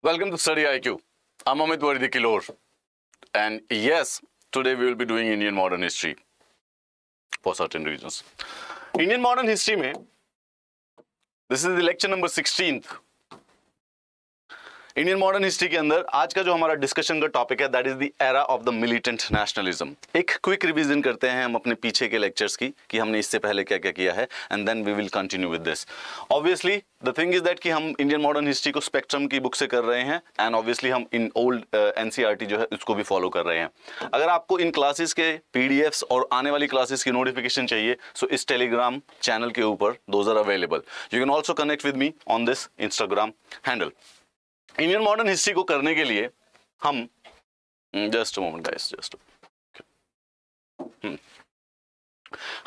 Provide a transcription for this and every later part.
Welcome to Study IQ. I'm Amit Vardi Kilor. And yes, today we will be doing Indian modern history for certain reasons. Indian modern history mein, this is the lecture number 16th Indian modern history के अंदर आज का जो हमारा discussion का topic है that is the era of the militant nationalism एक quick revision करते हैं हम अपने पीछे के लेक्चर्स की कि हमने इससे पहले क्या क्या किया है and then we will continue with this obviously the thing is that कि हम इंडियन मॉडर्न हिस्ट्री को स्पेक्ट्रम की बुक से कर रहे हैं एंड ऑब्वियसली हम इन ओल्ड एनसीईआरटी जो है उसको भी फॉलो कर रहे हैं अगर आपको इन क्लासेस के पीडीएफ्स और आने वाली क्लासेस की नोटिफिकेशन चाहिए सो so इस टेलीग्राम चैनल के ऊपर those are available you can also connect with me on this Instagram handle Indian modern history को करने के लिए हम जस्ट मोमेंट गाइस जस्ट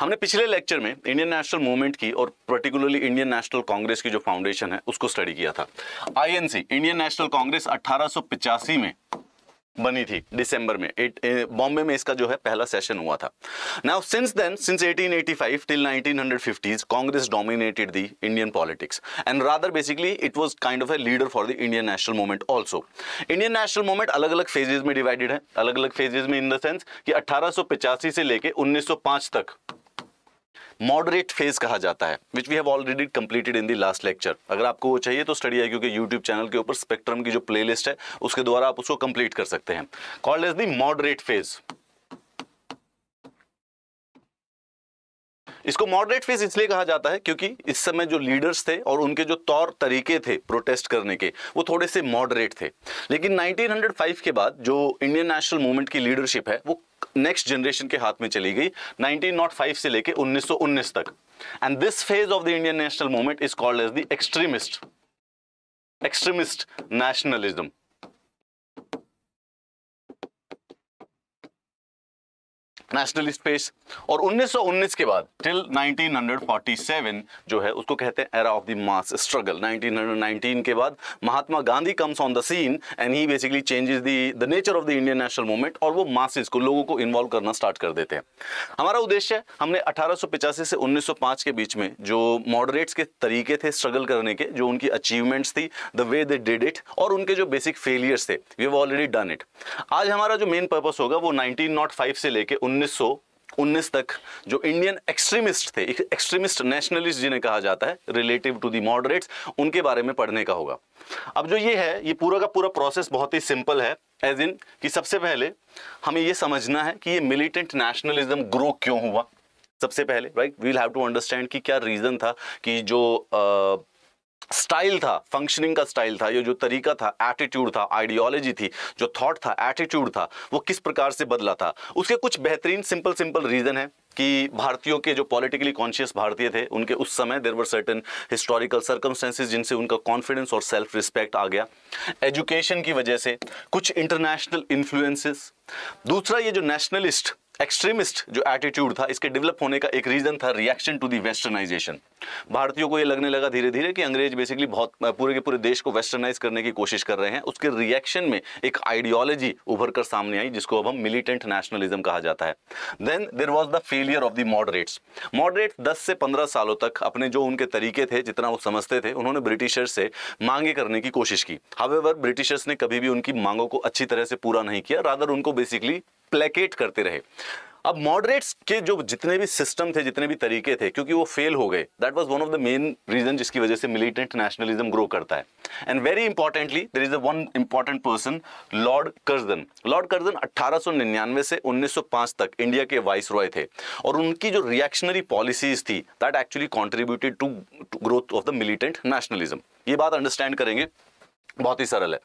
हमने पिछले लेक्चर में इंडियन नेशनल मूवमेंट की और पर्टिकुलरली इंडियन नेशनल कांग्रेस की जो फाउंडेशन है उसको स्टडी किया था आईएनसी इंडियन नेशनल कांग्रेस अठारह में बनी थी दिसंबर में बॉम्बे में इसका जो है पहला सेशन हुआ था now since then since 1885 till 1950s Congress dominated the Indian politics and rather basically it was kind of a leader for the Indian national movement also Indian national movement अलग अलग फेजेज में डिवाइडेड है अलग अलग phases में इन the sense कि अट्ठारह से लेके 1905 तक मॉडरेट फेज कहा जाता है which we have already completed in the last lecture अगर आपको वो चाहिए तो स्टडी आई क्योंकि यूट्यूब चैनल के ऊपर स्पेक्ट्रम की जो प्लेलिस्ट है उसके द्वारा आप उसको कंप्लीट कर सकते हैं called as the moderate phase इसको मॉडरेट फेज इसलिए कहा जाता है क्योंकि इस समय जो लीडर्स थे और उनके जो तौर तरीके थे प्रोटेस्ट करने के वो थोड़े से मॉडरेट थे लेकिन 1905 के बाद जो इंडियन नेशनल मूवमेंट की लीडरशिप है वो नेक्स्ट जनरेशन के हाथ में चली गई 1905 से लेके 1919 तक and this phase of the Indian national movement is called as the extremist extremist nationalism national space और 1919 के बाद टिल 1947 जो है उसको कहते हैं era of the mass struggle 1919 के बाद Mahatma Gandhi comes on the scene and he basically changes the nature of the Indian national movement और वो मासेस को लोगों को इन्वॉल्व करना स्टार्ट कर देते हैं हमारा उद्देश्य हमने अठारह से उन्नीस के बीच में जो मॉडरेट्स के तरीके थे स्ट्रगल करने के जो उनकी अचीवमेंट्स थी the way they did it और उनके जो बेसिक फेलियर्स थे we have already done it आज हमारा जो मेन पर्पस होगा वो नाइनटीन oh से लेके उन्नीस 1919 तक जो इंडियन एक्सट्रीमिस्ट थे एक्सट्रीमिस्ट नेशनलिस्ट जिन्हें कहा जाता है रिलेटिव टू दी मॉडरेट्स उनके बारे में पढ़ने का होगा अब जो ये है ये पूरा का पूरा प्रोसेस बहुत ही सिंपल है एज इन कि सबसे पहले हमें ये समझना है कि ये मिलिटेंट नेशनलिज्म ग्रो क्यों हुआ सबसे पहले right we'll have to understand कि क्या रीज़न था कि जो आ, स्टाइल था फंक्शनिंग का स्टाइल था ये जो तरीका था एटीट्यूड था आइडियोलॉजी थी जो थॉट था एटीट्यूड था वो किस प्रकार से बदला था उसके कुछ बेहतरीन सिंपल सिंपल रीज़न है कि भारतीयों के जो पॉलिटिकली कॉन्शियस भारतीय थे उनके उस समय there were certain historical circumstances जिनसे उनका कॉन्फिडेंस और सेल्फ रिस्पेक्ट आ गया एजुकेशन की वजह से कुछ इंटरनेशनल इन्फ्लुएंसेस दूसरा ये जो नेशनलिस्ट एक्सट्रीमिस्ट जो एटीट्यूड था इसके डेवलप होने का एक रीज़न था रिएक्शन टू दी वेस्टर्नाइजेशन भारतीयों को ये लगने लगा धीरे धीरे कि अंग्रेज बेसिकली बहुत पूरे के पूरे देश को वेस्टर्नाइज करने की कोशिश कर रहे हैं उसके रिएक्शन में एक आइडियोलॉजी उभर कर सामने आई जिसको अब हम मिलिटेंट नेशनलिज्म कहा जाता है then there was the failure of the moderates moderate दस से पंद्रह सालों तक अपने जो उनके तरीके थे जितना वो समझते थे उन्होंने ब्रिटिशर्स से मांगे करने की कोशिश की हावेवर ब्रिटिशर्स ने कभी भी उनकी मांगों को अच्छी तरह से पूरा नहीं किया रादर उनको बेसिकली प्लेकेट करते रहे अब मॉडरेट्स के जो जितने भी सिस्टम थे जितने भी तरीके थे क्योंकि वो फेल हो गए that was one of the main reason जिसकी वजह से मिलिटेंट नेशनलिज्म ग्रो करता है and very importantly there is a one important person Lord Curzon lord Curzon 1899 से 1905 तक इंडिया के वाइस रॉय थे और उनकी जो रिएक्शनरी पॉलिसीज थी that actually contributed to growth of the militant nationalism ये बात अंडरस्टैंड करेंगे बहुत ही सरल है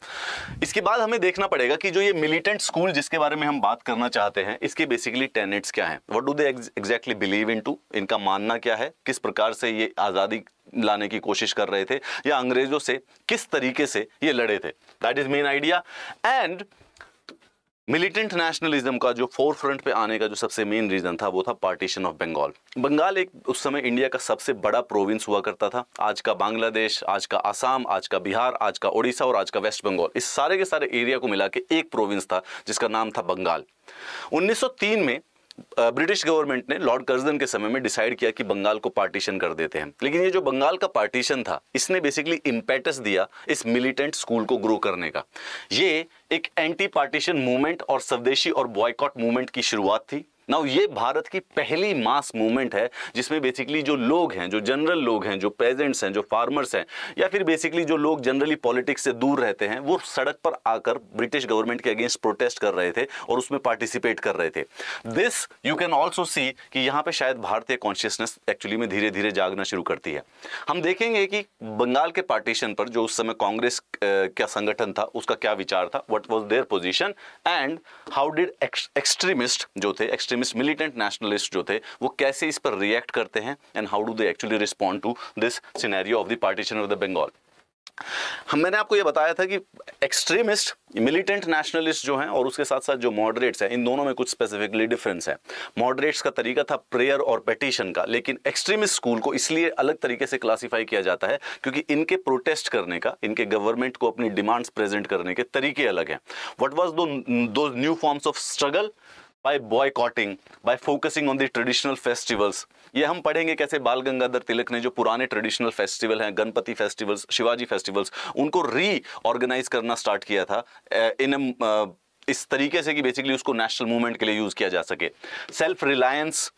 इसके बाद हमें देखना पड़ेगा कि जो ये मिलिटेंट स्कूल जिसके बारे में हम बात करना चाहते हैं इसके बेसिकली टेनेट्स क्या हैं what do they exactly believe in to इनका मानना क्या है किस प्रकार से ये आज़ादी लाने की कोशिश कर रहे थे या अंग्रेजों से किस तरीके से ये लड़े थे that is main idea and militant nationalism का जो फोर फ्रंट पे आने का जो सबसे मेन रीज़न था वो था पार्टीशन ऑफ बंगाल बंगाल एक उस समय इंडिया का सबसे बड़ा प्रोविंस हुआ करता था आज का बांग्लादेश आज का आसाम आज का बिहार आज का ओडिशा और आज का वेस्ट बंगाल इस सारे के सारे एरिया को मिला के एक प्रोविंस था जिसका नाम था बंगाल 1903 में ब्रिटिश गवर्नमेंट ने लॉर्ड कर्जन के समय में डिसाइड किया कि बंगाल को पार्टीशन कर देते हैं लेकिन ये जो बंगाल का पार्टीशन था इसने बेसिकली इम्पेटस दिया इस मिलिटेंट स्कूल को ग्रो करने का ये एक एंटी पार्टीशन मूवमेंट और स्वदेशी और बॉयकॉट मूवमेंट की शुरुआत थी नाउ ये भारत की पहली मास मूवमेंट है जिसमें बेसिकली जो लोग हैं जो जनरल लोग हैं जो पेजेंट्स हैं जो फार्मर्स हैं या फिर बेसिकली जो लोग जनरली पॉलिटिक्स से दूर रहते हैं वो सड़क पर आकर ब्रिटिश गवर्नमेंट के अगेंस्ट प्रोटेस्ट कर रहे थे और उसमें पार्टिसिपेट कर रहे थे this you can also see कि यहाँ पर शायद भारतीय कॉन्शियसनेस एक्चुअली में धीरे धीरे जागना शुरू करती है हम देखेंगे कि बंगाल के पार्टीशन पर जो उस समय कांग्रेस का संगठन था उसका क्या विचार था what was their position and how did extremist जो थे एक्सट्रीम एक्सट्रीमिस्ट मिलिटेंट नेशनलिस्ट जो थे वो कैसे इस पर रिएक्ट करते हैं and how do they actually respond to this scenario of the partition of the Bengal हम मैंने आपको ये बताया था कि एक्सट्रीमिस्ट मिलिटेंट नेशनलिस्ट जो हैं और उसके साथ साथ जो मॉडरेट्स हैं इन दोनों में कुछ स्पेसिफिकली डिफरेंस है मॉडरेट्स का तरीका था प्रेयर और पेटिशन का लेकिन एक्सट्रीमिस्ट स्कूल को इसलिए अलग तरीके से क्लासिफाई किया जाता है क्योंकि इनके प्रोटेस्ट करने का इनके गवर्नमेंट को अपनी डिमांड्स प्रेजेंट करने के तरीके अलग हैं वट वॉज दो new forms of struggle by boycotting by focusing on the traditional festivals ये हम पढ़ेंगे कैसे बाल गंगाधर तिलक ने जो पुराने ट्रेडिशनल फेस्टिवल हैं गणपति फेस्टिवल्स शिवाजी फेस्टिवल्स उनको री ऑर्गेनाइज करना स्टार्ट किया था इन इस तरीके से कि बेसिकली उसको नेशनल मूवमेंट के लिए यूज़ किया जा सके self reliance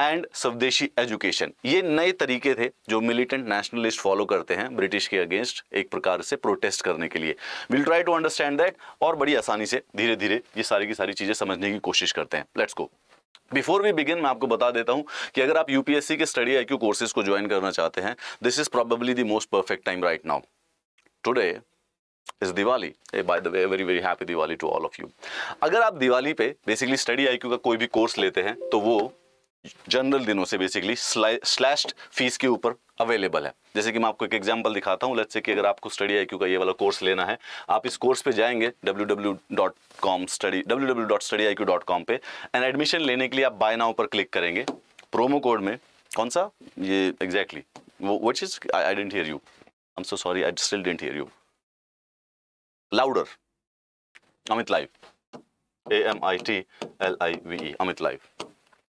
and swadeshi education ये नए तरीके थे जो मिलिटेंट नेशनलिस्ट फॉलो करते हैं ब्रिटिश के अगेंस्ट एक प्रकार से प्रोटेस्ट करने के लिए will try to understand that और बड़ी आसानी से धीरे धीरे ये सारी की सारी चीज़ें समझने की कोशिश करते हैं let's go before we begin मैं आपको बता देता हूं कि अगर आप यूपीएससी के स्टडी आई कोर्सेज को ज्वाइन करना चाहते हैं this is probably the most perfect time right now today is Diwali by the way very very happy Diwali to all of you अगर आप दिवाली पे बेसिकली स्टडी आई का कोई भी कोर्स लेते हैं तो वो जनरल दिनों से बेसिकली स्लैश्ड फीस के ऊपर अवेलेबल है जैसे कि मैं आपको एक एग्जांपल दिखाता हूँ लेट्स से कि अगर आपको स्टडी आई का ये वाला कोर्स लेना है आप इस कोर्स पे जाएंगे www.com study www.studyiq.com पे एंड एडमिशन लेने के लिए आप बाय नाउ पर क्लिक करेंगे प्रोमो कोड में कौन सा ये एग्जैक्टली वो which is I didn't hear you I am so sorry I still didn't hear you louder Amit live A M I T L I V E Amit live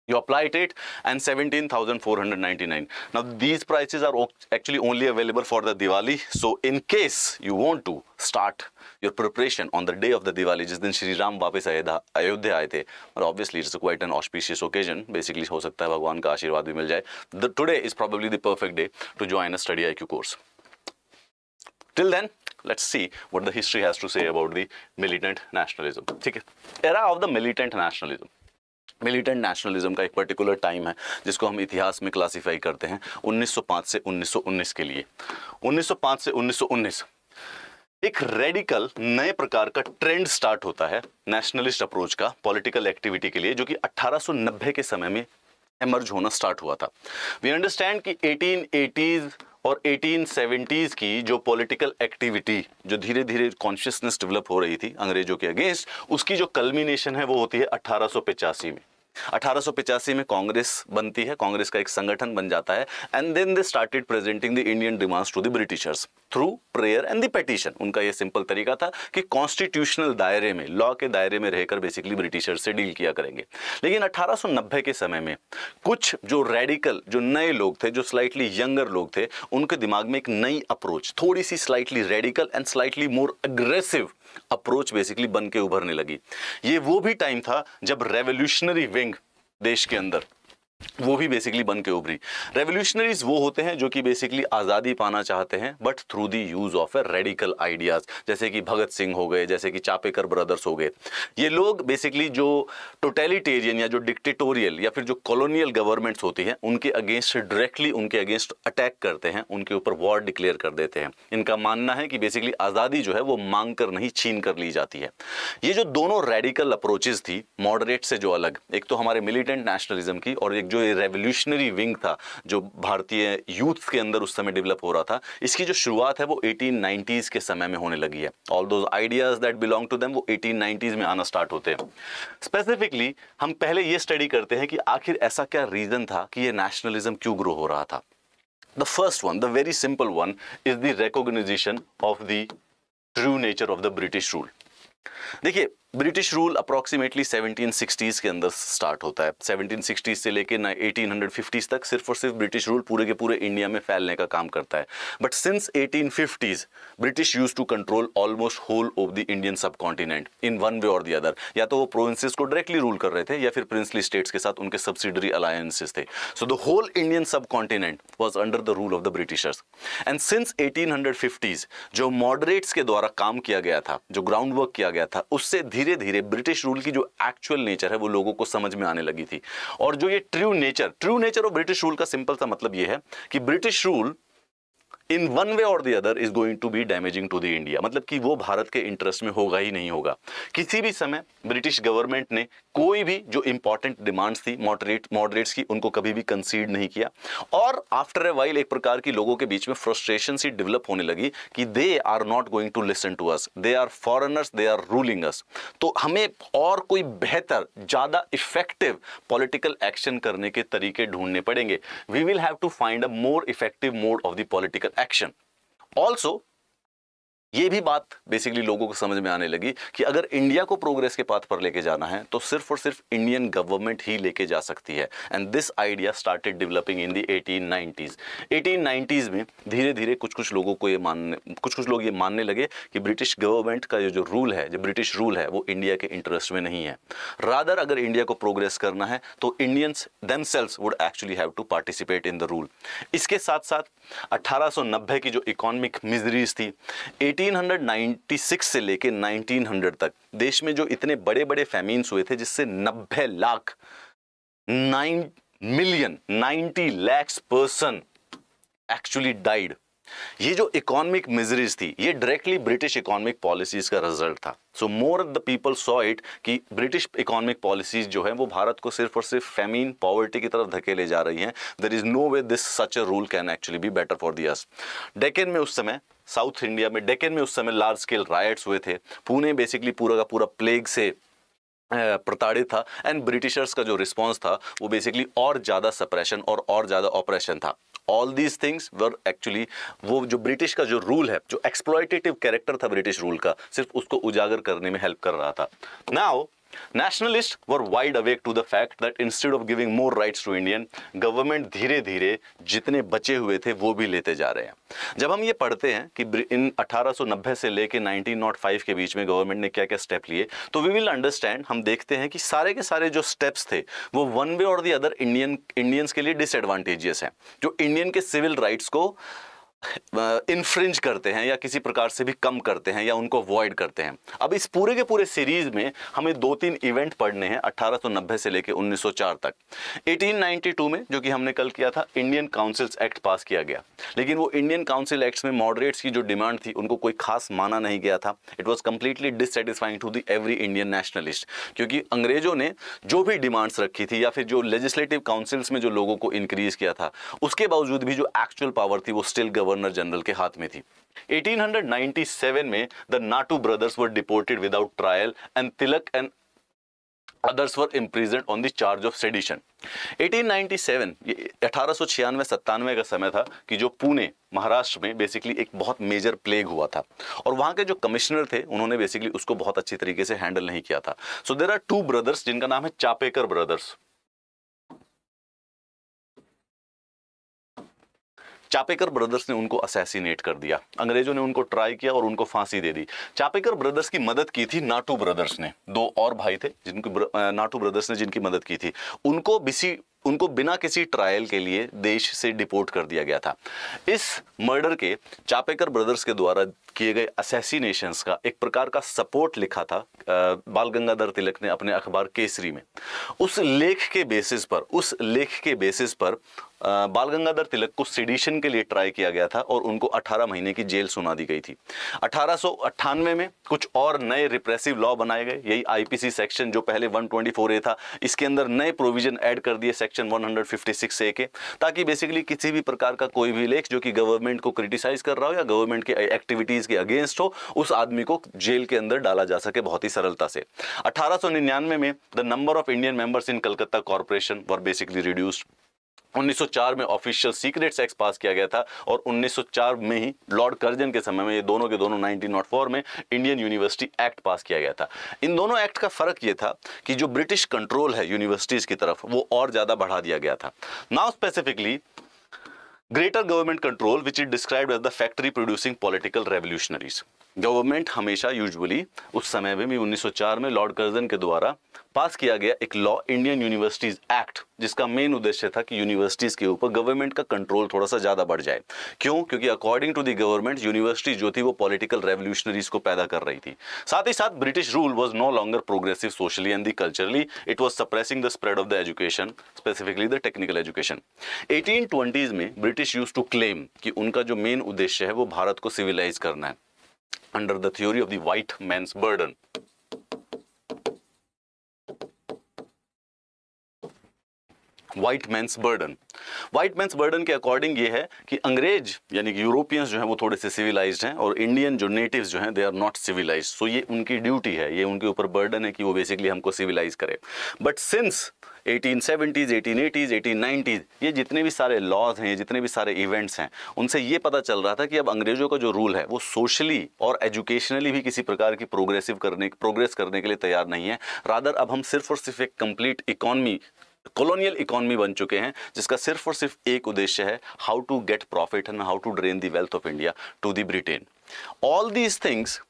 you applied it and 17,499. Now these prices are actually only available for the Diwali. So in case you want to start your preparation on the day of the Diwali, just then Shri Ram वापस अयोध्या आए थे obviously it's quite an auspicious occasion. Basically हो सकता है भगवान का आशीर्वाद भी मिल The, today is probably the perfect day to join a study IQ course. Till then, let's see what the history has to say about the militant nationalism. Okay, Era of the militant nationalism. Militant nationalism का एक particular time है जिसको हम इतिहास में classify करते हैं 1905 से 1919 के लिए 1905 से 1919 एक रेडिकल नए प्रकार का ट्रेंड स्टार्ट होता है नेशनलिस्ट अप्रोच का पॉलिटिकल एक्टिविटी के लिए जो कि 1890 के समय में एमर्ज होना स्टार्ट हुआ था वी अंडरस्टैंड कि 1880s और 1870s की जो पॉलिटिकल एक्टिविटी जो धीरे धीरे कॉन्शियसनेस डेवलप हो रही थी अंग्रेजों के अगेंस्ट उसकी जो कल्मिनेशन है वो होती है अट्ठारह में 1885 में कांग्रेस बनती है कांग्रेस का एक संगठन बन जाता है and then they started presenting the Indian demands to the Britishers through prayer and the petition उनका ये सिंपल तरीका था कि कॉन्स्टिट्यूशनल दायरे में लॉ के दायरे में रहकर बेसिकली ब्रिटिशर्स से डील किया करेंगे लेकिन 1890 के समय में कुछ जो रेडिकल जो नए लोग थे जो स्लाइटली यंगर लोग थे उनके दिमाग में एक नई अप्रोच थोड़ी सी slightly radical and slightly more aggressive approach basically बन के उभरने लगी ये वो भी टाइम था जब रेवोल्यूशनरी विंग देश के अंदर वो भी बेसिकली बन के उभरी रेवोल्यूशनरीज वो होते हैं जो कि बेसिकली आज़ादी पाना चाहते हैं but through the use of a radical ideas जैसे कि भगत सिंह हो गए जैसे कि चापेकर ब्रदर्स हो गए ये लोग बेसिकली जो टोटेलिटेरियन या जो डिक्टेटोरियल या फिर जो कॉलोनियल गवर्नमेंट्स होती हैं उनके अगेंस्ट डायरेक्टली उनके अगेंस्ट अटैक करते हैं उनके ऊपर वॉर डिक्लेयर कर देते हैं इनका मानना है कि बेसिकली आज़ादी जो है वो मांग कर नहीं छीन कर ली जाती है ये जो दोनों रेडिकल अप्रोचेज थी मॉडरेट से जो अलग एक तो हमारे मिलिटेंट नेशनलिज्म की और एक जो ये रेवोल्यूशनरी विंग था जो भारतीय यूथ्स के अंदर उस समय डेवलप हो रहा था इसकी जो शुरुआत है वो एटीन के समय में होने लगी है all those ideas that belong to them वो एटीन में आना स्टार्ट होते हैं स्पेसिफिकली हम पहले ये स्टडी करते हैं कि आखिर ऐसा क्या रीज़न था कि ये नेशनलिज्म क्यों ग्रो हो रहा था the first one the very simple one is the recognisation of the true nature of the British rule देखिए ब्रिटिश रूल अप्रॉक्सीमेटली 1760s के अंदर स्टार्ट होता है 1760s से लेकर 1850s तक सिर्फ और सिर्फ ब्रिटिश रूल पूरे के पूरे इंडिया में फैलने का काम करता है but since 1850s British use to control almost whole of the Indian subcontinent in one way और दी अदर या तो वो प्रोविंसेस को डायरेक्टली रूल कर रहे थे या फिर प्रिंसली स्टेट्स के साथ उनके सब्सिडरी अलायंसेज थे so the whole Indian subcontinent was under the rule of the Britishers and since eighteen जो मॉडरेट्स के द्वारा काम किया गया था जो ग्राउंड वर्क किया गया था उससे धीरे धीरे ब्रिटिश रूल की जो एक्चुअल नेचर है वो लोगों को समझ में आने लगी थी और जो ये ट्रू नेचर ट्रू नेचर और ब्रिटिश रूल का सिंपल सा मतलब ये है कि British rule in one way और the other is going to be damaging to the India मतलब कि वो भारत के इंटरेस्ट में होगा ही नहीं होगा किसी भी समय ब्रिटिश गवर्नमेंट ने कोई भी जो इंपॉर्टेंट डिमांड्स थी मॉडरेट मॉडरेट्स की उनको कभी भी कंसीड नहीं किया और आफ्टर ए वाइल एक प्रकार की लोगों के बीच में फ्रस्ट्रेशन सी डेवलप होने लगी कि they are not going to listen to us they are foreigners they are ruling us तो हमें और कोई बेहतर ज़्यादा इफेक्टिव पॉलिटिकल एक्शन करने के तरीके ढूंढने पड़ेंगे we will have to find a more effective mode of the political action. Also, ये भी बात बेसिकली लोगों को समझ में आने लगी कि अगर इंडिया को प्रोग्रेस के पाथ पर लेके जाना है तो सिर्फ और सिर्फ इंडियन गवर्नमेंट ही लेके जा सकती है and this idea started developing in the eighteen nineties eighteen nineties में धीरे धीरे कुछ कुछ लोगों को ये मानने कुछ कुछ लोग ये मानने लगे कि ब्रिटिश गवर्नमेंट का ये जो रूल है जो ब्रिटिश रूल है वो इंडिया के इंटरेस्ट में नहीं है रादर अगर इंडिया को प्रोग्रेस करना है तो Indians them would actually have to participate in the rule इसके साथ साथ अट्ठारह की जो इकोनॉमिक मिजरीज थी 1896 से लेके 1900 तक देश में जो इतने बड़े बड़े फैमीन्स हुए थे जिससे 90 lakh 9 million 90 lakhs person actually died ये जो इकोनॉमिक मिजरीज थी ये डायरेक्टली ब्रिटिश इकोनॉमिक पॉलिसीज का रिजल्ट था so more the people saw it कि ब्रिटिश इकोनॉमिक पॉलिसीज जो है वो भारत को सिर्फ और सिर्फ फेमीन पॉवर्टी की तरफ धकेले जा रही हैं there is no way this such a rule can actually be better for दस डेकेन में उस समय साउथ इंडिया में डेकेन में उस समय लार्ज स्केल रायट्स हुए थे पुणे बेसिकली पूरा का पूरा प्लेग से प्रताड़ित था एंड ब्रिटिशर्स का जो रिस्पॉन्स था वो बेसिकली और ज़्यादा सप्रेशन और और ज़्यादा ऑपरेशन था all these things were actually वो जो ब्रिटिश का जो रूल है जो एक्सप्लॉयटेटिव कैरेक्टर था ब्रिटिश रूल का सिर्फ उसको उजागर करने में हेल्प कर रहा था now Nationalists were wide awake to the fact that instead of giving more rights to Indian, government धीरे धीरे जितने बचे हुए थे वो भी लेते जा रहे हैं जब हम ये पढ़ते हैं कि इन 1890 से लेके 1905 के बीच में गवर्नमेंट ने क्या क्या स्टेप लिए तो वी विल अंडरस्टैंड हम देखते हैं कि सारे के सारे जो स्टेप्स थे वो वन वे और दी अदर इंडियन इंडियंस के लिए डिसएडवांटेजियस हैं जो इंडियन के सिविल राइट्स को इन्फ्रिंज करते हैं या किसी प्रकार से भी कम करते हैं या उनको अवॉइड करते हैं अब इस पूरे के पूरे सीरीज में हमें दो तीन इवेंट पढ़ने हैं 1890 से लेकर 1904 तक 1892 में जो कि हमने कल किया था इंडियन काउंसिल्स एक्ट पास किया गया लेकिन वो इंडियन काउंसिल एक्ट में मॉडरेट्स की जो डिमांड थी उनको कोई खास माना नहीं गया था it was completely dissatisfying to the every Indian nationalist क्योंकि अंग्रेजों ने जो भी डिमांड्स रखी थी या फिर जो लेजिस्लेटिव काउंसिल्स में जो लोगों को इंक्रीज किया था उसके बावजूद भी जो एक्चुअल पावर थी वो स्टिल गवर्न गवर्नर जनरल के हाथ में थी 1897 में the Natu brothers were deported without trial and Tilak and others were imprisoned on the charge of sedition 1897 ये अठारह सत्तानवे का समय था कि जो पुणे महाराष्ट्र में बेसिकली एक बहुत मेजर प्लेग हुआ था और वहाँ के जो कमिश्नर थे उन्होंने बेसिकली उसको बहुत अच्छी तरीके से हैंडल नहीं किया था so there are two brothers जिनका नाम है चापेकर ब्रदर्स चापेकर ब्रदर्स ने उनको असैसिनेट कर दिया अंग्रेजों ने उनको ट्राई किया और उनको फांसी दे दी चापेकर ब्रदर्स की मदद की थी नाटू ब्रदर्स ने दो और भाई थे जिनको नाटू ब्रदर्स ने जिनकी मदद की थी उनको बिसी उनको बिना किसी ट्रायल के लिए देश से डिपोर्ट कर दिया गया था इस मर्डर के चापेकर ब्रदर्स के द्वारा किए गए असैसिनेशन का एक प्रकार का सपोर्ट लिखा था बाल गंगाधर तिलक ने अपने अखबार केसरी में उस लेख के बेसिस पर उस लेख के बेसिस पर बाल गंगाधर तिलक को सिडिशन के लिए ट्राई किया गया था और उनको 18 महीने की जेल सुना दी गई थी अठारह में कुछ और नए रिप्रेसिव लॉ बनाए गए यही आईपीसी सेक्शन जो पहले 124 ए था इसके अंदर नए प्रोविजन ऐड कर दिए सेक्शन 156 ए के ताकि बेसिकली किसी भी प्रकार का कोई भी लेख जो कि गवर्नमेंट को क्रिटिसाइज कर रहा हो या गवर्नमेंट के एक्टिविटीज के अगेंस्ट हो उस आदमी को जेल के अंदर डाला जा सके बहुत ही सरलता से अठारह में the number of Indian members in Calcutta corporation were basically reduced 1904 में ऑफिशियल सीक्रेट्स एक्ट पास किया गया था और 1904 में ही लॉर्ड कर्जन के समय में ये दोनों के दोनों 1904 में इंडियन यूनिवर्सिटी एक्ट पास किया गया था इन दोनों एक्ट का फर्क ये था कि जो ब्रिटिश कंट्रोल है यूनिवर्सिटीज की तरफ वो और ज़्यादा बढ़ा दिया गया था now specifically greater government control which is describe as the factory producing political revolutionaries government हमेशा यूजुअली उस समय में भी 1904 में लॉर्ड कर्जन के द्वारा पास किया गया एक लॉ इंडियन यूनिवर्सिटीज एक्ट जिसका मेन उद्देश्य था कि यूनिवर्सिटीज के ऊपर गवर्नमेंट का कंट्रोल थोड़ा सा ज्यादा बढ़ जाए क्यों क्योंकि according to the government university जो थी वो पॉलिटिकल रेवोल्यूशनरीज को पैदा कर रही थी साथ ही साथ British rule was no longer progressive socially and the culturally it was suppressing the spread of the education specifically the technical education eighteen में ब्रिटिश यूज टू क्लेम कि उनका जो मेन उद्देश्य है वो भारत को सिविलाइज करना है under the theory of the white man's burden. White man's burden white man's burden के अकॉर्डिंग ये है कि अंग्रेज यानी कि यूरोपियंस जो है वो थोड़े से सिविलाइज्ड हैं और इंडियन जो नेटिव जो हैं they are not civilized so ये उनकी ड्यूटी है ये उनके ऊपर बर्डन है कि वो बेसिकली हमको सिविलाइज करें but since eighteen seventies eighteen eighties eighteen nineties ये जितने भी सारे लॉज हैं जितने भी सारे इवेंट्स हैं उनसे ये पता चल रहा था कि अब अंग्रेज़ों का जो रूल है वो सोशली और एजुकेशनली भी किसी प्रकार की प्रोग्रेसिव करने प्रोग्रेस करने के लिए तैयार नहीं है रादर अब हम सिर्फ और सिर्फ एक कंप्लीट इकॉनमी कॉलोनियल इकोनॉमी बन चुके हैं जिसका सिर्फ और सिर्फ एक उद्देश्य है how to get profit and how to drain the wealth of India to the Britain all these things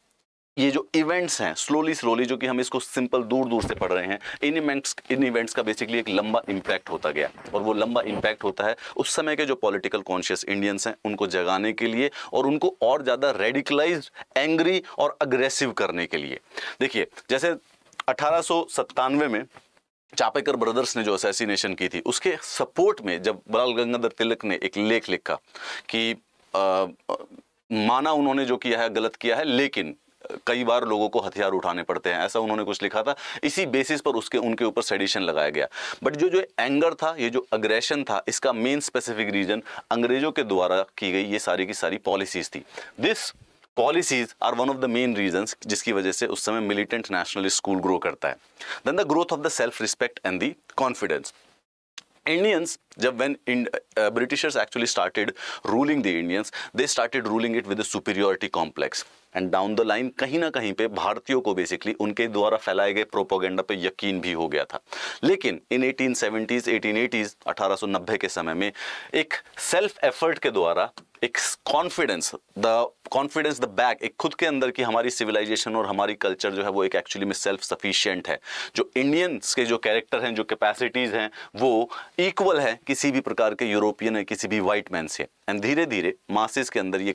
ये जो इवेंट्स हैं स्लोली स्लोली जो कि हम इसको सिंपल दूर दूर से पढ़ रहे हैं इन इवेंट्स इन इवेंट्स का बेसिकली एक लंबा इम्पैक्ट होता गया और वो लंबा इम्पैक्ट होता है उस समय के जो पॉलिटिकल कॉन्शियस इंडियंस हैं उनको जगाने के लिए और उनको और ज़्यादा रेडिकलाइज एंग्री और अग्रेसिव करने के लिए देखिए जैसे अठारह में चापेकर ब्रदर्स ने जो असैसिनेशन की थी उसके सपोर्ट में जब बाल गंगाधर तिलक ने एक लेख लिखा कि आ, माना उन्होंने जो किया है गलत किया है लेकिन कई बार लोगों को हथियार उठाने पड़ते हैं ऐसा उन्होंने कुछ लिखा था इसी बेसिस पर उसके उनके ऊपर सेडिशन लगाया गया बट जो जो एंगर था ये जो अग्रेशन था इसका मेन स्पेसिफिक रीजन अंग्रेजों के द्वारा की गई ये सारी की सारी पॉलिसीज थी this policies are one of the main reason जिसकी वजह से उस समय मिलिटेंट नेशनलिस्ट स्कूल ग्रो करता है then the growth of the self respect and the confidence Indians जब when Britishers actually started ruling the Indians they started ruling it with superiority complex and down the line कहीं ना कहीं पे भारतीयों को basically उनके द्वारा फैलाए गए प्रोपोगेंडा पे यकीन भी हो गया था लेकिन इन 1870s 1880s 1890 के समय में एक सेल्फ एफर्ट के द्वारा एक confidence the confidence the back एक खुद के अंदर की हमारी सिविलाइजेशन और हमारी कल्चर जो है वो एक एक्चुअली में सेल्फ सफिशियंट है जो इंडियंस के जो कैरेक्टर हैं जो कैपेसिटीज़ हैं वो इक्वल है किसी भी प्रकार के यूरोपियन है किसी भी वाइट मैन से एंड धीरे धीरे मासिस के अंदर ये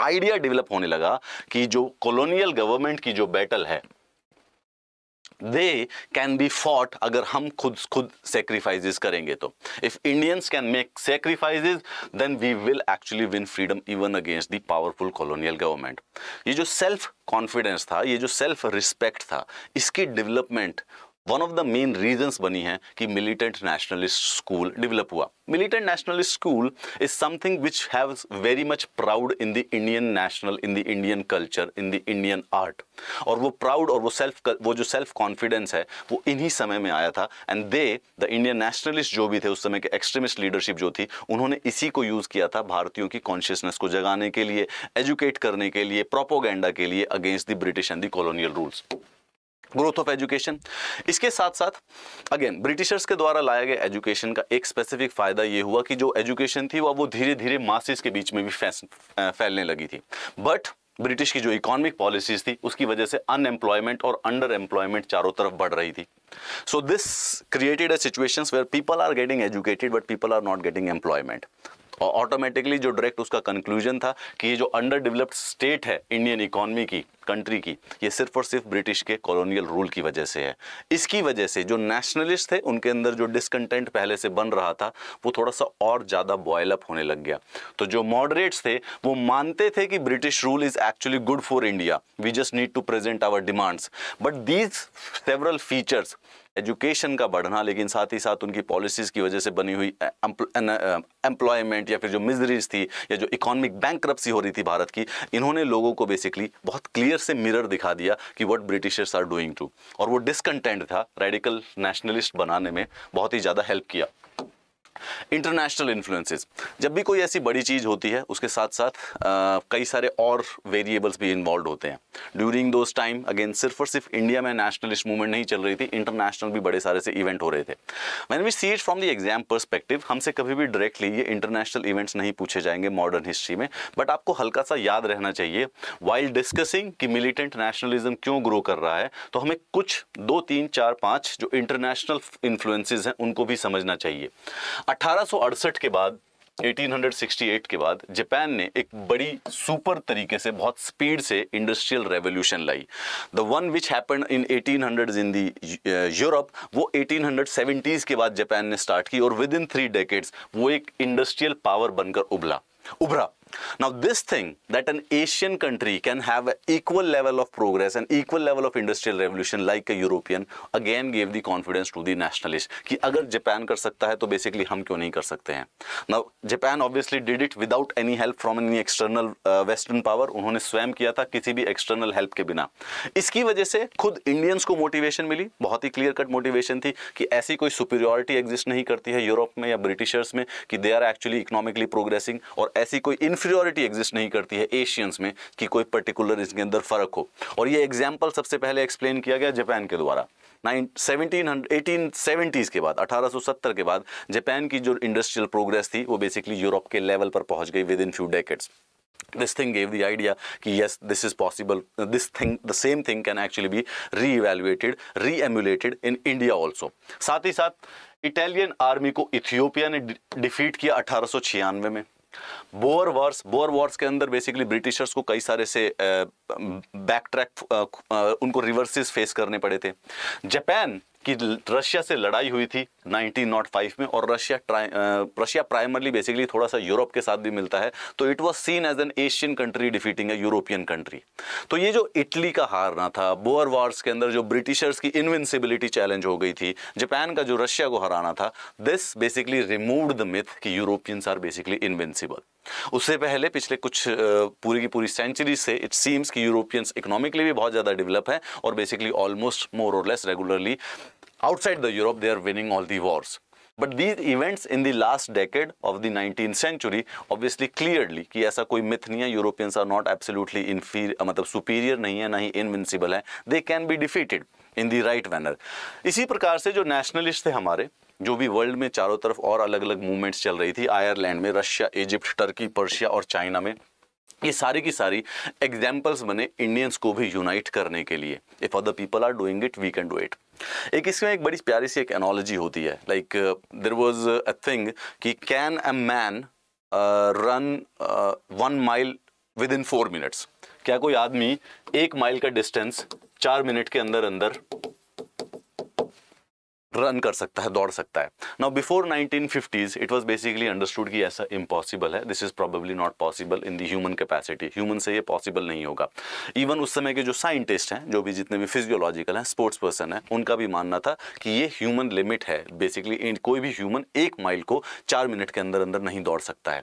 आइडिया डेवलप होने लगा कि जो कॉलोनियल गवर्नमेंट की जो बैटल है दे कैन बी फॉट अगर हम खुद खुद सेक्रीफाइजेस करेंगे तो if Indians can make sacrifices then we will actually win freedom even against the powerful colonial government ये जो सेल्फ कॉन्फिडेंस था ये जो सेल्फ रिस्पेक्ट था इसकी development one of the main reasons बनी है कि मिलिटेंट नेशनलिस्ट स्कूल डेवलप हुआ militant nationalist school is something which have very much proud in the Indian national in the Indian culture in the Indian art और वो proud और वो self वो जो सेल्फ कॉन्फिडेंस है वो इन्हीं समय में आया था and they the Indian nationalist जो भी थे उस समय के एक्सट्रीमिस्ट लीडरशिप जो थी उन्होंने इसी को यूज़ किया था भारतीयों की कॉन्शियसनेस को जगाने के लिए एजुकेट करने के लिए प्रोपोगेंडा के लिए against the British and the colonial rules growth of education इसके साथ साथ अगेन ब्रिटिशर्स के द्वारा लाया गया एजुकेशन का एक स्पेसिफिक फ़ायदा ये हुआ कि जो एजुकेशन थी वह वो धीरे धीरे मासिस के बीच में भी फैलने लगी थी बट ब्रिटिश की जो इकोनॉमिक पॉलिसीज थी उसकी वजह से अनएम्प्लॉयमेंट और अंडर एम्प्लॉयमेंट चारों तरफ बढ़ रही थी so this created a situations where people are getting educated but people are not getting employment और ऑटोमेटिकली जो डायरेक्ट उसका कंक्लूजन था कि ये जो अंडर डेवलप्ड स्टेट है इंडियन इकोनॉमी की कंट्री की ये सिर्फ और सिर्फ ब्रिटिश के कॉलोनियल रूल की वजह से है इसकी वजह से जो नेशनलिस्ट थे उनके अंदर जो डिसकंटेंट पहले से बन रहा था वो थोड़ा सा और ज़्यादा बॉयल अप होने लग गया तो जो मॉडरेट्स थे वो मानते थे कि British rule is actually good for India we just need to present our demands but these several features education का बढ़ना लेकिन साथ ही साथ उनकी पॉलिसीज़ की वजह से बनी हुई एम्प्लॉयमेंट या फिर जो मिजरीज थी या जो इकोनॉमिक बैंक हो रही थी भारत की इन्होंने लोगों को बेसिकली बहुत क्लियर से मिरर दिखा दिया कि what Britishers are doing to और वो डिसकंटेंट था रेडिकल नेशनलिस्ट बनाने में बहुत ही ज़्यादा हेल्प किया इंटरनेशनल इन्फ्लुएंसेस जब भी कोई ऐसी बड़ी चीज़ होती है उसके साथ साथ आ, कई सारे और वेरिएबल्स भी इन्वॉल्व होते हैं ड्यूरिंग दोज टाइम अगेन सिर्फ और सिर्फ इंडिया में नेशनलिस्ट मूवमेंट नहीं चल रही थी इंटरनेशनल भी बड़े सारे से इवेंट हो रहे थे man we see it from the exam perspective हमसे कभी भी डायरेक्टली ये इंटरनेशनल इवेंट्स नहीं पूछे जाएंगे मॉडर्न हिस्ट्री में बट आपको हल्का सा याद रहना चाहिए वाइल डिस्कसिंग कि मिलिटेंट नेशनलिज्म क्यों ग्रो कर रहा है तो हमें कुछ दो तीन चार पाँच जो इंटरनेशनल इन्फ्लुएंसेज हैं उनको भी समझना चाहिए अठारह के बाद 1868 के बाद जापान ने एक बड़ी सुपर तरीके से बहुत स्पीड से इंडस्ट्रियल रेवोल्यूशन लाई the one which happen in hundred in the Europe वो 1870s के बाद जापान ने स्टार्ट की और विद इन थ्री डेकेड्स वो एक इंडस्ट्रियल पावर बनकर उबला उभरा Now this thing that an Asian country can have an equal level of progress and equal level of industrial revolution like a European again gave the confidence to the nationalists कि अगर japan कर सकता है तो basically हम क्यों नहीं कर सकते हैं Now Japan obviously did it without any help from any external uh, western power उन्होंने स्वयं किया था किसी भी external help के बिना इसकी वजह से खुद इंडियंस को मोटिवेशन मिली बहुत ही क्लियर कट मोटिवेशन थी कि ऐसी कोई सुपीरियोरिटी एग्जिस्ट नहीं करती है यूरोप में या ब्रिटिशर्स में कि they are actually economically progressing और ऐसी कोई इन्फीरियोरिटी एग्जिस्ट नहीं करती है एशियंस में कि कोई पर्टिकुलर इसके अंदर फ़र्क हो और ये एग्जाम्पल सबसे पहले एक्सप्लेन किया गया जापान के द्वारा नाइन सेवनटीन एटीन सेवेंटीज़ के बाद 1870 के बाद जापान की जो इंडस्ट्रियल प्रोग्रेस थी वो बेसिकली यूरोप के लेवल पर पहुंच गई within few decades thing gave the idea कि yes this is possible this thing the same thing can actually be re reevaluated re emulated in India also साथ ही साथ इटालियन आर्मी को Ethiopia ने defeat किया अठारह में bore Wars bore Wars के अंदर बेसिकली ब्रिटिशर्स को कई सारे से बैक ट्रैक उनको रिवर्सिस फेस करने पड़े थे जापान कि रशिया से लड़ाई हुई थी 1905 में और रशिया रशिया प्राइमरली बेसिकली थोड़ा सा यूरोप के साथ भी मिलता है तो it was seen as an Asian country defeating a European country तो ये जो इटली का हारना था बोअर वार्स के अंदर जो ब्रिटिशर्स की इनविंसिबिलिटी चैलेंज हो गई थी जापान का जो रशिया को हराना था this basically remove the myth कि यूरोपियंस आर बेसिकली इनविंसिबल उससे पहले पिछले कुछ पूरी की पूरी सेंचुरी से इट सीम्स कि यूरोपियंस इकोनॉमिकली भी बहुत ज़्यादा डेवलप है और बेसिकली ऑलमोस्ट मोर और less regularly outside the Europe they are winning all the wars but these events in the last decade of the nineteen century obviously clearly कि ऐसा कोई मिथ नहीं है Europeans are not absolutely inferior मतलब superior नहीं है ना ही इनविंसिबल है they can be defeated in the right manner इसी प्रकार से जो नेशनलिस्ट थे हमारे जो भी वर्ल्ड में चारों तरफ और अलग अलग मूवमेंट्स चल रही थी आयरलैंड में रशिया इजिप्ट टर्की पर्शिया और चाइना में ये सारी की सारी एग्जाम्पल्स बने इंडियंस को भी यूनाइट करने के लिए if other people are doing it we can do it एक इसमें एक बड़ी प्यारी सी एक एनोलॉजी होती है like there was a thing कि can a man run one mile within four minutes क्या कोई आदमी एक माइल का डिस्टेंस चार मिनट के अंदर अंदर रन कर सकता है दौड़ सकता है now before 1950s it was basically understood कि ऐसा इम्पॉसिबल है this is probably not possible in the human capacity human से ये पॉसिबल नहीं होगा इवन उस समय के जो साइंटिस्ट हैं जो भी जितने भी फिजियोलॉजिकल हैं स्पोर्ट्स पर्सन हैं उनका भी मानना था कि ये ह्यूमन लिमिट है बेसिकली कोई भी ह्यूमन एक माइल को चार मिनट के अंदर अंदर नहीं दौड़ सकता है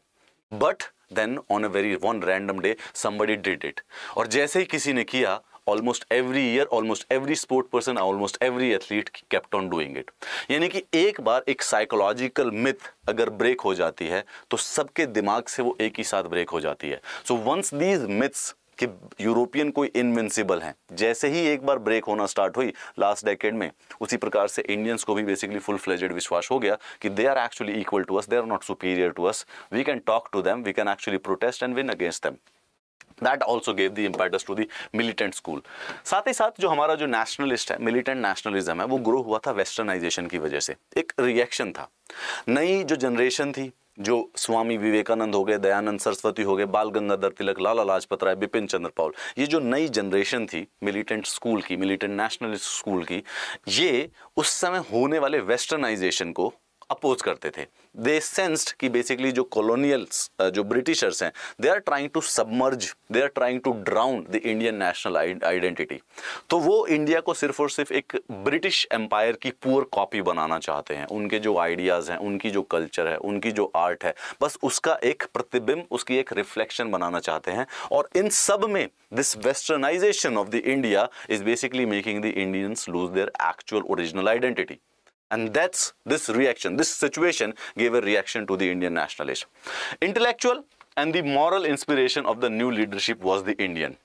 but then on a very one random day somebody did it और जैसे ही किसी ने किया almost every year almost every sport person almost every athlete kept on doing it यानी कि एक बार एक साइकोलॉजिकल मिथ अगर ब्रेक हो जाती है तो सबके दिमाग से वो एक ही साथ ब्रेक हो जाती है सो वंस दीज मिथ्स कि यूरोपियन कोई इनविंसिबल हैं जैसे ही एक बार ब्रेक होना स्टार्ट हुई लास्ट डेकेड में उसी प्रकार से इंडियंस को भी बेसिकली फुल फ्लेजेड विश्वास हो गया कि they are actually equal to us they are not superior to us we can talk to them we can actually protest and win against them that also gave the impetus to the militant school साथ ही साथ जो हमारा जो nationalist है militant nationalism है वो grow हुआ था वेस्टर्नाइजेशन की वजह से एक रिएक्शन था नई जो जनरेशन थी जो स्वामी विवेकानंद हो गए दयानंद सरस्वती हो गए बाल गंगाधर तिलक लाला लाजपत राय बिपिन चंद्र पाउल ये जो नई जनरेशन थी मिलिटेंट स्कूल की मिलिटेंट नेशनलिस्ट स्कूल की ये उस समय होने वाले वेस्टर्नाइजेशन को अपोज करते थे दे सेंस्ड कि बेसिकली जो कॉलोनियल्स जो ब्रिटिशर्स हैं they are trying to submerge they are trying to drown the Indian national identity तो वो इंडिया को सिर्फ और सिर्फ एक ब्रिटिश एम्पायर की पुअर कॉपी बनाना चाहते हैं उनके जो आइडियाज़ हैं उनकी जो कल्चर है उनकी जो आर्ट है बस उसका एक प्रतिबिंब उसकी एक रिफ्लेक्शन बनाना चाहते हैं और इन सब में this westernization of the India is basically making the Indians lose their actual original identity And that's this reaction, this situation gave a reaction to the Indian nationalism, Intellectual and the moral inspiration of the new leadership was the Indian.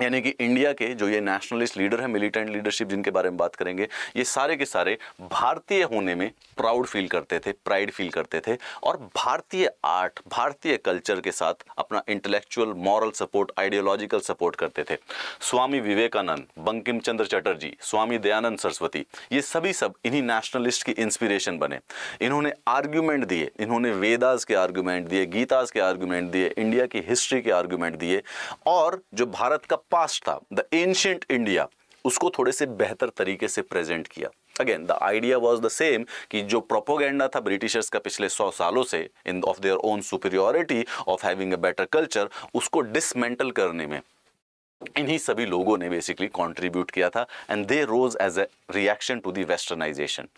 यानी कि India के जो ये nationalist leader हैं militant leadership जिनके बारे में बात करेंगे ये सारे के सारे भारतीय होने में प्राउड फील करते थे प्राइड फील करते थे और भारतीय आर्ट भारतीय कल्चर के साथ अपना intellectual moral support ideological support करते थे स्वामी विवेकानंद बंकिम चंद्र चटर्जी स्वामी दयानंद सरस्वती ये सभी सब इन्हीं नेशनलिस्ट की इंस्पिरेशन बने इन्होंने आर्ग्यूमेंट दिए इन्होंने वेदास के आर्ग्यूमेंट दिए गीताज के आर्ग्यूमेंट दिए इंडिया की हिस्ट्री के आर्ग्यूमेंट दिए और जो भारत का पास्ट था द एंशियंट इंडिया उसको थोड़े से बेहतर तरीके से प्रेजेंट किया again the idea was the same कि जो प्रोपोगेंडा था ब्रिटिशर्स का पिछले सौ सालों से in of their own superiority of having a better culture उसको डिसमेंटल करने में इन्हीं सभी लोगों ने बेसिकली कंट्रीब्यूट किया था and they rose as a reaction to the westernization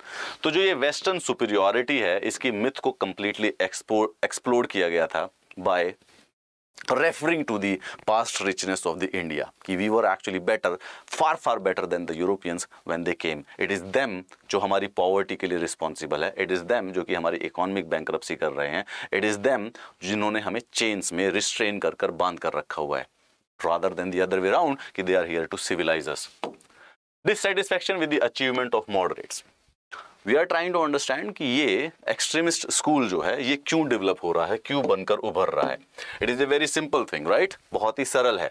तो जो ये वेस्टर्न सुपीरियोरिटी है इसकी मिथ को कम्प्लीटली एक्सप्लोर किया गया था by referring to the past richness of the India. ki We were actually better, far far better than the Europeans when they came. It is them jo hamari poverty ke liye responsible hai It is them jo ki hamari economic bankruptcy kar rahe hain It is them jinhone hame chains mein restrain kar kar band kar rakha hua hai Rather than the other way round ki they are here to civilize us. Dissatisfaction with the achievement of moderates. We are trying to understand कि ये extremist school जो है ये क्यों develop हो रहा है क्यों बनकर उभर रहा है it is a very simple thing right बहुत ही सरल है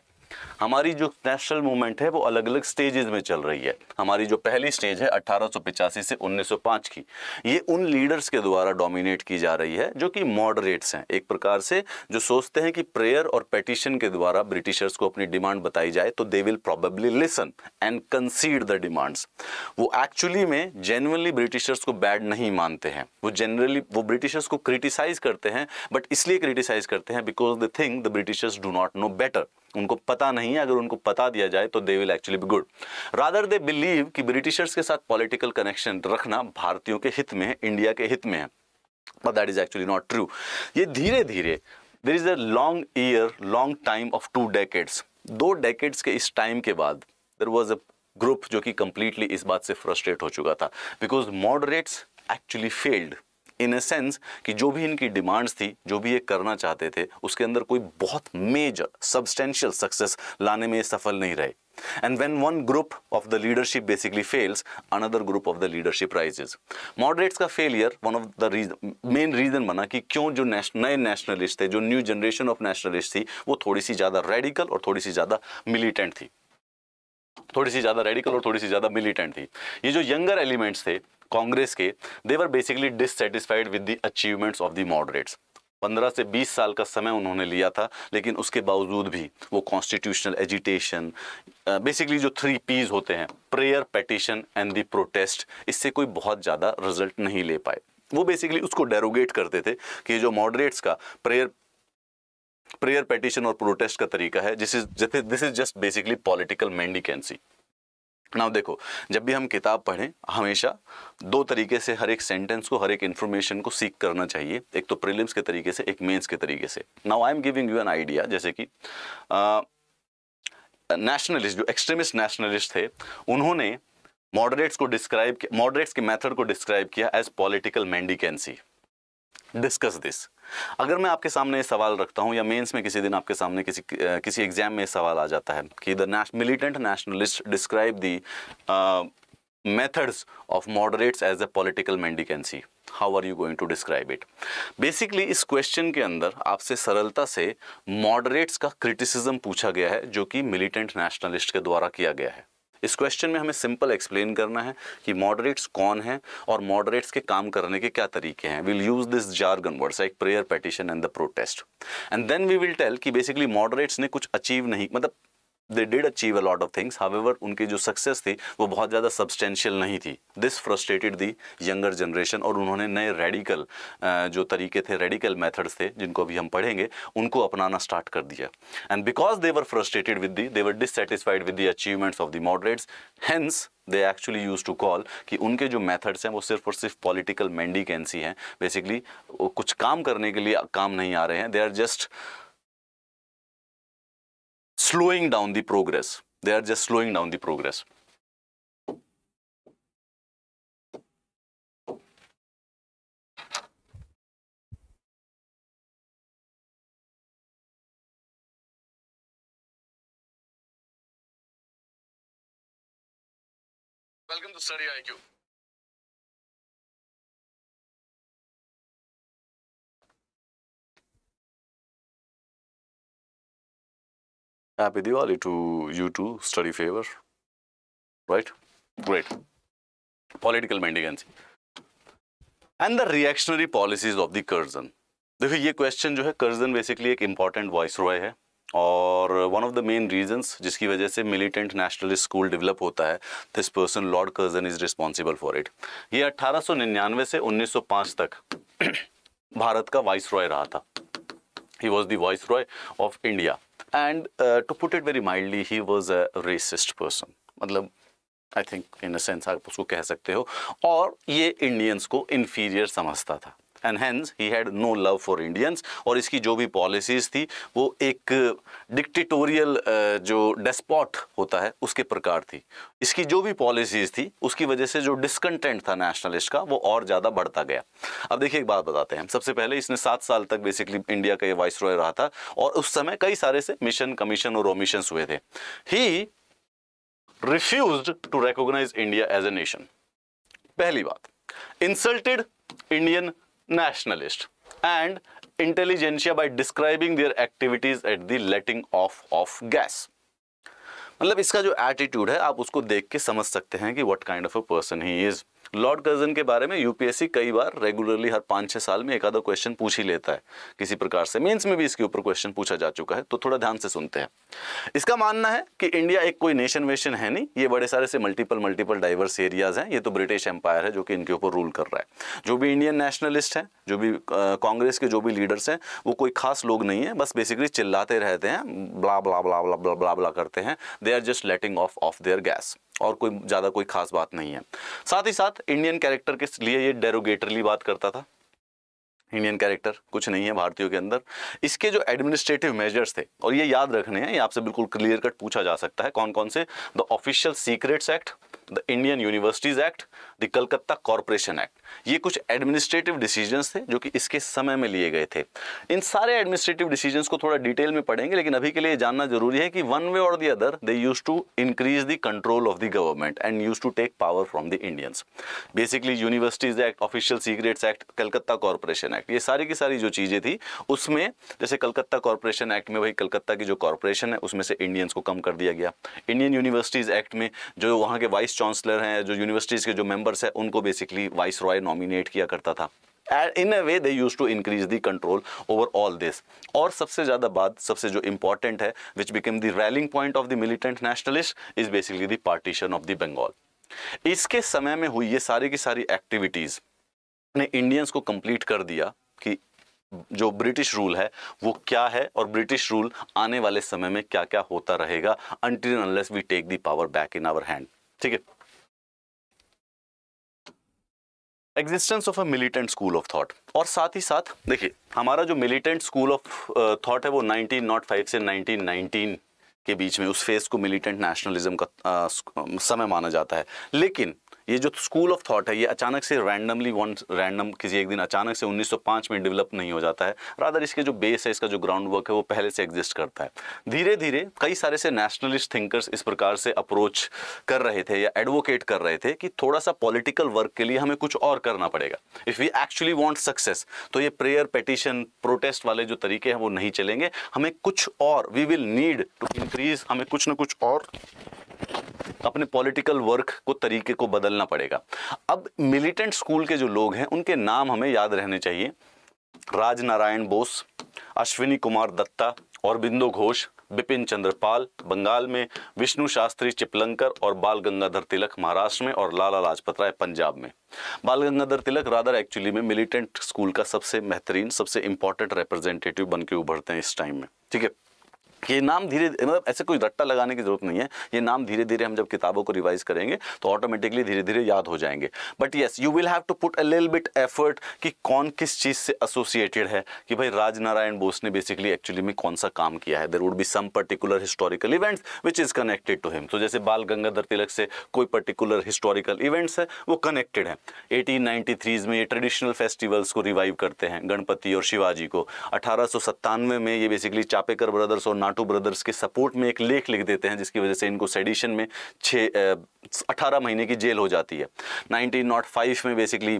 हमारी जो नेशनल मूवमेंट है वो अलग अलग स्टेजेस में चल रही है हमारी जो पहली स्टेज है अट्ठारह से 1905 की ये उन लीडर्स के द्वारा डोमिनेट की जा रही है जो कि मॉडरेट्स हैं एक प्रकार से जो सोचते हैं कि प्रेयर और पेटिशन के द्वारा ब्रिटिशर्स को अपनी डिमांड बताई जाए तो they will probably listen and concede the demands वो एक्चुअली में जेनुअनली ब्रिटिशर्स को बैड नहीं मानते हैं वो जनरली वो ब्रिटिशर्स को क्रिटिसाइज करते हैं बट इसलिए क्रिटिसाइज करते हैं because they think the Britishers do not know better उनको पता नहीं है अगर उनको पता दिया जाए तो they will actually be good rather they believe कि ब्रिटिशर्स के साथ पॉलिटिकल कनेक्शन रखना भारतीयों के हित में है इंडिया के हित में है but that is actually not true ये धीरे धीरे there is a long year long time of two decades दो डेकेड्स के इस टाइम के बाद देर वॉज अ ग्रुप जो कि कंप्लीटली इस बात से फ्रस्ट्रेट हो चुका था because moderates actually failed in a sense कि जो भी इनकी डिमांड्स थी जो भी ये करना चाहते थे उसके अंदर कोई बहुत मेजर सब्सटेंशियल सक्सेस लाने में सफल नहीं रहे and when one group of the leadership basically fails another group of the leadership rises moderates का failure one of the main reason बना कि क्यों जो नए नेशनलिस्ट थे जो न्यू जनरेशन ऑफ नेशनलिस्ट थी वो थोड़ी सी ज्यादा रेडिकल और थोड़ी सी ज्यादा मिलिटेंट थी थोड़ी सी ज़्यादा रेडिकल और थोड़ी सी ज़्यादा मिलिटेंट थी ये जो यंगर एलिमेंट्स थे कांग्रेस के they were basically dissatisfied with the achievements of the moderates 15 से बीस साल का समय उन्होंने लिया था लेकिन उसके बावजूद भी वो कॉन्स्टिट्यूशनल एजिटेशन बेसिकली जो थ्री पीज होते हैं prayer petition and the protest इससे कोई बहुत ज़्यादा रिजल्ट नहीं ले पाए वो बेसिकली उसको डेरोगेट करते थे कि जो मॉडरेट्स का प्रेयर प्रेयर पेटिशन और प्रोटेस्ट का तरीका है this is just basically political mendicancy now देखो जब भी हम किताब पढ़ें हमेशा दो तरीके से हर एक सेंटेंस को हर एक इन्फॉर्मेशन को सीख करना चाहिए एक तो प्रिलिम्स के तरीके से एक मेंस के तरीके से now I am giving you an idea जैसे कि नेशनलिस्ट जो एक्सट्रीमिस्ट नेशनलिस्ट थे उन्होंने मॉडरेट्स को डिस्क्राइब मॉडरेट्स के मेथड को डिस्क्राइब किया as political mendicancy discuss this अगर मैं आपके सामने सवाल रखता हूँ या मेंस में किसी दिन आपके सामने किसी किसी एग्जाम में सवाल आ जाता है कि the militant nationalist describe the methods of moderates as a political mendicancy how are you going to describe it basically इस क्वेश्चन के अंदर आपसे सरलता से मॉडरेट्स का क्रिटिसिज्म पूछा गया है जो कि मिलिटेंट नेशनलिस्ट के द्वारा किया गया है इस क्वेश्चन में हमें सिंपल एक्सप्लेन करना है कि मॉडरेट्स कौन है और मॉडरेट्स के काम करने के क्या तरीके हैं will use this jargon words like prayer petition and the protest and then we will tell कि बेसिकली मॉडरेट्स ने कुछ अचीव नहीं मतलब they did achieve a lot of things however उनकी जो सक्सेस थी वो बहुत ज़्यादा सब्सटेंशियल नहीं थी this frustrated the younger generation और उन्होंने नए रेडिकल जो तरीके थे रेडिकल मेथड्स थे जिनको अभी हम पढ़ेंगे उनको अपनाना स्टार्ट कर दिया and because they were frustrated with the they dissatisfied with the achievements of the moderates hence they actually used to call कि उनके जो मैथड्स हैं वो सिर्फ और सिर्फ पॉलिटिकल मैंडिकेंसी हैं बेसिकली वो कुछ काम करने के लिए काम नहीं आ रहे हैं they are just slowing down the progress. They are just slowing down the progress. Welcome to Study IQ. happy Diwali to you too, study favor. Right? Great. Political mendicancy. And the reactionary policies of the the Curzon देखिए ये question जो है Curzon basically एक important viceroy है और one of the main reasons जिसकी वजह से मिलिटेंट नेशनलिस्ट स्कूल डेवलप होता है this person Lord Curzon is responsible for it ये 1899 से 1905 तक भारत का वाइस रॉय रहा था he was the viceroy of India and to put it very mildly he was a racist person मतलब I think in sense आप उसको कह सकते हो और ये इंडियंस को इन्फीरियर समझता था and hence he had no love for Indians और इसकी जो भी पॉलिसीज थी वो एक डिक्टेटोरियल uh, जो डेस्पॉट होता है उसके प्रकार थी इसकी जो भी पॉलिसीज थी उसकी वजह से जो डिसकंटेंट था नेशनलिस्ट का वो और ज़्यादा बढ़ता गया अब देखिए एक बात बताते हैं सबसे पहले इसने सात साल तक बेसिकली इंडिया का ये वाइस रॉय रहा था और उस समय कई सारे से मिशन कमीशन और ओमिशन हुए थे he refuse to recognise India as a nation पहली बात insulted Indian nationalist and intelligentsia by describing their activities at the letting off of gas. मतलब इसका जो एटीट्यूड है आप उसको देख के समझ सकते हैं कि what kind of a person he is Lord Curzon के बारे में यूपीएससी कई बार रेगुलरली हर पांच छह साल में एक आधा क्वेश्चन पूछ ही लेता है किसी प्रकार से मेंस में भी इसके ऊपर क्वेश्चन पूछा जा चुका है तो थोड़ा ध्यान से सुनते हैं इसका मानना है कि इंडिया एक कोई नेशन वेशन है नहीं ये बड़े सारे से मल्टीपल मल्टीपल डाइवर्स एरियाज हैं ये तो ब्रिटिश एम्पायर है जो कि इनके ऊपर रूल कर रहा है जो भी इंडियन नेशनलिस्ट है जो भी कांग्रेस के जो भी लीडर्स हैं वो कोई खास लोग नहीं है बस बेसिकली चिल्लाते रहते हैं ब्ला ब्ला ब्ला ब्ला ब्ला ब्ला करते हैं they are just letting off off their gas और कोई ज़्यादा कोई खास बात नहीं है साथ ही साथ इंडियन कैरेक्टर के लिए ये डेरोगेटरली बात करता था इंडियन कैरेक्टर कुछ नहीं है भारतीयों के अंदर इसके जो एडमिनिस्ट्रेटिव मेजर्स थे और ये याद रखने हैं ये आपसे बिल्कुल क्लियर कट पूछा जा सकता है कौन कौन से the official secrets act the Indian universities act the Calcutta corporation act ये कुछ एडमिनिस्ट्रेटिव डिसीजंस थे जो कि इसके समय में लिए गए थे इन सारे एडमिनिस्ट्रेटिव डिसीजंस को थोड़ा डिटेल में पढ़ेंगे लेकिन अभी के लिए जानना जरूरी है कि वन वे और the other they use to increase the control of the government and use to take power from the Indians basically universities act official secrets act Calcutta corporation act ये सारी की सारी जो चीज़ें थी उसमें जैसे कलकत्ता कॉरपोरेशन एक्ट में वही कलकत्ता की जो कॉरपोरेशन है उसमें से इंडियंस को कम कर दिया गया इंडियन यूनिवर्सिटीज़ एक्ट में जो वहां के वाइस चांसलर हैं जो यूनिवर्सिटीज़ के जो मेंबर मेंबर्स है उनको बेसिकली वाइस रॉय नॉमिनेट किया करता था in a way they use to increase the control over all this और सबसे ज़्यादा बात सबसे जो इंपॉर्टेंट है which became the rallying point of the militant nationalist is basically the partition of the Bengal इसके समय में हुई ये सारी की सारी एक्टिविटीज़ ने इंडियंस को कंप्लीट कर दिया कि जो ब्रिटिश रूल है वो क्या है और ब्रिटिश रूल आने वाले समय में क्या क्या होता रहेगा until unless we take the power back in our hand ठीक है existence of a militant school of thought और साथ ही साथ देखिए हमारा जो मिलिटेंट स्कूल ऑफ थॉट है वो नाइनटीन नॉट फाइव से नाइनटीन नाइनटीन के बीच में उस फेज को मिलिटेंट नेशनलिज्म का आ, uh, um, समय माना जाता है लेकिन ये जो स्कूल ऑफ थॉट है ये अचानक से रैंडमली वन रैंडम किसी एक दिन अचानक से 1905 में डेवलप नहीं हो जाता है रादर इसके जो बेस है इसका जो ग्राउंड वर्क है वो पहले से एग्जिस्ट करता है धीरे धीरे कई सारे से नेशनलिस्ट थिंकर्स इस प्रकार से अप्रोच कर रहे थे या एडवोकेट कर रहे थे कि थोड़ा सा पॉलिटिकल वर्क के लिए हमें कुछ और करना पड़ेगा if we actually want success तो ये प्रेयर पेटिशन प्रोटेस्ट वाले जो तरीके हैं वो नहीं चलेंगे हमें कुछ और we will need to increase हमें कुछ ना कुछ और अपने पॉलिटिकल वर्क को तरीके को बदलना पड़ेगा अब मिलिटेंट स्कूल के जो लोग हैं उनके नाम हमें याद रहने चाहिए राज नारायण बोस अश्विनी कुमार दत्ता और बिंदु घोष बिपिन चंद्रपाल बंगाल में विष्णु शास्त्री चिपलंकर और बाल गंगाधर तिलक महाराष्ट्र में और लाला लाजपत राय पंजाब में बाल गंगाधर तिलक रादर एक्चुअली में मिलिटेंट स्कूल का सबसे बेहतरीन सबसे इंपॉर्टेंट रिप्रेजेंटेटिव बन के उभरते हैं इस टाइम में ठीक है ये नाम धीरे मतलब ऐसे कोई रट्टा लगाने की जरूरत नहीं है ये नाम धीरे धीरे हम जब किताबों को रिवाइज करेंगे तो ऑटोमेटिकली धीरे धीरे याद हो जाएंगे but yes you will have to put a लिल बिट एफर्ट कि कौन किस चीज़ से एसोसिएटेड है कि भाई राजनारायण बोस ने बेसिकली एक्चुअली में कौन सा काम किया है there would be some particular historical events which is connected to him तो जैसे बाल गंगाधर तिलक से कोई पर्टिकुलर हिस्टोरिकल इवेंट्स है वो कनेक्टेड है एटीन में ये ट्रेडिशनल फेस्टिवल्स को रिवाइव करते हैं गणपति और शिवाजी को अठारह में ये बेसिकली चापेकर ब्रदर्स और नाट नाटो ब्रदर्स के सपोर्ट में एक लेख लिख देते हैं जिसकी वजह से इनको सेडिशन में छः अठारह महीने की जेल हो जाती है नाइनटीन में बेसिकली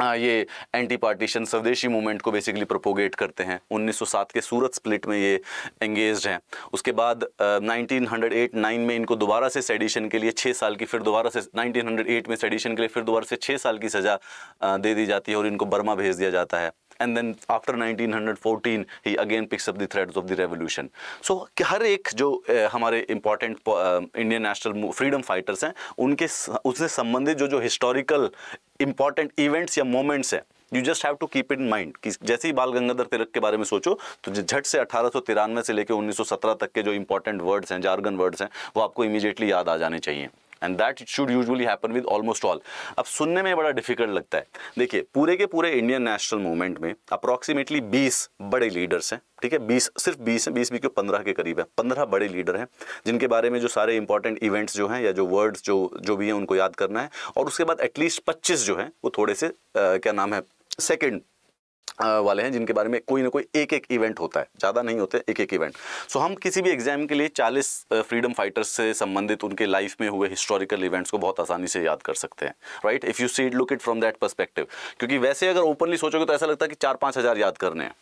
आ, ये एंटी पार्टीशन स्वदेशी मूवमेंट को बेसिकली प्रोपोगेट करते हैं 1907 के सूरत स्प्लिट में ये एंगेज हैं उसके बाद आ, 1908 9 में इनको दोबारा से सेडिशन के लिए छः साल की फिर दोबारा से 1908 में सेडिशन के लिए फिर दोबारा से छः साल की सज़ा दे दी जाती है और इनको बर्मा भेज दिया जाता है and then after 1914 he again picks up the threads of the revolution so हर एक जो हमारे important Indian national freedom fighters हैं उनके उससे संबंधित जो जो हिस्टोरिकल इम्पॉर्टेंट इवेंट्स या मोमेंट्स हैं you just have to keep in mind कि जैसे ही बाल गंगाधर तिलक के बारे में सोचो तो झट से अठारह से लेकर 1917 तक के जो इंपॉर्टेंट वर्ड्स हैं जार्गन वर्ड्स हैं वो आपको इमीजिएटली याद आ जाने चाहिए and that should usually happen with almost all अब सुनने में बड़ा डिफिकल्ट लगता है देखिए पूरे के पूरे इंडियन नेशनल मूवमेंट में अप्रॉक्सीमेटली 20 बड़े लीडर्स हैं ठीक है 20 सिर्फ 20 हैं 20 भी क्यों 15 के करीब है 15 बड़े लीडर हैं जिनके बारे में जो सारे इंपॉर्टेंट इवेंट्स जो हैं या जो वर्ड्स जो जो भी हैं उनको याद करना है और उसके बाद एटलीस्ट पच्चीस जो हैं वो थोड़े से आ, क्या नाम है सेकेंड वाले हैं जिनके बारे में कोई ना कोई एक एक इवेंट होता है ज़्यादा नहीं होते एक एक इवेंट सो हम किसी भी एग्जाम के लिए 40 फ्रीडम फाइटर्स से संबंधित उनके लाइफ में हुए हिस्टोरिकल इवेंट्स को बहुत आसानी से याद कर सकते हैं right if you see look it from that perspective क्योंकि वैसे अगर ओपनली सोचोगे तो ऐसा लगता है कि चार पाँच हज़ार याद करने हैं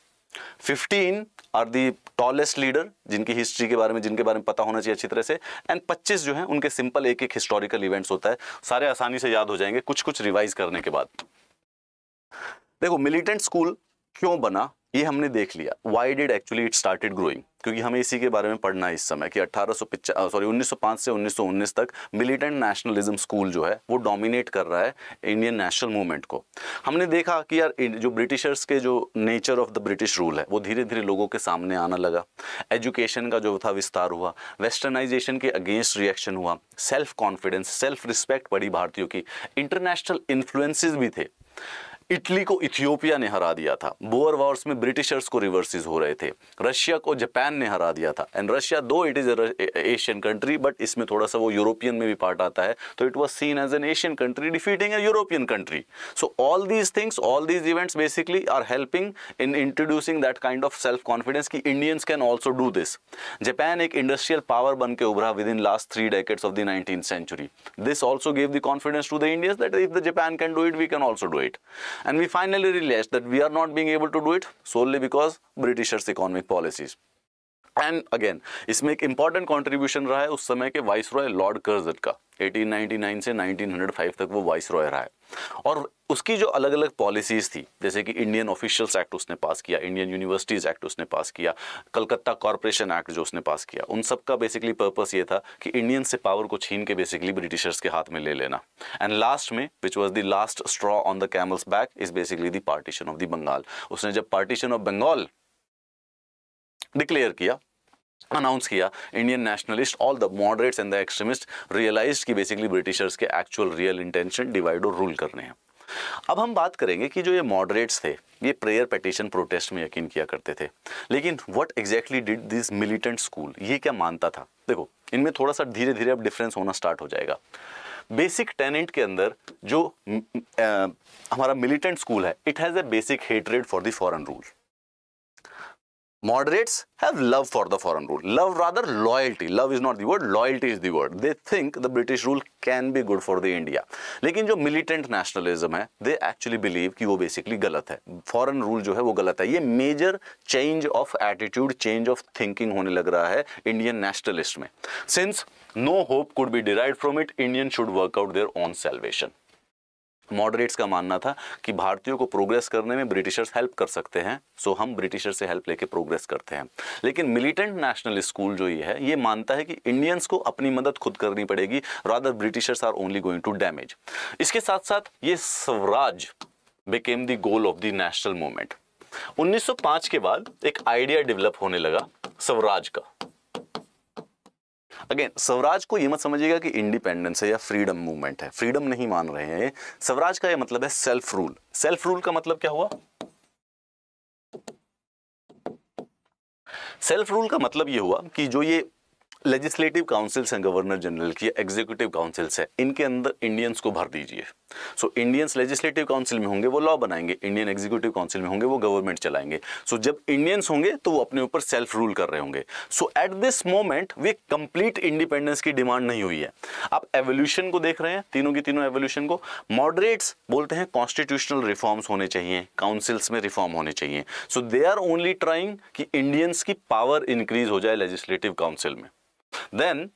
fifteen are the tallest leader जिनकी हिस्ट्री के बारे में जिनके बारे में पता होना चाहिए अच्छी तरह से एंड 25 जो है उनके सिंपल एक एक हिस्टोरिकल इवेंट्स होता है सारे आसानी से याद हो जाएंगे कुछ कुछ रिवाइज करने के बाद देखो मिलिटेंट स्कूल क्यों बना ये हमने देख लिया why did actually it started growing क्योंकि हमें इसी के बारे में पढ़ना है इस समय कि अट्ठारह सॉरी 1905 से 1919 तक मिलिटेंट नेशनलिज्म स्कूल जो है वो डोमिनेट कर रहा है इंडियन नेशनल मूवमेंट को हमने देखा कि यार जो ब्रिटिशर्स के जो nature of the British rule है वो धीरे धीरे लोगों के सामने आना लगा एजुकेशन का जो था विस्तार हुआ वेस्टर्नाइजेशन के अगेंस्ट रिएक्शन हुआ सेल्फ कॉन्फिडेंस सेल्फ रिस्पेक्ट पड़ी भारतीयों की इंटरनेशनल इन्फ्लुएंसेस भी थे इटली को इथियोपिया ने हरा दिया था बोअर वॉर्स में ब्रिटिशर्स को रिवर्सिस हो रहे थे रशिया को जापान ने हरा दिया था and Russia though it is Asian country but इसमें थोड़ा सा वो यूरोपियन में भी पार्ट आता है तो it was seen as an Asian country defeating a European country so all these things all these events basically are helping in introducing that kind of self confidence की Indians can also do this Japan एक industrial power बन के उभरा within last three decades of the nineteen century this also gave the confidence to the Indians that if the Japan can do it we can also do it And we finally realized that we are not being able to do it solely because Britishers' economic policies. And again, इसमें एक important contribution. रहा है उस समय के vice Lord Curzon का 1899 से 1905 तक वो वाइस रहा है और उसकी जो अलग अलग पॉलिसीज़ थी जैसे कि इंडियन ऑफिशियल्स एक्ट उसने पास किया इंडियन यूनिवर्सिटीज़ एक्ट उसने पास किया कलकत्ता कॉरपोरेशन एक्ट जो उसने पास किया उन सब का बेसिकली पर्पस ये था कि इंडियन से पावर को छीन के बेसिकली ब्रिटिशर्स के हाथ में ले लेना एंड लास्ट में which was the last straw on the camel's back is basically the partition of the Bengal उसने जब पार्टीशन ऑफ बंगाल डिक्लेयर किया अनाउंस किया Indian nationalist all the moderates and the extremist realise कि बेसिकली ब्रिटिशर्स के actual real intention divide और rule करने हैं अब हम बात करेंगे कि जो ये मॉडरेट्स थे ये प्रेयर पेटिशन प्रोटेस्ट में यकीन किया करते थे लेकिन what exactly did this militant school ये क्या मानता था देखो इनमें थोड़ा सा धीरे धीरे अब डिफरेंस होना स्टार्ट हो जाएगा बेसिक टेनेंट के अंदर जो आ, हमारा मिलिटेंट स्कूल है it has a basic hatred for the foreign rule moderates have love for the foreign rule. Love rather loyalty. Love is not the word, loyalty is the word. They think the British rule can be good for the India. lekin jo militant nationalism hai they actually believe ki wo basically galat hai Foreign rule jo hai wo galat hai ye major change of attitude, change of thinking hone lag raha hai Indian nationalist mein Since no hope could be derived from it, indian should work out their own salvation. Moderates का मानना था कि भारतीयों को progress करने में Britishers help कर सकते हैं सो हम ब्रिटिशर्स से हेल्प लेके प्रोग्रेस करते हैं लेकिन मिलिटेंट नेशनल स्कूल जो ये है ये मानता है कि इंडियंस को अपनी मदद खुद करनी पड़ेगी rather Britishers are only going to damage इसके साथ साथ ये swaraj became the goal of the national movement 1905 के बाद एक आइडिया डेवलप होने लगा स्वराज का अगेन स्वराज को ये मत समझिएगा कि इंडिपेंडेंस है या फ्रीडम मूवमेंट है फ्रीडम नहीं मान रहे हैं स्वराज का यह मतलब है सेल्फ रूल सेल्फ रूल का मतलब क्या हुआ सेल्फ रूल का मतलब ये हुआ कि जो ये लेजिस्लेटिव काउंसिल्स हैं गवर्नर जनरल की एग्जीक्यूटिव काउंसिल्स हैं इनके अंदर इंडियंस को भर दीजिए सो इंडियंस लेजिस्लेटिव काउंसिल में होंगे वो लॉ बनाएंगे इंडियन एग्जीक्यूटिव काउंसिल में होंगे वो गवर्नमेंट चलाएंगे सो so, जब इंडियंस होंगे तो वो अपने ऊपर सेल्फ रूल कर रहे होंगे सो एट दिस मोमेंट वे कंप्लीट इंडिपेंडेंस की डिमांड नहीं हुई है आप एवोल्यूशन को देख रहे हैं तीनों की तीनों एवोल्यूशन को मॉडरेट्स बोलते हैं कॉन्स्टिट्यूशनल रिफॉर्म्स होने चाहिए काउंसिल्स में रिफॉर्म होने चाहिए so they are only trying कि इंडियंस की पावर इंक्रीज हो जाए लेजिस्लेटिव काउंसिल में देन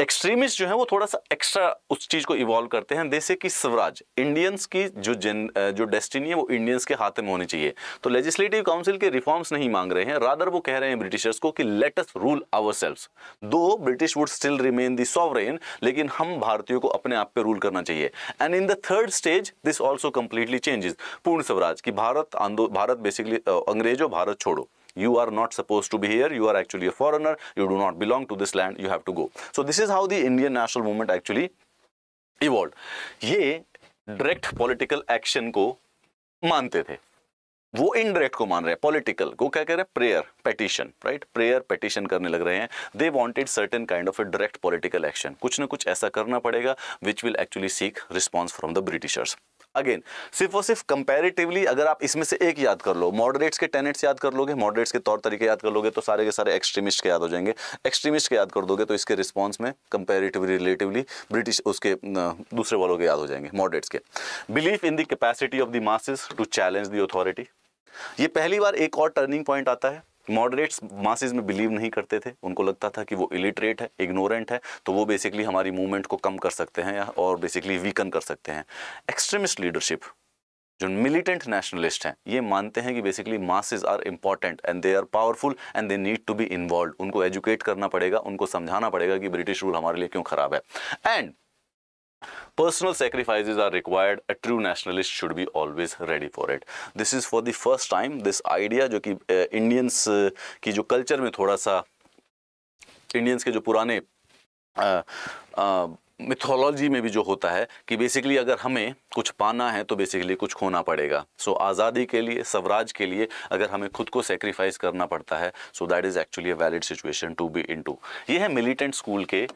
एक्सट्रीमिस्ट जो है वो थोड़ा सा एक्स्ट्रा उस चीज़ को इवॉल्व करते हैं जैसे कि स्वराज इंडियंस की जो जन जो डेस्टिनी है वो इंडियंस के हाथ में होनी चाहिए तो लेजिस्लेटिव काउंसिल के रिफॉर्म्स नहीं मांग रहे हैं रादर वो कह रहे हैं ब्रिटिशर्स को कि let us rule ourselves though British would still remain the sovereign लेकिन हम भारतीयों को अपने आप पर रूल करना चाहिए and in the third stage this also completely changes Purna Swaraj की भारत आंदो भारत बेसिकली अंग्रेजों भारत छोड़ो you are not supposed to be here you are actually a foreigner you do not belong to this land you have to go so this is how the indian national movement actually evolved ye direct political action ko mante the वो indirect को मान रहे हैं political को क्या कह रहे हैं prayer petition right prayer petition करने लग रहे हैं they wanted certain kind of a direct political action कुछ ना कुछ ऐसा करना पड़ेगा which will actually seek response from the Britishers again सिर्फ और सिर्फ कंपेरेटिवली अगर आप इसमें से एक याद कर लो मॉडरेट्स के टेनेट्स याद कर लोगे मॉडरेट्स के तौर तरीके याद कर लोगे तो सारे के सारे एक्सट्रीमिस्ट के याद हो जाएंगे एक्सट्रीमिस्ट के याद कर दोगे तो इसके रिस्पॉन्स में कंपेरेटिवली रिलेटिवली ब्रिटिश उसके दूसरे वालों के याद हो जाएंगे मॉडरेट्स के belief in the capacity of the masses to challenge the authority ये पहली बार एक और टर्निंग पॉइंट आता है मॉडरेट्स मासेज में बिलीव नहीं करते थे उनको लगता था कि वो इलिटरेट है इग्नोरेंट है तो वो बेसिकली हमारी मूवमेंट को कम कर सकते हैं और बेसिकली वीकन कर सकते हैं एक्सट्रीमिस्ट लीडरशिप जो मिलिटेंट नेशनलिस्ट हैं ये मानते हैं कि basically masses are important and they are powerful and they need to be involve उनको एजुकेट करना पड़ेगा उनको समझाना पड़ेगा कि ब्रिटिश रूल हमारे लिए क्यों खराब है and Personal sacrifices are required. A true nationalist should be always ready for it. This is for the first time this idea जो कि Indians की जो culture में थोड़ा सा Indians के जो पुराने मिथोलॉजी में भी जो होता है कि बेसिकली अगर हमें कुछ पाना है तो बेसिकली कुछ खोना पड़ेगा सो so, आज़ादी के लिए स्वराज के लिए अगर हमें खुद को सेक्रीफाइस करना पड़ता है so that is actually a valid situation to be in to ये है मिलिटेंट स्कूल के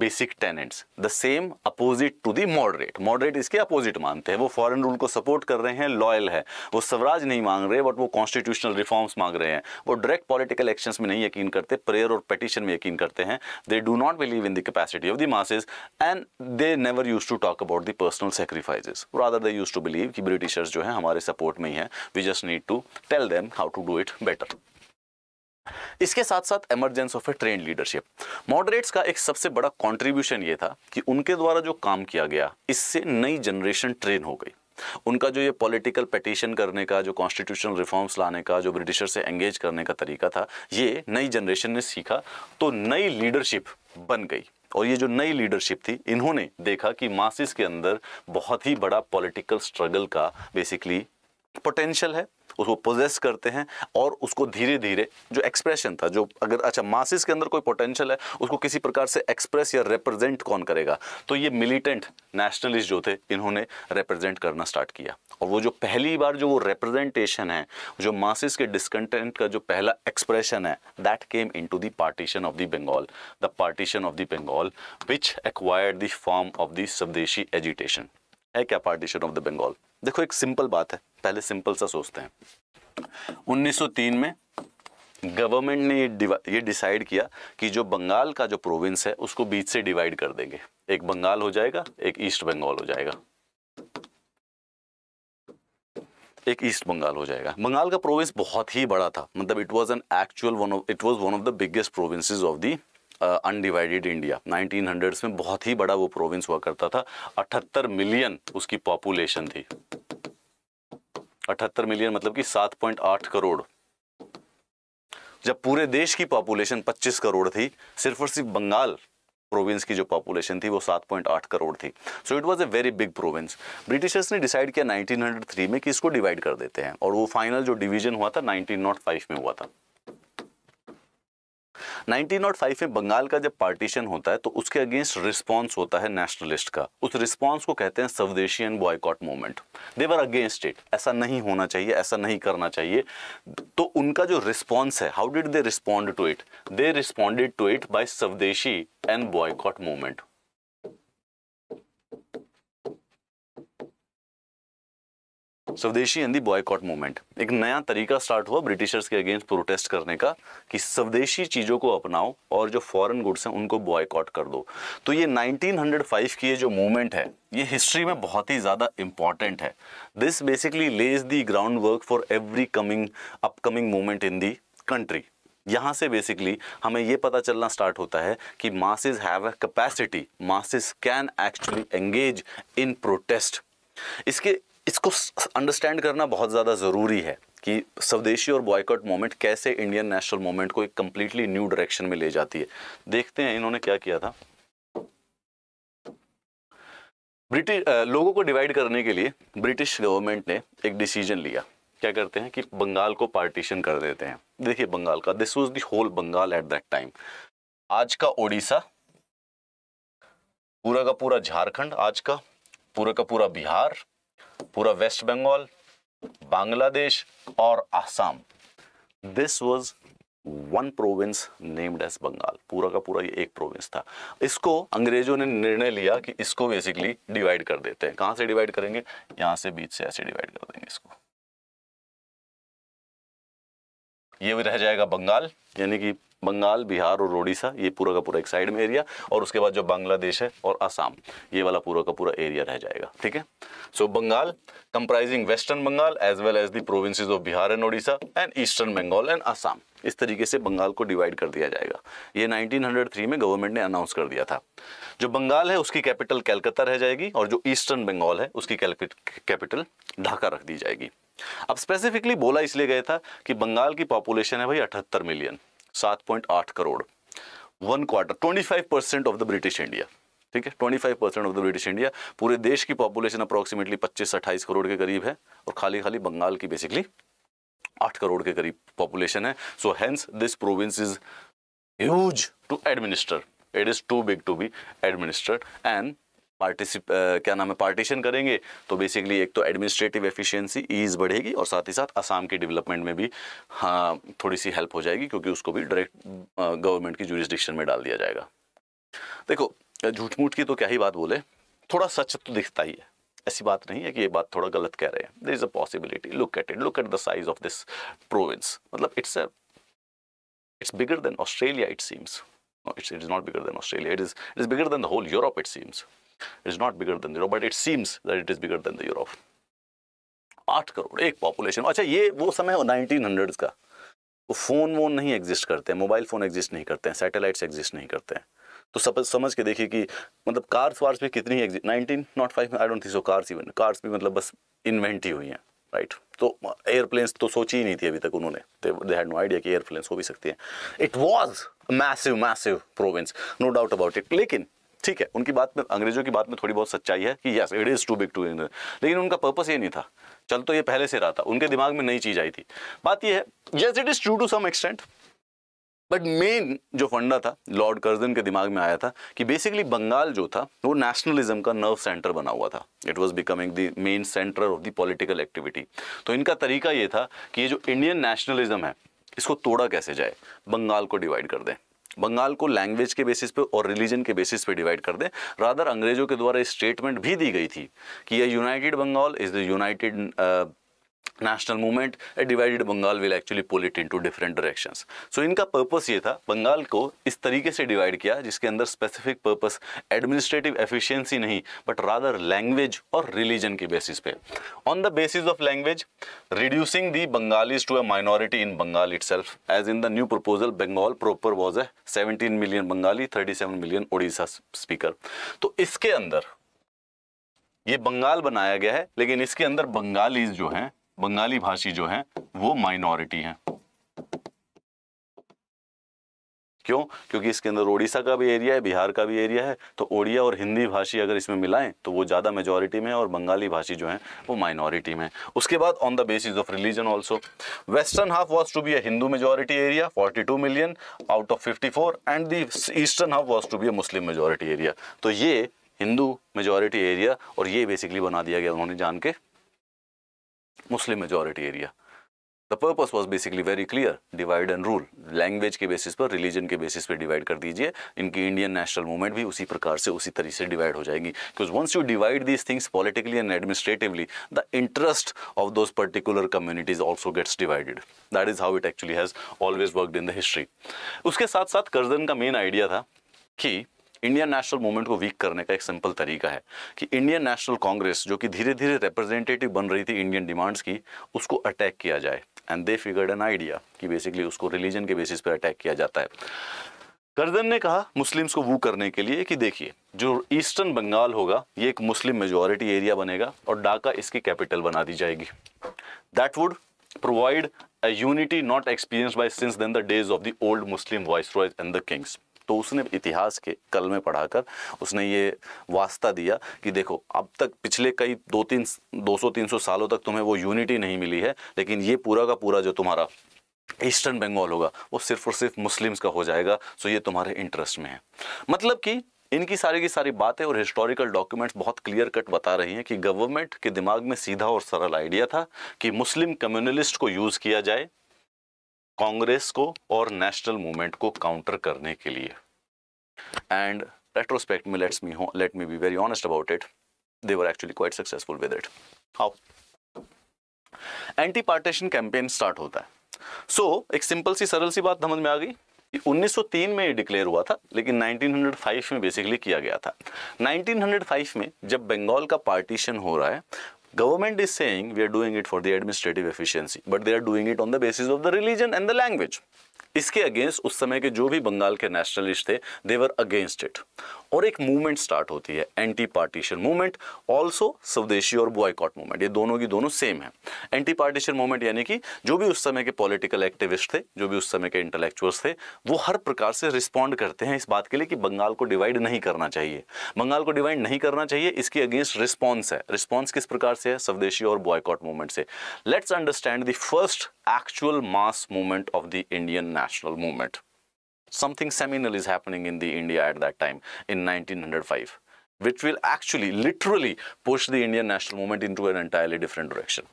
basic tenets the same opposite to the moderate moderate इसके अपोजिट मानते हैं वो फॉरेन रूल को सपोर्ट कर रहे हैं लॉयल है वो स्वराज नहीं मांग रहे बट वो कॉन्स्टिट्यूशनल रिफॉर्म्स मांग रहे हैं वो डायरेक्ट पॉलिटिकल एक्शंस में नहीं यकीन करते प्रेयर और पेटिशन में यकीन करते हैं they do not believe in the capacity of the masses and they never use to talk about the personal sacrifices rather they use to believe कि ब्रिटिशर्स जो है हमारे सपोर्ट में ही है we just need to tell them how to do it better इसके साथ साथ emergence of a train leadership moderates का एक सबसे बड़ा कॉन्ट्रीब्यूशन ये था कि उनके द्वारा जो काम किया गया इससे नई जनरेशन ट्रेन हो गई उनका जो ये पॉलिटिकल पटिशन करने का जो कॉन्स्टिट्यूशनल रिफॉर्म्स लाने का जो ब्रिटिशर से एंगेज करने का तरीका था ये नई जनरेशन ने सीखा तो नई लीडरशिप बन गई और ये जो नई लीडरशिप थी इन्होंने देखा कि मासिस के अंदर बहुत ही बड़ा पॉलिटिकल स्ट्रगल का बेसिकली पोटेंशियल है उसको पोजेस करते हैं और उसको धीरे धीरे जो एक्सप्रेशन था जो अगर अच्छा मासिस के अंदर कोई पोटेंशियल है उसको किसी प्रकार से एक्सप्रेस या रिप्रेजेंट कौन करेगा तो ये मिलिटेंट नेशनलिस्ट जो थे इन्होंने रिप्रेजेंट करना स्टार्ट किया और वो जो पहली बार जो वो रिप्रेजेंटेशन है जो मासिस के डिसकंटेंट का जो पहला एक्सप्रेशन है that came into partition of the Bengal the partition of the Bengal which acquired the form of the swadeshi agitation है क्या पार्टीशन ऑफ द बंगाल देखो एक सिंपल बात है पहले सिंपल सा सोचते हैं 1903 में गवर्नमेंट ने ये ये डिसाइड किया कि जो बंगाल का जो प्रोविंस है उसको बीच से डिवाइड कर देंगे एक बंगाल हो जाएगा एक ईस्ट बंगाल हो जाएगा एक ईस्ट बंगाल हो जाएगा बंगाल का प्रोविंस बहुत ही बड़ा था मतलब it was an actual one of it was one of the biggest provinces of the undivided India 1900s में बहुत ही बड़ा वो प्रोविंस हुआ करता था 78 मिलियन उसकी पॉपुलेशन थी 78 मिलियन मतलब कि 7.8 करोड़ जब पूरे देश की पॉपुलेशन 25 करोड़ थी सिर्फ और सिर्फ बंगाल प्रोविंस की जो पॉपुलेशन थी वो 7.8 करोड़ थी so it was a very big province Britishers ने डिसाइड किया 1903 में कि इसको डिवाइड कर देते हैं और वो फाइनल जो डिवीजन हुआ था 1905 में हुआ था 1905 में बंगाल का जब पार्टीशन होता है तो उसके अगेंस्ट रिस्पॉन्स होता है नेशनलिस्ट का उस रिस्पॉन्स को कहते हैं swadeshi and boycott movement they were against it ऐसा नहीं होना चाहिए ऐसा नहीं करना चाहिए तो उनका जो रिस्पॉन्स है how did they respond to it they responded to it by swadeshi and boycott movement swadeshi and the boycott movement एक नया तरीका स्टार्ट हुआ ब्रिटिशर्स के अगेंस्ट प्रोटेस्ट करने का कि स्वदेशी चीज़ों को अपनाओ और जो फॉरेन गुड्स हैं उनको बॉयकॉट कर दो तो ये 1905 की ये जो मूवमेंट है ये हिस्ट्री में बहुत ही ज़्यादा इंपॉर्टेंट है this basically lays the groundwork for every coming upcoming movement in the country यहाँ से बेसिकली हमें ये पता चलना स्टार्ट होता है कि masses have a capacity masses can actually engage in protest इसके इसको अंडरस्टैंड करना बहुत ज़्यादा ज़रूरी है कि स्वदेशी और बॉयकॉट मोमेंट कैसे इंडियन नेशनल मोमेंट को एक कम्प्लीटली न्यू डायरेक्शन में ले जाती है देखते हैं इन्होंने क्या किया था ब्रिटिश लोगों को डिवाइड करने के लिए ब्रिटिश गवर्नमेंट ने एक डिसीजन लिया क्या करते हैं कि बंगाल को पार्टीशन कर देते हैं देखिए बंगाल का this was the whole Bengal at that time आज का ओडिशा पूरा का पूरा झारखंड आज का पूरा का पूरा बिहार पूरा वेस्ट बंगाल बांग्लादेश और Assam this was one province named as Bengal पूरा का पूरा ये एक प्रोविंस था इसको अंग्रेजों ने निर्णय लिया कि इसको बेसिकली डिवाइड कर देते हैं कहां से डिवाइड करेंगे यहां से बीच से ऐसे डिवाइड कर देंगे इसको ये भी रह जाएगा बंगाल यानी कि बंगाल बिहार और उड़ीसा ये पूरा का पूरा एक साइड में एरिया और उसके बाद जो बांग्लादेश है और आसाम ये वाला पूरा का पूरा एरिया रह जाएगा ठीक है so Bengal comprising western Bengal as well as the provinces of Bihar and Orissa and eastern Bengal and Assam इस तरीके से बंगाल को डिवाइड कर दिया जाएगा ये 1903 में गवर्नमेंट ने अनाउंस कर दिया था जो बंगाल है उसकी कैपिटल कैलकत्ता रह जाएगी और जो ईस्टर्न बंगाल है उसकी कैपिटल ढाका रख दी जाएगी अब स्पेसिफिकली बोला इसलिए गया था कि बंगाल की पॉपुलेशन है भाई अठहत्तर million 7.8 crore one quarter 25 percent of the British India ठीक है 25 percent of the British India पूरे देश की पॉपुलेशन अप्रोक्सीमेटली 25-28 करोड़ के करीब है और खाली खाली बंगाल की बेसिकली 8 करोड़ के करीब पॉपुलेशन है so hence this province is huge to administer it is too big to be administered and पार्टिसिप क्या नाम है पार्टीशन करेंगे तो बेसिकली एक तो एडमिनिस्ट्रेटिव एफिशिएंसी ईज बढ़ेगी और साथ ही साथ आसाम के डेवलपमेंट में भी हाँ थोड़ी सी हेल्प हो जाएगी क्योंकि उसको भी डायरेक्ट गवर्नमेंट की जुरिस्डिक्शन में डाल दिया जाएगा देखो झूठ मूठ की तो क्या ही बात बोले थोड़ा सच तो दिखता ही है ऐसी बात नहीं है कि ये बात थोड़ा गलत कह रहे हैं there is a possibility look at it look at the size of this province मतलब it's it's bigger than Australia it seems No, it is not bigger than Australia. It is, it is bigger than the whole Europe, it seems. It is not bigger than Europe, but it seems that it is bigger than the Europe. आठ करोड़ एक population अच्छा ये वो समय nineteen hundred का वो phone वोन नहीं एग्जिस्ट करते हैं मोबाइल फ़ोन एग्जिस्ट नहीं करते हैं सैटेलाइट्स एग्जिस्ट नहीं करते हैं तो सब समझ के देखिए कि मतलब कार्स वार्स भी कितनी exist nineteen not five I don't think so cars even cars भी मतलब बस इन्वेंट ही हुई हैं राइट तो एयरप्लेन्स तो सोची ही नहीं थी अभी तक उन्होंने दे हैड नो आइडिया कि एयरप्लेन्स हो भी सकती हैं it was massive massive province no doubt about it लेकिन ठीक है उनकी बात में अंग्रेजों की बात में थोड़ी बहुत सच्चाई है कि yes it is too big to इन लेकिन उनका पर्पस ये नहीं था चल तो ये पहले से रहा था उनके दिमाग में नई चीज़ आई थी बात यह है yes it is true to some extent but main जो फंडा था लॉर्ड कर्जन के दिमाग में आया था कि बेसिकली बंगाल जो था वो नेशनलिज्म का नर्व सेंटर बना हुआ था it was becoming the main centre of the political activity तो इनका तरीका ये था कि ये जो इंडियन नेशनलिज्म है इसको तोड़ा कैसे जाए बंगाल को डिवाइड कर दें बंगाल को लैंग्वेज के बेसिस पे और रिलीजन के बेसिस पे डिवाइड कर दें रादर अंग्रेजों के द्वारा स्टेटमेंट भी दी गई थी कि यह united Bengal is the united national movement a divided Bengal will actually पोलिट in two different directions so इनका पर्पस ये था बंगाल को इस तरीके से डिवाइड किया जिसके अंदर स्पेसिफिक पर्पस एडमिनिस्ट्रेटिव एफिशिएंसी नहीं बट रादर लैंग्वेज और रिलीजन के बेसिस पे on the basis of language reducing the Bengalis to a minority in Bengal itself as in the new proposal Bengal proper was a seventeen million Bengali thirty seven million Odisha speaker तो इसके अंदर ये बंगाल बनाया गया है लेकिन इसके अंदर बंगालीज जो हैं बंगाली भाषी जो हैं वो माइनॉरिटी हैं क्यों क्योंकि इसके अंदर ओडिशा का भी एरिया है बिहार का भी एरिया है तो ओडिया और हिंदी भाषी अगर इसमें मिलाएं तो वो ज़्यादा मेजोरिटी में और बंगाली भाषी जो है वो माइनॉरिटी में उसके बाद on the basis of religion also western half was to be a Hindu majority area 42 million out of fifty and the eastern half was to be a Muslim majority area तो ये हिंदू मेजोरिटी एरिया और ये basically बना दिया गया उन्होंने जान के Muslim majority area the purpose was basically very clear divide and rule language के बेसिस पर रिलीजन के बेसिस पर डिवाइड कर दीजिए इनकी इंडियन नेशनल मूवमेंट भी उसी प्रकार से उसी तरीके से डिवाइड हो जाएगी because once you divide these things politically and administratively the interest of those particular communities also gets divided that is how it actually has always worked in the history उसके साथ साथ कर्जन का main idea था कि Indian national movement को weak करने का एक सिंपल तरीका है कि इंडियन नेशनल कांग्रेस जो कि धीरे धीरे रिप्रेजेंटेटिव बन रही थी इंडियन डिमांड्स की उसको अटैक किया जाए and they figured an idea कि बेसिकली उसको रिलीजन के बेसिस पर अटैक किया जाता है करदन ने कहा मुस्लिम्स को वो करने के लिए कि देखिए जो ईस्टर्न बंगाल होगा ये एक मुस्लिम मेजोरिटी एरिया बनेगा और ढाका इसकी कैपिटल बना दी जाएगी that would provide a unity not experience experienced since then the days of the old Muslim viceroys and the kings तो उसने इतिहास के कल में पढ़ाकर उसने ये वास्ता दिया कि देखो अब तक पिछले कई दो तीन दो सौ तीन सौ सालों तक तुम्हें वो यूनिटी नहीं मिली है लेकिन ये पूरा का पूरा जो तुम्हारा ईस्टर्न बंगाल होगा वो सिर्फ और सिर्फ मुस्लिम्स का हो जाएगा सो ये तुम्हारे इंटरेस्ट में है मतलब कि इनकी सारी की सारी बातें और हिस्टोरिकल डॉक्यूमेंट्स बहुत क्लियर कट बता रही हैं कि गवर्नमेंट के दिमाग में सीधा और सरल आइडिया था कि मुस्लिम कम्युनलिस्ट को यूज़ किया जाए कांग्रेस को और नेशनल मूवमेंट को काउंटर करने के लिए एंड रेट्रोस्पेक्ट में let's me let me be very honest about it they were actually quite successful with it how anti partition campaign start होता है सो so, एक सिंपल सी सरल सी बात समझ में आ गई 1903 में डिक्लेयर हुआ था लेकिन 1905 में बेसिकली किया गया था 1905 में जब बंगाल का पार्टीशन हो रहा है Government is saying we are doing it for the administrative efficiency, but they are doing it on the basis of the religion and the language. इसके अगेंस्ट उस समय के जो भी बंगाल के नेशनलिस्ट थे देवर अगेंस्ट इट और एक मूवमेंट स्टार्ट होती है एंटी पार्टीशन मूवमेंट ऑल्सो स्वदेशी और बॉयकॉट मूवमेंट ये दोनों की दोनों सेम है एंटी पार्टीशन मूवमेंट यानी कि जो भी उस समय के पॉलिटिकल एक्टिविस्ट थे जो भी उस समय के इंटेलेक्चुअल्स थे वो हर प्रकार से रिस्पॉन्ड करते हैं इस बात के लिए कि बंगाल को डिवाइड नहीं करना चाहिए बंगाल को डिवाइड नहीं करना चाहिए इसके अगेंस्ट रिस्पॉन्स है रिस्पॉन्स किस प्रकार से स्वदेशी और बॉयकॉट मूवमेंट से let's understand the first actual mass movement of the Indian national movement something seminal is happening in the India at that time in 1905, which will actually literally push the Indian national movement into an entirely different direction.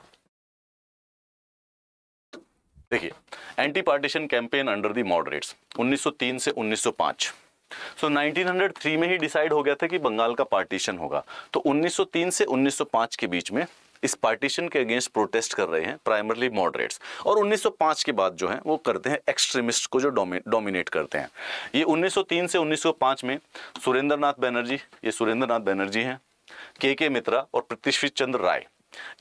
dekhiye anti partition campaign under the moderates 1903 se 1905 so so, 1903 में ही decide हो गया था कि बंगाल का partition होगा तो 1903 से 1905 के बीच में इस पार्टीशन के अगेंस्ट प्रोटेस्ट कर रहे हैं प्राइमरली मॉडरेट्स और 1905 के बाद जो है वो करते हैं एक्सट्रीमिस्ट को जो डोमिनेट करते हैं ये 1903 से 1905 में सुरेंद्र नाथ बैनर्जी ये सुरेंद्र नाथ बैनर्जी हैं के के मित्रा और पृथ्वी चंद्र राय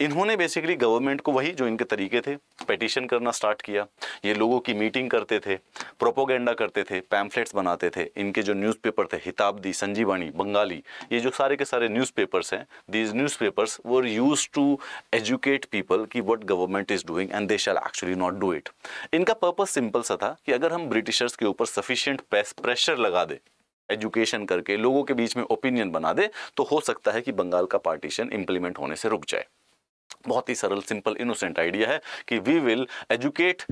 इन्होंने बेसिकली गवर्नमेंट को वही जो इनके तरीके थे पेटिशन करना स्टार्ट किया ये लोगों की मीटिंग करते थे प्रोपोगेंडा करते थे पैम्फलेट्स बनाते थे इनके जो न्यूज़पेपर थे हिताब्दी संजीवानी बंगाली ये जो सारे के सारे न्यूज़पेपर्स हैं these newspapers were used to educate people कि what government is doing and they shall actually not do it इनका पर्पज सिंपल सा था कि अगर हम ब्रिटिशर्स के ऊपर सफिशियंट प्रेशर लगा दें एजुकेशन करके लोगों के बीच में ओपिनियन बना दे तो हो सकता है कि बंगाल का पार्टीशन इंप्लीमेंट होने से रुक जाए बहुत ही सरल सिंपल इनोसेंट आइडिया है कि we will educate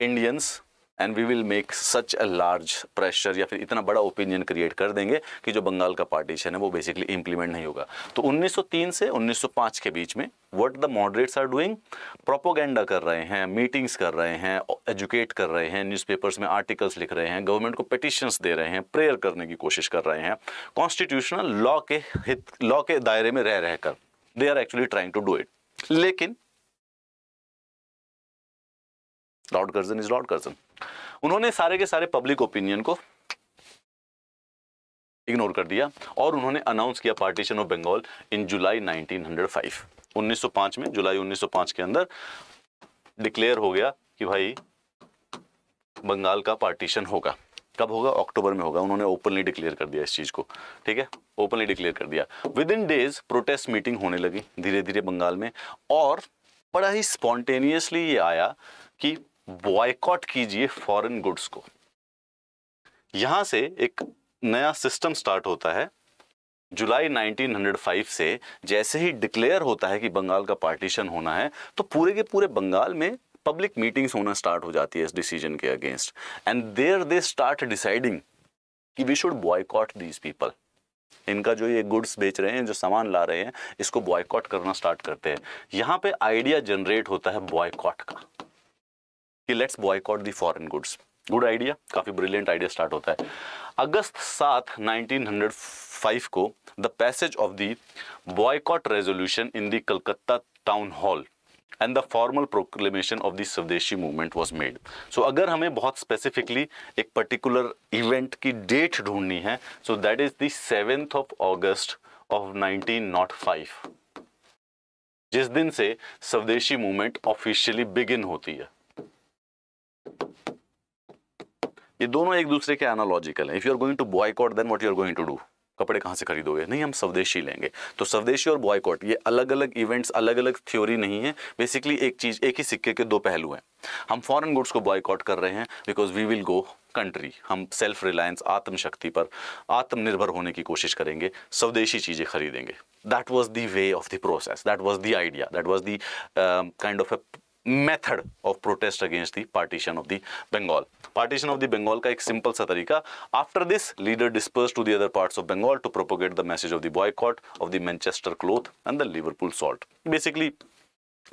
Indians and we will make such a large pressure या फिर इतना बड़ा ओपिनियन क्रिएट कर देंगे कि जो बंगाल का पार्टीशन है वो बेसिकली इंप्लीमेंट नहीं होगा तो 1903 से 1905 के बीच में what the moderates are doing propaganda कर रहे हैं मीटिंग्स कर रहे हैं एजुकेट कर रहे हैं न्यूज़पेपर्स में आर्टिकल्स लिख रहे हैं गवर्नमेंट को पिटिशंस दे रहे हैं प्रेयर करने की कोशिश कर रहे हैं कॉन्स्टिट्यूशनल लॉ के हित लॉ के दायरे में रह रहकर they are actually trying to do it लेकिन Lord Curzon is Lord Curzon उन्होंने सारे के सारे पब्लिक ओपिनियन को इग्नोर कर दिया और उन्होंने अनाउंस किया partition of Bengal in July 1905 1905 में जुलाई 1905 के अंदर डिक्लेयर हो गया कि भाई बंगाल का पार्टीशन होगा कब होगा अक्टूबर में होगा उन्होंने ओपनली डिक्लेयर कर दिया इस चीज़ को ठीक है ओपनली डिक्लेयर कर दिया within days protest meeting होने लगी धीरे धीरे बंगाल में और बड़ा ही स्पॉन्टेनियसली ये आया कि बॉयकॉट कीजिए फॉरेन गुड्स को यहां से एक नया सिस्टम स्टार्ट होता है जुलाई 1905 से जैसे ही डिक्लेयर होता है कि बंगाल का पार्टीशन होना है तो पूरे के पूरे बंगाल में पब्लिक मीटिंग्स होना स्टार्ट हो जाती है इस डिसीजन के against and there they start deciding कि we should boycott these people इनका जो ये गुड्स बेच रहे हैं जो सामान ला रहे हैं इसको बॉयकॉट करना स्टार्ट करते हैं यहाँ पे आइडिया जनरेट होता है बॉयकॉट का कि let's boycott the foreign goods good idea काफ़ी ब्रिलियंट आइडिया स्टार्ट होता है अगस्त सात 1905 को the passage of the boycott resolution in the Calcutta town hall and the formal proclamation of the swadeshi movement was made so अगर हमें बहुत स्पेसिफिकली एक पर्टिकुलर इवेंट की डेट ढूंढनी है so that is the of August of nineteen not five जिस दिन से स्वदेशी मूवमेंट ऑफिशियली बिगिन होती है ये दोनों एक दूसरे के एनालॉजिकल हैं if you are going to boycott then what you are going to do कपड़े कहाँ से खरीदोगे नहीं हम स्वदेशी लेंगे तो स्वदेशी और बॉयकॉट ये अलग अलग इवेंट्स अलग अलग थ्योरी नहीं है बेसिकली एक चीज़ एक ही सिक्के के दो पहलू हैं हम फॉरेन गुड्स को बॉयकॉट कर रहे हैं because we will go country हम सेल्फ रिलायंस आत्मशक्ति पर आत्मनिर्भर होने की कोशिश करेंगे स्वदेशी चीज़ें खरीदेंगे that was the way of the process that was the idea that was the kind of a method of protest against the partition of the Bengal partition of the Bengal का एक सिंपल सा तरीका after this leader disperse to the other parts of Bengal to propagate the message of the boycott of the Manchester cloth and the Liverpool salt basically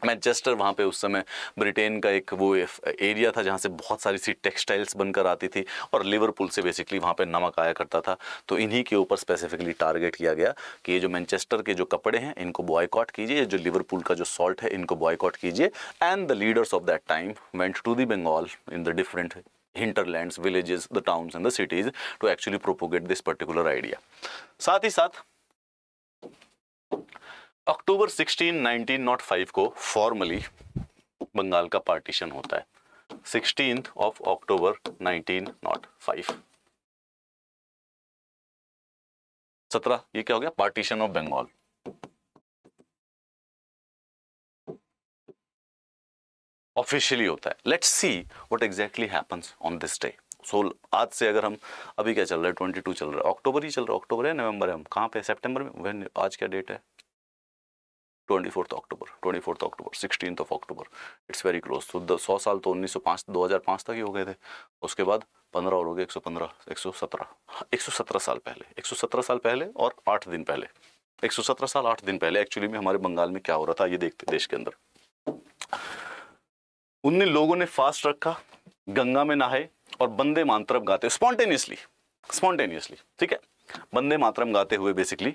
Manchester वहाँ पे उस समय Britain का एक वो एरिया था जहाँ से बहुत सारी सी टेक्सटाइल्स बनकर आती थी और लिवरपूल से बेसिकली वहाँ पे नमक आया करता था तो इन्हीं के ऊपर स्पेसिफिकली टारगेट किया गया कि ये जो मैनचेस्टर के जो कपड़े हैं इनको बॉयकॉट कीजिए जो लिवरपूल का जो सॉल्ट है इनको बॉयकॉट कीजिए and the leaders of that time went to the Bengal in the different hinterlands, villages the towns and the cities to actually propagate this particular idea साथ ही साथ अक्टूबर 16, 1905 को फॉर्मली बंगाल का पार्टीशन होता है सिक्सटीन ऑफ अक्टूबर 1905 सत्रह ये क्या हो गया पार्टीशन ऑफ बंगाल ऑफिशियली होता है let's see what exactly happens on this day so आज से अगर हम अभी क्या चल रहा है 22 चल रहा है अक्टूबर ही चल रहा है अक्टूबर है नवंबर है हम कहाँ पे सितंबर में वेन आज क्या डेट है 24th October, 24th October, 16th of October. It's very close. So the 100 साल तो 1905 2005 तक ही हो गए थे उसके बाद 15 और हो गए 115 117 117 साल पहले 117 साल पहले और 8 दिन पहले 117 साल 8 दिन पहले Actually में हमारे बंगाल में क्या हो रहा था ये देखते देश के अंदर उन लोगों ने fast रखा गंगा में नहाए और बंदे मातरम गाते spontaneously, spontaneously. ठीक है बंदे मातरम गाते हुए basically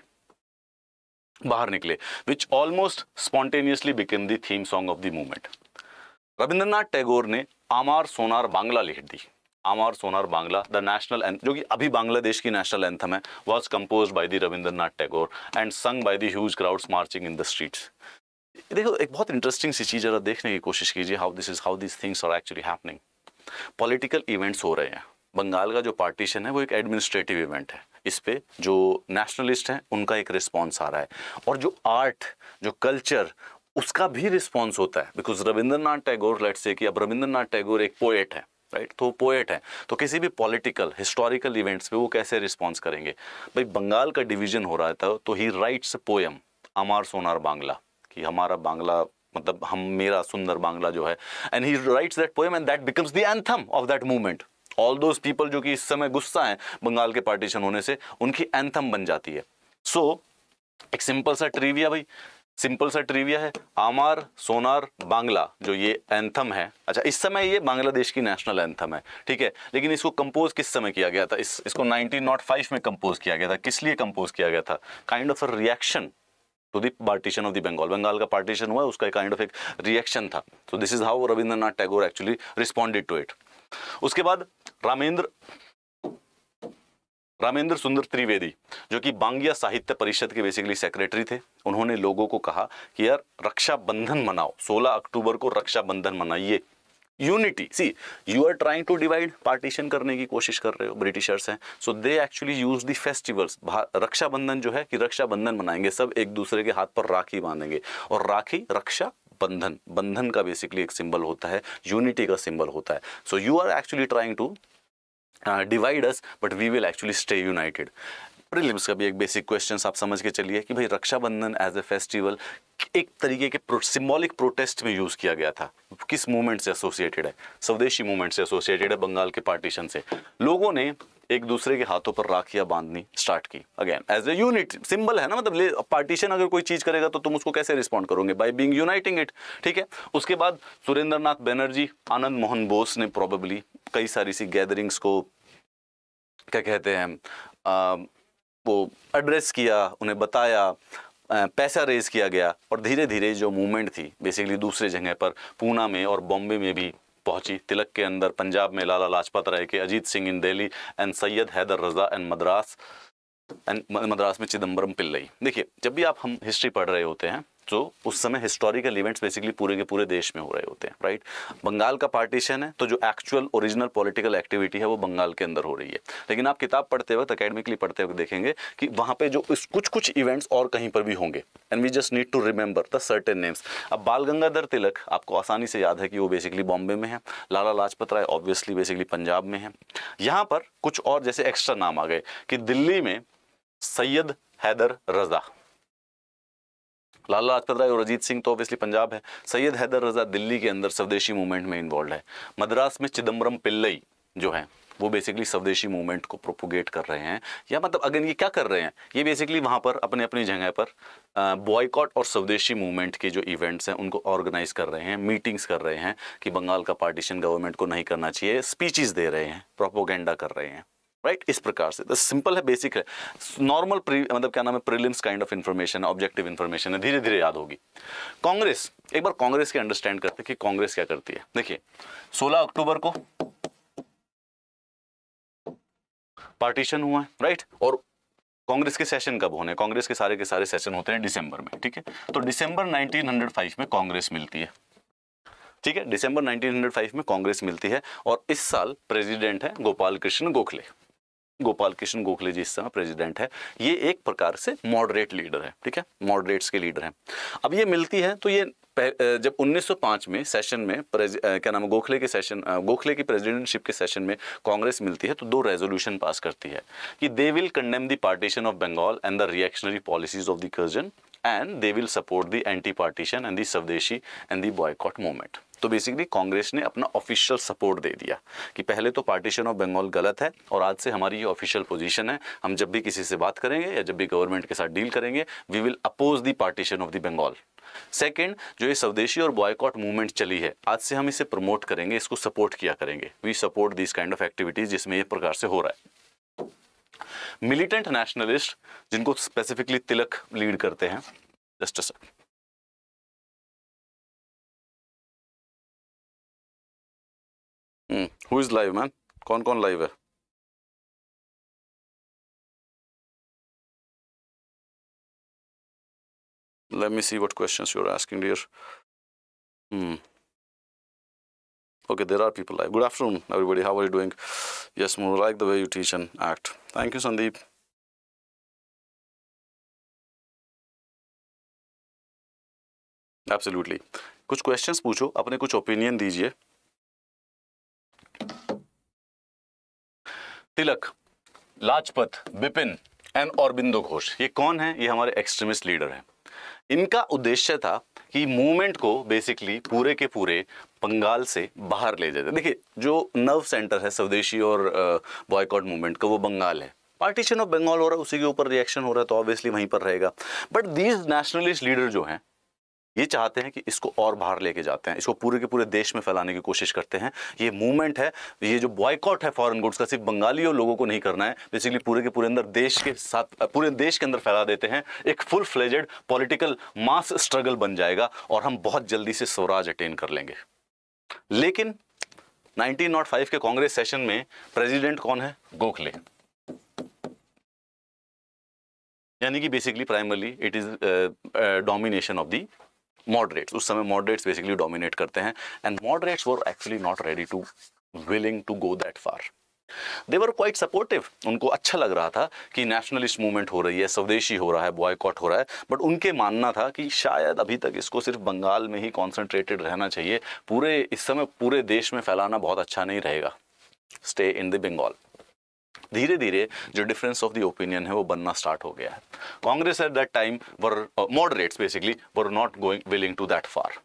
बाहर निकले which almost spontaneously became the theme song of the movement Rabindranath Tagore ने आमार सोनार बांग्ला लिख दी आमार सोनार बांग्ला द नेशनल जो कि अभी बांग्लादेश की नेशनल एंथम है was composed by the Rabindranath Tagore and sung by the huge crowds marching in the streets देखो एक बहुत इंटरेस्टिंग सी चीज़ जरा देखने की कोशिश कीजिए how this is how this things are actually happening political events हो रहे हैं बंगाल का जो पार्टीशन है वो एक एडमिनिस्ट्रेटिव इवेंट है इस पर जो नेशनलिस्ट हैं उनका एक रिस्पॉन्स आ रहा है और जो आर्ट जो कल्चर उसका भी रिस्पॉन्स होता है बिकॉज रविंद्रनाथ टैगोर लेट से कि अब रविंद्रनाथ टैगोर एक पोएट है राइट right? तो पोएट है तो किसी भी पॉलिटिकल हिस्टोरिकल इवेंट्स पे वो कैसे रिस्पॉन्स करेंगे भाई बंगाल का डिवीजन हो रहा था तो he writes poem Amar Sonar Bangla कि हमारा बांग्ला मतलब हम मेरा सुंदर बांग्ला जो है and he writes that poem and that becomes the anthem of that movement all those people जो कि इस समय गुस्सा है बंगाल के पार्टीशन होने से उनकी एंथम बन जाती है सो so, एक सिंपल सा ट्रिविया भाई सिंपल सा ट्रिविया है आमार सोनार बांग्ला जो ये एंथम है अच्छा इस समय ये बांग्लादेश की नेशनल एंथम है ठीक है लेकिन इसको कंपोज किस समय किया गया था इस इसको 1905 में कंपोज किया गया था किस लिए कंपोज किया गया था kind of a reaction to the partition of the Bengal Bengal का पार्टीशन हुआ उसका काइंड ऑफ एक रिएक्शन था so this is how Rabindranath Tagore actually responded to it उसके बाद रामेंद्र रामेंद्र सुंदर त्रिवेदी जो कि बांग्या साहित्य परिषद के बेसिकली सेक्रेटरी थे उन्होंने लोगों को कहा कि यार रक्षाबंधन मनाओ 16 अक्टूबर को रक्षाबंधन मनाइए unity see you are trying to divide partition करने की कोशिश कर रहे हो ब्रिटिशर्स हैं so they actually use the festivals Rakshabandhan जो है कि रक्षाबंधन मनाएंगे सब एक दूसरे के हाथ पर राखी बांधेंगे और राखी रक्षा बंधन बंधन का बेसिकली एक सिंबल होता है यूनिटी का सिंबल होता है so you are actually trying to divide us but we will actually stay united prelims का भी एक बेसिक क्वेश्चन आप समझ के चलिए कि भाई रक्षाबंधन एज ए फेस्टिवल एक तरीके के सिम्बॉलिक प्रोटेस्ट में यूज़ किया गया था किस मूवमेंट से एसोसिएटेड है स्वदेशी मूवमेंट से एसोसिएटेड है बंगाल के पार्टीशन से लोगों ने एक दूसरे के हाथों पर राखियां बांधनी स्टार्ट की again as a unit symbol है ना मतलब पार्टीशन अगर कोई चीज करेगा तो तुम उसको कैसे रिस्पॉन्ड करोगे बाई बींग यूनाइटिंग इट ठीक है उसके बाद सुरेंद्र नाथ बैनर्जी आनंद मोहन बोस ने प्रॉबेबली कई सारी सी गैदरिंग्स को क्या कहते हैं आ, वो एड्रेस किया उन्हें बताया पैसा रेज किया गया और धीरे धीरे जो मूवमेंट थी बेसिकली दूसरे जगह पर पूना में और बॉम्बे में भी पहुंची तिलक के अंदर पंजाब में लाला लाजपत राय के Ajit Singh in Delhi and Syed Haider Raza and Madras and Madras में चिदम्बरम पिल्लई देखिए जब भी आप हम हिस्ट्री पढ़ रहे होते हैं जो तो उस समय हिस्टोरिकल इवेंट्स बेसिकली पूरे के पूरे देश में हो रहे होते हैं राइट बंगाल का पार्टीशन है तो जो एक्चुअल ओरिजिनल पॉलिटिकल एक्टिविटी है वो बंगाल के अंदर हो रही है लेकिन आप किताब पढ़ते वक्त अकेडमिकली पढ़ते वक्त देखेंगे कि वहाँ पे जो इस कुछ कुछ इवेंट्स और कहीं पर भी होंगे and we just need to remember the certain names अब बाल गंगाधर तिलक आपको आसानी से याद है कि वो बेसिकली बॉम्बे में है लाला लाजपत राय ऑब्वियसली बेसिकली पंजाब में है यहाँ पर कुछ और जैसे एक्स्ट्रा नाम आ गए कि दिल्ली में सैयद हैदर रजा लाला लाजपत राय और अजीत सिंह तो ऑब्वियसली पंजाब है सैयद हैदर रजा दिल्ली के अंदर स्वदेशी मूवमेंट में इन्वॉल्व है मद्रास में चिदम्बरम पिल्लई जो है वो बेसिकली स्वदेशी मूवमेंट को प्रोपोगेट कर रहे हैं या मतलब अगर ये क्या कर रहे हैं ये बेसिकली वहाँ पर अपने अपनी जगह पर बॉयकॉट और स्वदेशी मूवमेंट के जो इवेंट्स हैं उनको ऑर्गेनाइज कर रहे हैं मीटिंग्स कर रहे हैं कि बंगाल का पार्टीशन गवर्नमेंट को नहीं करना चाहिए स्पीचेस दे रहे हैं प्रोपोगेंडा कर रहे हैं राइट right? इस प्रकार से सिंपल तो है बेसिक है नॉर्मल मतलब क्या नाम है prelims kind of information objective information है धीरे धीरे याद होगी कांग्रेस एक बार कांग्रेस के अंडरस्टैंड करते कि कांग्रेस क्या करती है देखिए 16 अक्टूबर को पार्टीशन हुआ है राइट और कांग्रेस के सेशन कब होने कांग्रेस के सारे के सारे सेशन होते हैं डिसंबर में ठीक है तो डिसंबर नाइनटीन में कांग्रेस मिलती है ठीक है दिसंबर 1905 में कांग्रेस मिलती है और इस साल प्रेसिडेंट है गोपाल कृष्ण गोखले गोपाल कृष्ण गोखले जी इस समय प्रेसिडेंट है ये एक प्रकार से मॉडरेट लीडर है ठीक है मॉडरेट्स के लीडर हैं अब ये मिलती है तो ये जब 1905 में सेशन में क्या नाम है गोखले के सेशन गोखले की प्रेसिडेंटशिप के सेशन में कांग्रेस मिलती है तो दो रेजोल्यूशन पास करती है कि they will condemn the partition of Bengal and the reactionary policies of the Curzon and they will support the anti partition and the swadeshi and the boycott movement तो बेसिकली कांग्रेस ने अपना ऑफिशियल सपोर्ट दे दिया कि पहले तो पार्टीशन ऑफ बंगाल गलत है और आज से हमारी ये ऑफिशियल पोजीशन है हम जब भी किसी से बात करेंगे या जब भी गवर्नमेंट के साथ डील करेंगे we will oppose the partition of the Bengal second जो ये स्वदेशी और बॉयकॉट मूवमेंट चली है आज से हम इसे प्रमोट करेंगे इसको सपोर्ट किया करेंगे we support this kind of activities जिसमें ये प्रकार से हो रहा है मिलिटेंट नेशनलिस्ट जिनको स्पेसिफिकली तिलक लीड करते हैं just a second who is live man कौन कौन लाइव है let me see what questions you are asking dear hmm okay there are people live good afternoon everybody how are you doing yes more like the way you teach and act thank you Sandeep absolutely कुछ questions पूछो अपने कुछ opinion दीजिए Tilak Lajpat Bipin and Aurobindo Ghosh ये कौन है ये हमारे एक्सट्रीमिस्ट लीडर हैं इनका उद्देश्य था कि मूवमेंट को बेसिकली पूरे के पूरे बंगाल से बाहर ले जाते देखिए जो नव सेंटर है स्वदेशी और बॉयकॉट मूवमेंट का वो बंगाल है पार्टीशन ऑफ बंगाल हो रहा है उसी के ऊपर रिएक्शन हो रहा है तो ऑब्वियसली वहीं पर रहेगा बट दीज नेशनलिस्ट लीडर जो हैं ये चाहते हैं कि इसको और बाहर लेके जाते हैं इसको पूरे के पूरे देश में फैलाने की कोशिश करते हैं ये मूवमेंट है ये जो बॉयकॉट है फॉरेन गुड्स का सिर्फ बंगाली और लोगों को नहीं करना है बेसिकली पूरे के पूरे अंदर देश के साथ पूरे देश के अंदर फैला देते हैं एक full fledged political mass struggle बन जाएगा और हम बहुत जल्दी से स्वराज अटेन कर लेंगे लेकिन नाइनटीन के कांग्रेस सेशन में प्रेजिडेंट कौन है गोखले यानी कि basically primarily it is domination of the moderates उस समय मॉडरेट्स बेसिकली डोमिनेट करते हैं and moderates were actually not ready to willing to go that far they were quite supportive उनको अच्छा लग रहा था कि नेशनलिस्ट मूवमेंट हो रही है स्वदेशी हो रहा है बॉयकॉट हो रहा है बट उनके मानना था कि शायद अभी तक इसको सिर्फ बंगाल में ही कॉन्सेंट्रेटेड रहना चाहिए पूरे इस समय पूरे देश में फैलाना बहुत अच्छा नहीं रहेगा स्टे इन द बंगाल धीरे धीरे जो डिफरेंस ऑफ द ओपिनियन है वो बनना स्टार्ट हो गया है Congress at that time were moderates basically were not going willing to that far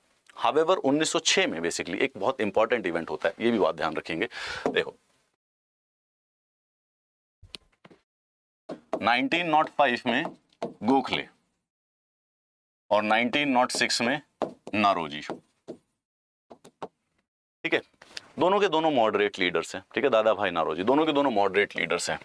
however 1906 में बेसिकली एक बहुत इंपॉर्टेंट इवेंट होता है ये भी बात ध्यान रखेंगे देखो 1905 में गोखले और 1906 में नारोजी ठीक है दोनों के दोनों मॉडरेट लीडर्स हैं ठीक है दादा भाई नारोजी दोनों के दोनों मॉडरेट लीडर्स हैं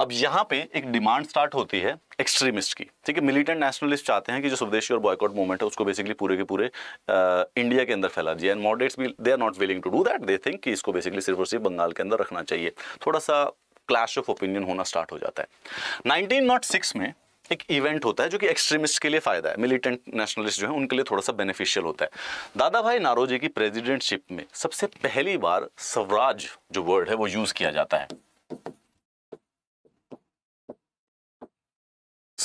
अब यहाँ पे एक डिमांड स्टार्ट होती है एक्सट्रीमिस्ट की ठीक है मिलिटेंट नेशनलिस्ट चाहते हैं कि जो स्वदेशी और बॉयकॉट मूवमेंट है उसको बेसिकली पूरे के पूरे आ, इंडिया के अंदर फैला दिया एंड मॉडरेट्स भी they are not willing to do that they think कि इसको बेसिकली सिर्फ और सिर्फ बंगाल के अंदर रखना चाहिए थोड़ा सा क्लैश ऑफ ओपिनियन होना स्टार्ट हो जाता है नाइनटीन में एक इवेंट होता है जो कि एक्सट्रीमिस्ट के लिए फायदा है मिलिटेंट नेशनलिस्ट जो है उनके लिए थोड़ा सा बेनिफिशियल होता है दादा भाई नारोजी की प्रेसिडेंटशिप में सबसे पहली बार स्वराज जो वर्ड है वो यूज किया जाता है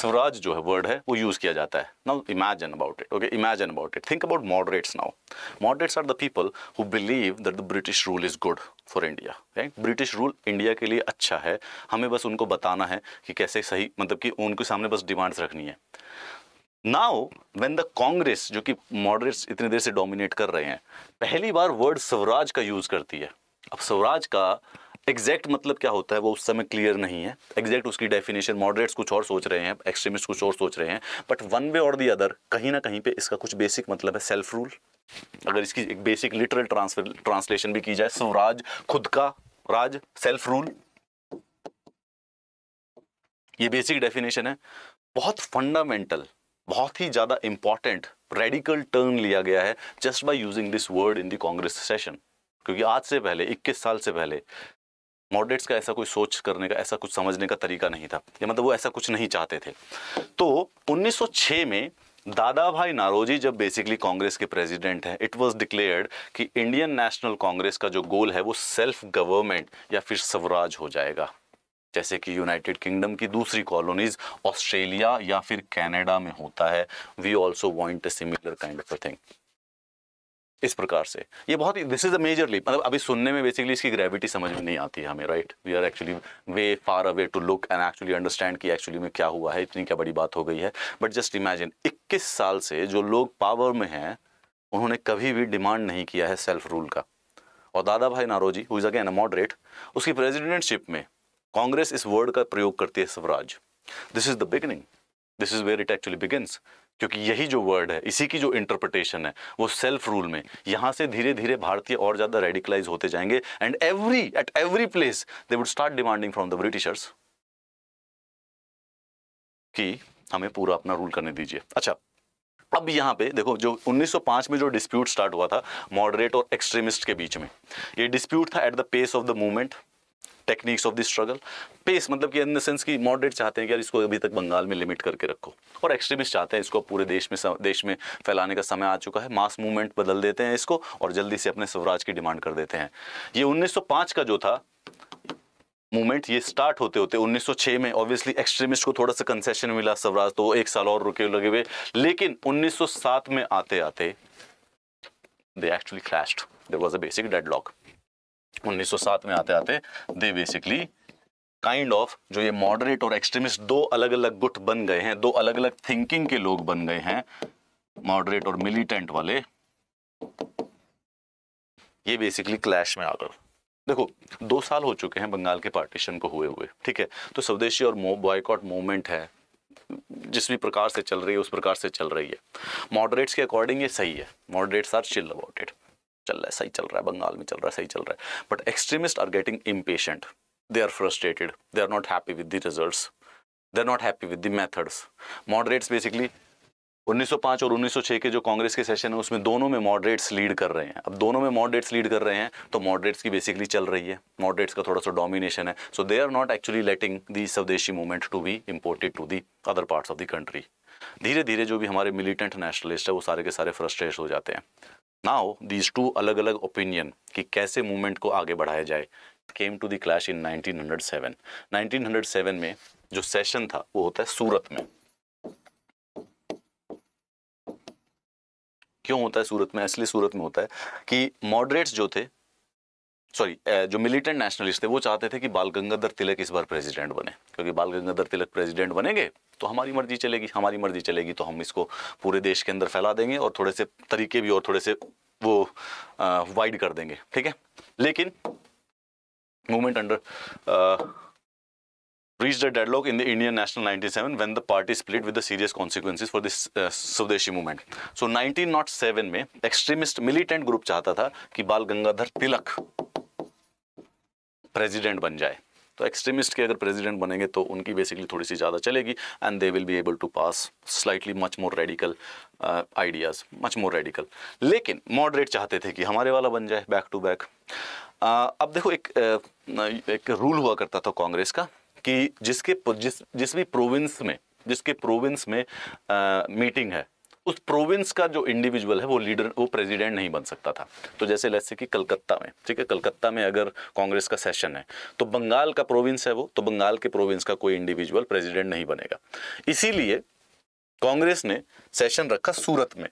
स्वराज जो है वर्ड है वो यूज किया जाता है now imagine about it okay imagine about it think about moderates now moderates are the people who believe that the British rule is good for India right British rule India के लिए अच्छा है हमें बस उनको बताना है कि कैसे सही मतलब कि उनके सामने बस डिमांड्स रखनी है नाउ वेन द कांग्रेस जो कि मॉडरेट्स इतनी देर से डोमिनेट कर रहे हैं पहली बार वर्ड स्वराज का यूज करती है अब स्वराज का एग्जैक्ट मतलब क्या होता है वो उस समय क्लियर नहीं है एग्जैक्ट उसकी डेफिनेशन मॉडरेट्स कुछ और सोच रहे हैं एक्सट्रीमिस्ट कुछ और सोच रहे हैं बट वन वे और दी अदर कहीं ना कहीं पे इसका कुछ बेसिक मतलब है सेल्फ रूल अगर इसकी एक बेसिक लिटरल ट्रांसफर ट्रांसलेशन भी की जाए स्वराज खुद का राज सेल्फ रूल ये बेसिक डेफिनेशन है बहुत फंडामेंटल बहुत ही ज़्यादा इंपॉर्टेंट रेडिकल टर्न लिया गया है just by using this word in the Congress session क्योंकि आज से पहले 21 साल से पहले मॉडरेट्स का ऐसा कोई सोच करने का ऐसा कुछ समझने का तरीका नहीं था या मतलब वो ऐसा कुछ नहीं चाहते थे तो 1906 में दादा भाई नारोजी जब बेसिकली कांग्रेस के प्रेसिडेंट हैं इट वाज डिक्लेयर्ड कि इंडियन नेशनल कांग्रेस का जो गोल है वो सेल्फ गवर्नमेंट या फिर स्वराज हो जाएगा जैसे कि यूनाइटेड किंगडम की दूसरी कॉलोनीज ऑस्ट्रेलिया या फिर कनाडा में होता है we also want a similar kind of a thing इस प्रकार से ये बहुत ही this is a major leap मतलब अभी सुनने में बेसिकली इसकी ग्रेविटी समझ में नहीं आती है हमें right we are actually way far away to look and actually understand कि एक्चुअली में क्या हुआ है इतनी क्या बड़ी बात हो गई है बट जस्ट इमेजिन 21 साल से जो लोग पावर में हैं उन्होंने कभी भी डिमांड नहीं किया है सेल्फ रूल का और Dadabhai Naoroji who is again a moderate उसकी प्रेजिडेंटशिप में कांग्रेस इस वर्ड का प्रयोग करती है swaraj this is the beginning this is where it actually begins क्योंकि यही जो वर्ड है इसी की जो इंटरप्रिटेशन है वो सेल्फ रूल में यहाँ से धीरे धीरे भारतीय और ज़्यादा रेडिकलाइज होते जाएंगे and every at every place they would start demanding from the Britishers कि हमें पूरा अपना रूल करने दीजिए अच्छा अब यहाँ पे देखो जो 1905 में जो डिस्प्यूट स्टार्ट हुआ था मॉडरेट और एक्सट्रीमिस्ट के बीच में ये डिस्प्यूट था at the pace of the movement techniques of this struggle pace मतलब कि इन द सेंस की मॉडरेट चाहते हैं कि यार इसको अभी तक बंगाल में लिमिट करके रखो और एक्सट्रीमिस्ट चाहते हैं इसको पूरे देश में देश में फैलाने का समय आ चुका है मास मूवमेंट बदल देते हैं इसको और जल्दी से अपने स्वराज की डिमांड कर देते हैं ये उन्नीस का जो था मूवमेंट ये स्टार्ट होते होते 1906 में ऑब्वियसली एक्सट्रीमिस्ट को थोड़ा सा कंसेशन मिला स्वराज तो एक साल और रुके लगे हुए लेकिन 1907 में आते आते they actually clashed there was a basic deadlock 1907 में आते आते दे बेसिकली काइंड ऑफ जो ये मॉडरेट और एक्सट्रीमिस्ट दो अलग अलग गुट बन गए हैं दो अलग अलग थिंकिंग के लोग बन गए हैं मॉडरेट और मिलिटेंट वाले ये बेसिकली क्लैश में आकर देखो दो साल हो चुके हैं बंगाल के पार्टीशन को हुए हुए ठीक है तो स्वदेशी और बॉयकॉट मूवमेंट है जिस भी प्रकार से चल रही है उस प्रकार से चल रही है मॉडरेट्स के अकॉर्डिंग ये सही है moderates are chill about it चल रहा है सही चल रहा है बंगाल में चल रहा है सही चल रहा है but extremist are getting impatient they are frustrated they are not happy with the result they are not happy with the methods moderates basically 1905 और 1906 के जो कांग्रेस के सेशन है उसमें दोनों में मॉडरेट्स लीड कर रहे हैं अब दोनों में मॉडरेट्स लीड कर रहे हैं तो मॉडरेट्स की बेसिकली चल रही है मॉडरेट्स का थोड़ा सा डोमिनेशन है so they are not actually letting the swadeshi movement to be imported to the other parts of the country धीरे धीरे जो भी हमारे मिलिटेंट नेशनलिस्ट है वो सारे के सारे फ्रस्ट्रेट हो जाते हैं नाउ दीज टू अलग अलग ओपिनियन कि कैसे मूवमेंट को आगे बढ़ाया जाए came to the clash in 1907 1907 में जो सेशन था वो होता है सूरत में क्यों होता है सूरत में इसलिए सूरत में होता है कि मॉडरेट्स जो थे सॉरी जो मिलिटेंट नेशनलिस्ट थे वो चाहते थे कि बाल गंगाधर तिलक इस बार प्रेसिडेंट बने क्योंकि बाल गंगाधर तिलक प्रेसिडेंट बनेंगे तो हमारी मर्जी चलेगी हमारी मर्जी चलेगी तो हम इसको पूरे देश के अंदर फैला देंगे और थोड़े से तरीके भी और थोड़े से वो वाइड कर देंगे ठीक है लेकिन movement under reach the deadlock in the Indian National 97 when the party split with the serious consequences for this uh, Swadeshi movement. So 1907 में एक्सट्रीमिस्ट मिलिटेंट ग्रुप चाहता था कि बाल गंगाधर तिलक प्रेजिडेंट बन जाए तो एक्सट्रीमिस्ट के अगर प्रेसिडेंट बनेंगे तो उनकी बेसिकली थोड़ी सी ज़्यादा चलेगी and they will be able to pass slightly much more radical ideas much more radical लेकिन मॉडरेट चाहते थे कि हमारे वाला बन जाए बैक टू बैक अब देखो एक uh, एक रूल हुआ करता था कांग्रेस का कि जिसके जिस जिस भी प्रोविंस में जिसके प्रोविंस में आ, uh, मीटिंग है उस प्रोविंस का जो इंडिविजुअल है वो लीडर वो प्रेसिडेंट नहीं बन सकता था तो जैसे लैसे कि कलकत्ता में ठीक है कलकत्ता में अगर कांग्रेस का सेशन है तो बंगाल का प्रोविंस है वो तो बंगाल के प्रोविंस का कोई इंडिविजुअल प्रेजिडेंट नहीं बनेगा इसीलिए कांग्रेस ने सेशन रखा सूरत में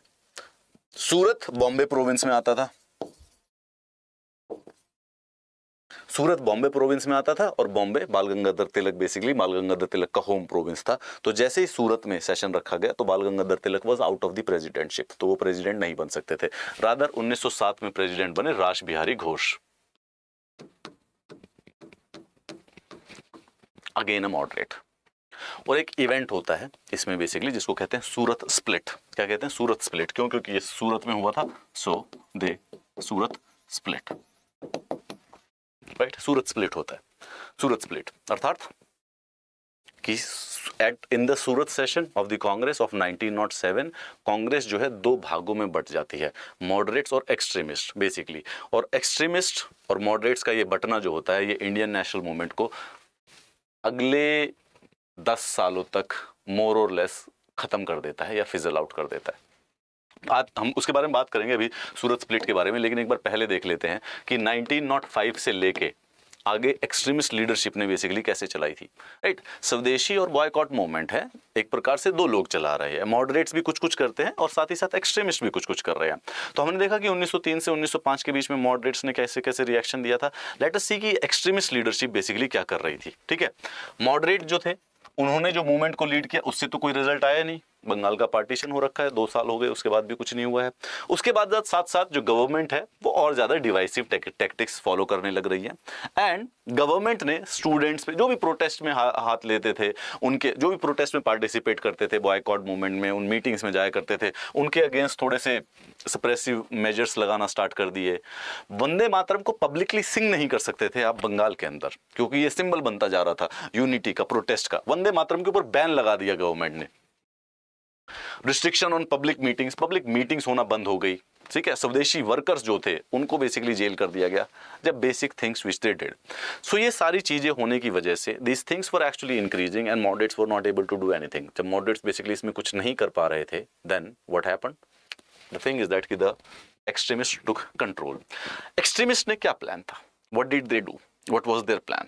सूरत बॉम्बे प्रोविंस में आता था सूरत बॉम्बे प्रोविंस में आता था और बॉम्बे बाल गंगाधर तिलक बेसिकली बाल गंगाधर तिलक का होम प्रोविंस था तो जैसे ही सूरत में सेशन रखा गया तो Bal Gangadhar Tilak was out of the presidentship तो वो प्रेजिडेंट नहीं बन सकते थे रादर उन्नीस में प्रेजिडेंट बने Raj Bihari Ghosh again a moderate और एक इवेंट होता है इसमें बेसिकली जिसको कहते हैं सूरत स्प्लिट क्या कहते हैं सूरत स्प्लिट क्यों क्योंकि ये सूरत में हुआ था so they Surat split right Surat split होता है सूरत स्प्लिट अर्थात कि at in the Surat session of the Congress of 1907 Congress जो है दो भागों में बट जाती है मॉडरेट्स और एक्सट्रीमिस्ट बेसिकली और एक्सट्रीमिस्ट और मॉडरेट्स का ये बटना जो होता है ये इंडियन नेशनल मूवमेंट को अगले दस सालों तक मोर और लेस ख़त्म कर देता है या फिजल आउट कर देता है आज हम उसके बारे में बात करेंगे अभी सूरत स्प्लिट के बारे में लेकिन एक बार पहले देख लेते हैं कि 1905 से लेके आगे एक्सट्रीमिस्ट लीडरशिप ने बेसिकली कैसे चलाई थी राइट स्वदेशी और बॉयकॉट मूवमेंट है एक प्रकार से दो लोग चला रहे हैं मॉडरेट्स भी कुछ कुछ करते हैं और साथ ही साथ एक्सट्रीमिस्ट भी कुछ कुछ कर रहे हैं तो हमने देखा कि 1903 से 1905 के बीच में मॉडरेट्स ने कैसे कैसे रिएक्शन दिया था लेट अस सी कि एक्सट्रीमिस्ट लीडरशिप बेसिकली क्या कर रही थी ठीक है मॉडरेट जो थे उन्होंने जो मूवमेंट को लीड किया उससे तो कोई रिजल्ट आया नहीं बंगाल का पार्टीशन हो रखा है दो साल हो गए उसके बाद भी कुछ नहीं हुआ है उसके बाद साथ साथ जो गवर्नमेंट है वो और ज़्यादा डिवाइसिव टैक्टिक्स फॉलो करने लग रही है एंड गवर्नमेंट ने स्टूडेंट्स पे जो भी प्रोटेस्ट में हा, हाथ लेते थे उनके जो भी प्रोटेस्ट में पार्टिसिपेट करते थे बॉयकॉट मूवमेंट में उन मीटिंग्स में जाया करते थे उनके अगेंस्ट थोड़े से सप्रेसिव मेजर्स लगाना स्टार्ट कर दिए वंदे मातरम को पब्लिकली सिंग नहीं कर सकते थे आप बंगाल के अंदर क्योंकि ये सिंबल बनता जा रहा था यूनिटी का प्रोटेस्ट का वंदे मातरम के ऊपर बैन लगा दिया गवर्नमेंट ने restriction on public meetings public meetings होना बंद हो गई ठीक है स्वदेशी वर्कर्स जो थे उनको बेसिकली जेल कर दिया गया जब basic things which they dead so ये सारी चीज़ें होने की वजह से this things were actually increasing and moderates were not able to do anything जब मॉडरेट्स बेसिकली इसमें कुछ नहीं कर पा रहे थे then what happen the thing is that कि the extremist took control extremist ने क्या प्लान था what did they do what was their plan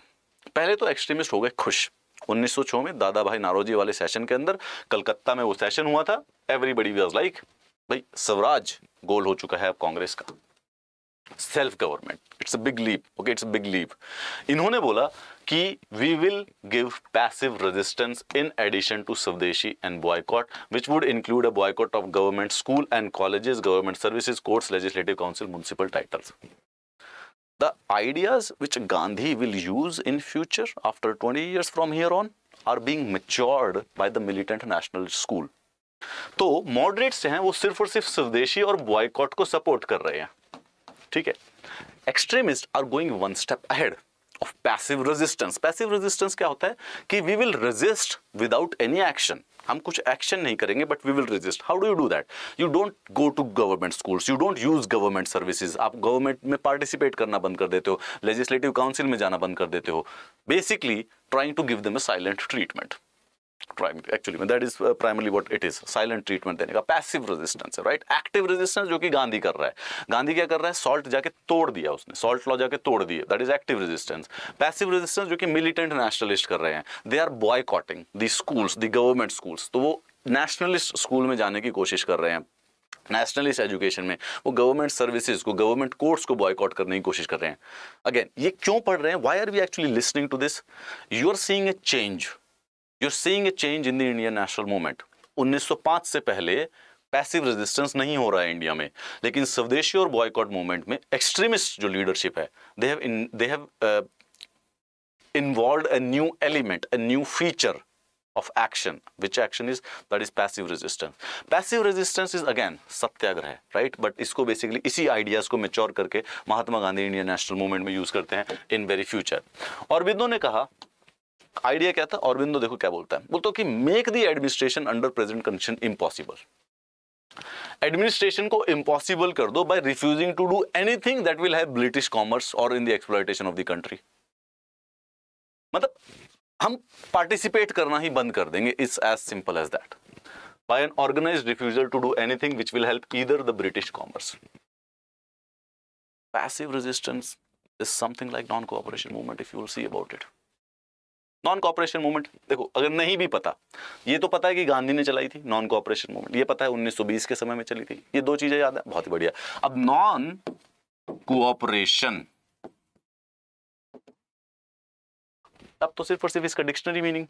पहले तो एक्सट्रीमिस्ट हो गए खुश 1906 में दादा भाई नारोजी वाले सेशन के अंदर कलकत्ता में वो सेशन हुआ था एवरीबडी वॉज लाइक भाई स्वराज गोल हो चुका है अब कांग्रेस का self government it's a big leap okay it's a big leap इन्होंने बोला कि we will give passive resistance in addition to swadeshi and boycott which would include a boycott of government school and colleges government services courts legislative council municipal titles the ideas which Gandhi will use in future after 20 years from here on are being matured by the militant national school. तो moderates हैं वो सिर्फ और सिर्फ स्वदेशी और boycott को support कर रहे हैं ठीक है extremist are going one step ahead of passive resistance passive resistance क्या होता है कि we will resist without any action हम कुछ एक्शन नहीं करेंगे but we will resist how do you do that you don't go to government schools you don't use government services आप government में पार्टिसिपेट करना बंद कर देते हो लेजिस्लेटिव काउंसिल में जाना बंद कर देते हो basically trying to give them a silent treatment actually में that is primary what it is silent treatment देने का पैसिव रेजिस्टेंस है राइट एक्टिव रेजिस्टेंस जो कि गांधी कर रहा है गांधी क्या कर रहा है सॉल्ट जाके तोड़ दिया उसने सॉल्ट लॉ जाके तोड़ दिए that is active resistance passive resistance जो कि मिलिटेंट नेशनलिस्ट कर रहे हैं they are boycotting the schools the government schools तो वो नेशनलिस्ट स्कूल में जाने की कोशिश कर रहे हैं नेशनलिस्ट एजुकेशन में वो गवर्नमेंट सर्विसेज को गवर्नमेंट कोर्स को बॉयकॉट करने की कोशिश कर रहे हैं अगेन ये क्यों पढ़ रहे हैं why are we actually listening to this you are seeing a change you are change in the Indian national movement उन्नीस सौ पांच से पहले पैसिव रेजिस्टेंस नहीं हो रहा है इंडिया में लेकिन स्वदेशी और बॉयकॉट मूवमेंट में एक्सट्रीमिस्ट जो लीडरशिप है they have they have involve a new element a new feature of action which action is that is passive resistance passive resistance is again satyagraha right but इसको basically इसी ideas को mature करके Mahatma Gandhi Indian national movement में use करते हैं in very future और विदो ने कहा आइडिया क्या था अरविंदो देखो क्या बोलता है बोलते कि make the administration under present condition impossible administration को इम्पॉसिबल कर दो by refusing to do anything that will have British commerce और in the exploitation of the country मतलब हम पार्टिसिपेट करना ही बंद कर देंगे it's as simple as that by an organise refusal to do anything which will help either the British commerce passive resistance is something like non cooperation movement if you will see about it non cooperation movement देखो अगर नहीं भी पता ये तो पता है कि गांधी ने चलाई थी नॉन कॉपरेशन मूवमेंट ये पता है 1920 के समय में चली थी ये दो चीजें याद है बहुत ही बढ़िया अब नॉन कोऑपरेशन तब तो सिर्फ और सिर्फ इसका डिक्शनरी मीनिंग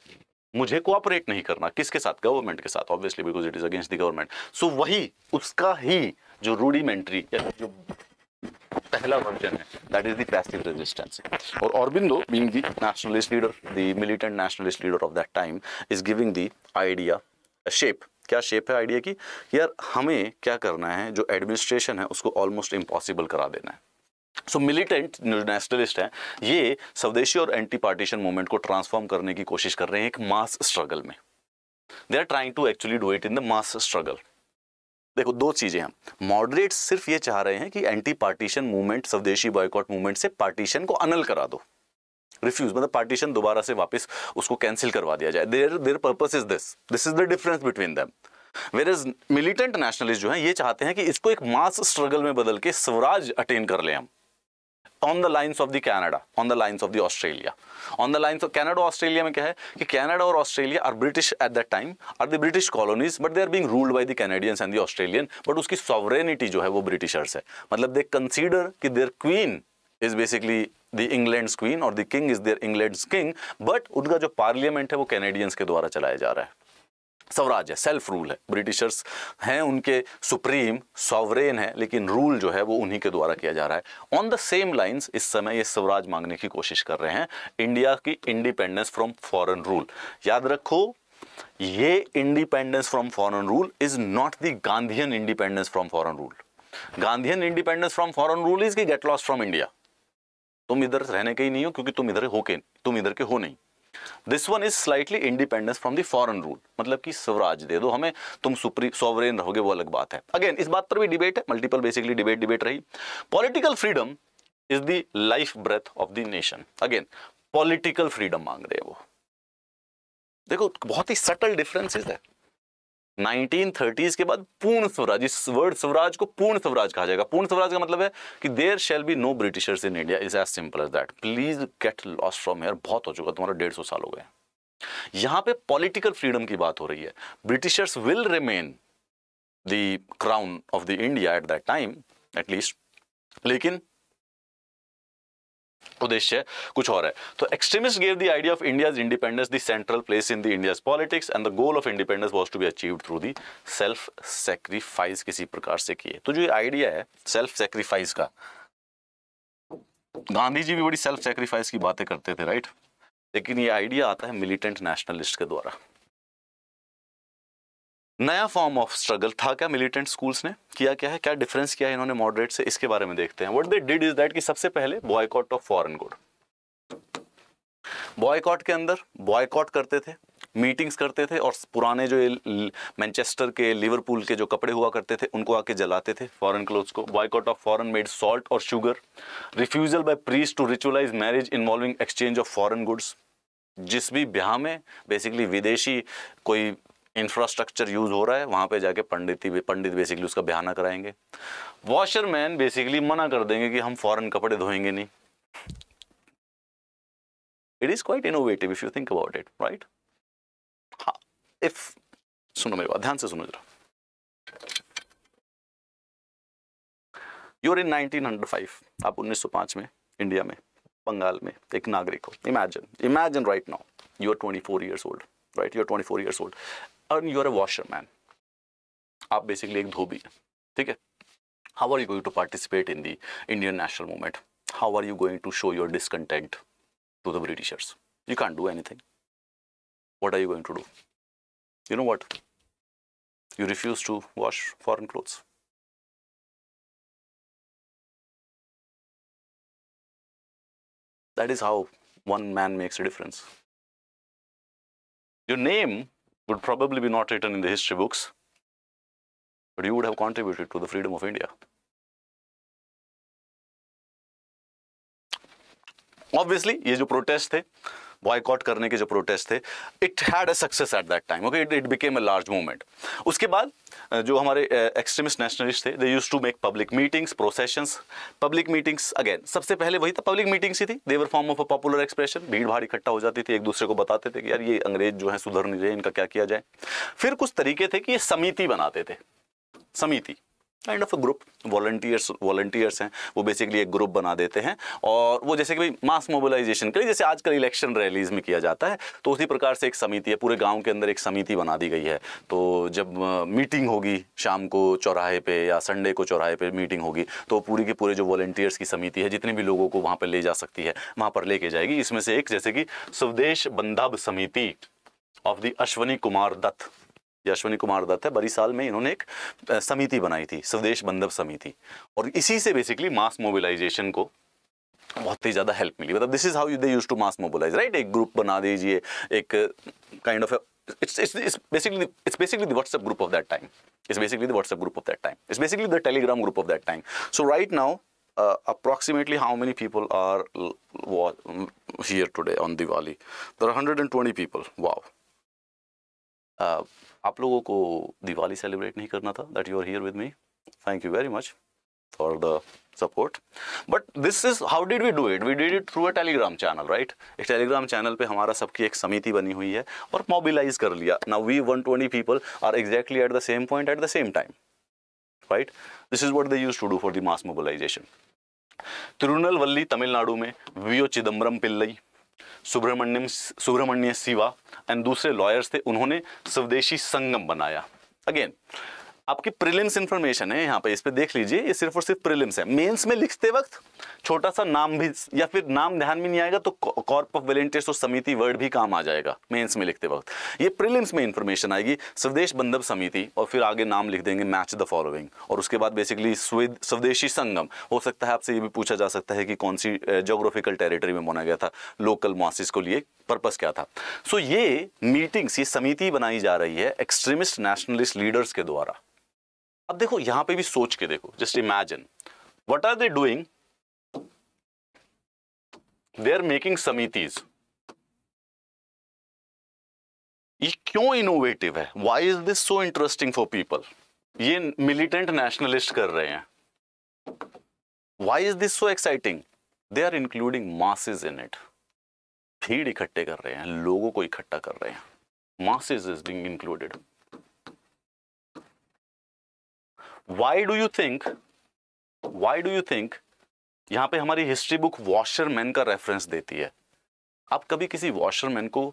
मुझे कोऑपरेट नहीं करना किसके साथ गवर्नमेंट के साथ obviously because it is against the government so वही उसका ही जो रूडीमेंट्री जो पहला वर्जन है that is the passive resistance और Aurobindo being the nationalist leader the militant nationalist leader of that time is giving the idea shape क्या shape है आइडिया की यार हमें क्या करना है जो एडमिनिस्ट्रेशन है उसको ऑलमोस्ट इम्पॉसिबल करा देना है सो मिलिटेंट नेशनलिस्ट हैं ये स्वदेशी और एंटी पार्टीशन मूवमेंट को ट्रांसफॉर्म करने की कोशिश कर रहे हैं एक मास स्ट्रगल में they are trying to actually do it in the mass struggle देखो दो चीज़ें हैं मॉडरेट सिर्फ ये चाह रहे हैं कि anti partition movement swadeshi boycott movement से पार्टीशन को अनल करा दो रिफ्यूज मतलब पार्टीशन दोबारा से वापस उसको कैंसिल करवा दिया जाए देर देर purpose is this this is the difference between them where is militant nationalist जो है ये चाहते हैं कि इसको एक मास स्ट्रगल में बदल के स्वराज अटेन कर ले हम on the lines of the Canada on the lines of the Australia on the lines of Canada Australia में क्या है कि कैनेडा और Australia are British at that time are the British colonies but they are being ruled by the Canadians and the Australian but उसकी sovereignty जो है वो Britishers है मतलब दे कंसिडर कि their queen is basically the England queen और the king is their England king but उनका जो पार्लियामेंट है वो कैनेडियंस के द्वारा चलाया जा रहा है स्वराज है सेल्फ रूल है ब्रिटिशर्स हैं उनके सुप्रीम सॉवरेन है लेकिन रूल जो है वो उन्हीं के द्वारा किया जा रहा है ऑन द सेम लाइंस इस समय ये स्वराज मांगने की कोशिश कर रहे हैं इंडिया की इंडिपेंडेंस फ्रॉम फॉरेन रूल याद रखो ये independence from foreign rule is not the Gandhian independence from foreign rule Gandhian independence from foreign rule is की गेट लॉस फ्रॉम इंडिया तुम इधर रहने के ही नहीं हो क्योंकि तुम इधर हो के तुम इधर के हो नहीं this one is slightly independence from the foreign rule मतलब कि स्वराज दे दो हमें तुम सुप्री सॉवरेन रहोगे वो अलग बात है अगेन इस बात पर भी डिबेट है मल्टीपल बेसिकली डिबेट डिबेट रही political freedom is the life breath of the nation again political freedom मांग रहे हैं वो देखो बहुत ही सटल डिफरेंसेस है 1930s के बाद पूर्ण स्वराज इस वर्ड स्वराज को पूर्ण स्वराज कहा जाएगा पूर्ण स्वराज का मतलब है कि there shall be no Britishers in India is as simple as that please get lost from here बहुत हो चुका तुम्हारा डेढ़ सौ साल हो गए यहां पे पॉलिटिकल फ्रीडम की बात हो रही है Britishers will remain the crown of the India at that time at least लेकिन उद्देश्य कुछ और है तो extremist gave the idea of India's independence the central place in the India's politics and the goal of independence was to be achieved through the self sacrifice किसी प्रकार से किए तो जो ये आइडिया है सेल्फ सेक्रीफाइस का गांधी जी भी बड़ी सेल्फ सेक्रीफाइस की बातें करते थे राइट लेकिन ये आइडिया आता है मिलिटेंट नेशनलिस्ट के द्वारा नया फॉर्म ऑफ स्ट्रगल था क्या मिलिटेंट स्कूल्स ने किया क्या है क्या डिफरेंस किया है इन्होंने मॉडरेट से इसके बारे में देखते हैं what they did is that कि सबसे पहले boycott of foreign good boycott के अंदर बॉयकॉट करते थे मीटिंग्स करते थे और पुराने जो मैनचेस्टर के लिवरपूल के जो कपड़े हुआ करते थे उनको आके जलाते थे फॉरेन क्लोथ्स को boycott of foreign made salt और sugar refusal by priests to ritualize marriage involving exchange of foreign goods जिस भी ब्याह में बेसिकली विदेशी कोई इंफ्रास्ट्रक्चर यूज़ हो रहा है वहां पे जाके पंडित ही पंडित बेसिकली उसका बयान कराएंगे वॉशरमैन बेसिकली मना कर देंगे कि हम फॉरेन कपड़े धोएंगे नहीं it is quite innovative if you think about it right हाँ इफ सुनो मेरी बात ध्यान से सुनो जरा यूर इन 1905 आप 1905 में इंडिया में बंगाल में एक नागरिक हो imagine imagine right now you are 24 four years old right you are 24 four years old and you are a washerman. Aap basically ek dhobi hai. How are you going to participate in the Indian national movement? How are you going to show your discontent to the Britishers? You can't do anything. What are you going to do? You know what? You refuse to wash foreign clothes. That is how one man makes a difference. Your name would probably be not written in the history books, but you would have contributed to the freedom of India. Obviously, ये जो protest थे, boycott करने के जो protest थे it had a success at that time okay it it became a large movement उसके बाद जो हमारे एक्सट्रीमिस्ट नेशनलिस्ट थे they use to make public meetings processions public meetings again सबसे पहले वही था पब्लिक मीटिंग्स ही थी their form of a popular expression भीड़ भाड़ इकट्ठा हो जाती थी एक दूसरे को बताते थे कि यार ये अंग्रेज जो है सुधर नहीं रहे इनका क्या किया जाए फिर कुछ तरीके थे कि ये समिति बनाते थे समिति kind of a group volunteers volunteers हैं वो बेसिकली एक ग्रुप बना देते हैं और वो जैसे कि भाई मास मोबिलाइजेशन के लिए जैसे आजकल इलेक्शन रैलीज में किया जाता है तो उसी प्रकार से एक समिति है पूरे गांव के अंदर एक समिति बना दी गई है तो जब मीटिंग होगी शाम को चौराहे पे या संडे को चौराहे पे मीटिंग होगी तो पूरी के पूरे जो वॉलेंटियर्स की समिति है जितने भी लोगों को वहाँ पर ले जा सकती है वहाँ पर लेके जाएगी इसमें से एक जैसे कि स्वदेश बंधाब समिति ऑफ द अश्वनी कुमार दत्त अश्वनी कुमार दत्त है बड़ी साल में इन्होंने एक समिति बनाई थी स्वदेश बंधव समिति और इसी से बेसिकली मास मोबिलाइजेशन को बहुत ही ज्यादा हेल्प मिली मतलब this is how they use to mass mobilize right एक ग्रुप बना दीजिए एक kind of it's time Telegram group of that time so right now approximately how many people are here today on Diwali there hundred and twenty people wow आप लोगों को Diwali celebrate नहीं करना था that you are here with me thank you very much for the support but this is how did we do it we did it through a Telegram channel right एक Telegram channel पे हमारा सबकी एक समिति बनी हुई है और मोबिलाइज कर लिया now we one twenty people are exactly at the same point at the same time right this is what the use to do for the mass mobilization तिरुनल तमिलनाडु में वीओ चिदम्बरम पिल्लई सुब्रमण्यम सुब्रमण्य शिवा एंड दूसरे लॉयर्स थे उन्होंने स्वदेशी संगम बनाया again आपकी prelims information है यहाँ पे इस पर देख लीजिए ये सिर्फ और सिर्फ प्रिलिम्स है मेंस में लिखते वक्त छोटा सा नाम भी या फिर नाम ध्यान में नहीं आएगा तो कॉर्प ऑफ वेलेंटियर्स और समिति वर्ड भी काम आ जाएगा मेंस में लिखते वक्त ये प्रिलिम्स में इन्फॉर्मेशन आएगी स्वदेश बंधव समिति और फिर आगे नाम लिख देंगे मैच द फॉलोइंग और उसके बाद बेसिकली स्वदेशी संगम हो सकता है आपसे ये भी पूछा जा सकता है कि कौन सी जोग्राफिकल टेरिटरी में माना गया था लोकल मॉसिस को लिए पर्पस क्या था सो so, ये मीटिंग्स ये समिति बनाई जा रही है एक्सट्रीमिस्ट नेशनलिस्ट लीडर्स के द्वारा अब देखो यहां पे भी सोच के देखो just imagine what are they doing they are making समितिज ये क्यों इनोवेटिव है why is this so interesting for people ये मिलिटेंट नेशनलिस्ट कर रहे हैं why is this so exciting they are including masses in it भीड़ इकट्ठे कर रहे हैं लोगों को इकट्ठा कर रहे हैं masses is being included why do you think why do you think यहां पे हमारी हिस्ट्री बुक वॉशरमैन का रेफरेंस देती है आप कभी किसी वॉशरमैन को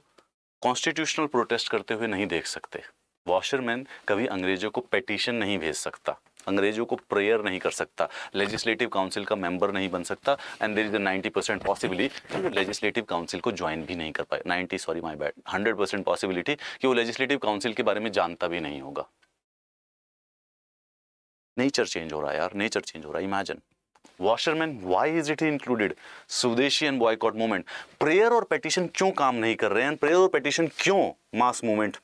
कॉन्स्टिट्यूशनल प्रोटेस्ट करते हुए नहीं देख सकते वॉशरमैन कभी अंग्रेजों को पेटिशन नहीं भेज सकता अंग्रेजों को प्रेयर नहीं कर सकता लेजिस्लेटिव काउंसिल का मेंबर नहीं बन सकता and there is ninety percent possibly legislative council को ज्वाइन भी नहीं कर पाए ninety sorry my bad hundred percent possibility कि वो लेजिस्लेटिव काउंसिल के बारे में जानता भी नहीं होगा नेचर चेंज हो रहा है यार नेचर चेंज हो रहा है imagine washerman why is it included swadeshi and boycott movement prayer और पेटिशन क्यों काम नहीं कर रहे हैं प्रेयर और पेटिशन क्यों मास मूवमेंट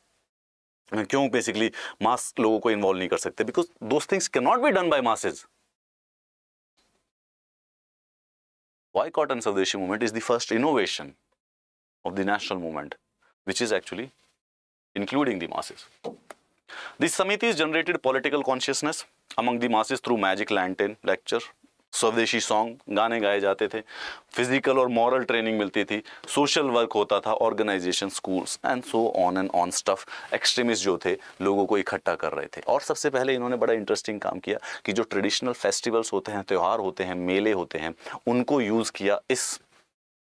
क्यों बेसिकली मास लोगों को इन्वॉल्व नहीं कर सकते because those things can not be done by masses boycott and swadeshi movement is the first innovation of the national movement which is actually including the masses this samiti is generated political consciousness among the masses through magic lantern lecture swadeshi song गाने गाए जाते थे physical और moral training मिलती थी social work होता था organization schools and so on and on stuff extremist जो थे लोगों को इकट्ठा कर रहे थे और सबसे पहले इन्होंने बड़ा इंटरेस्टिंग काम किया कि जो ट्रेडिशनल फेस्टिवल्स होते हैं त्यौहार होते हैं मेले होते हैं उनको यूज़ किया इस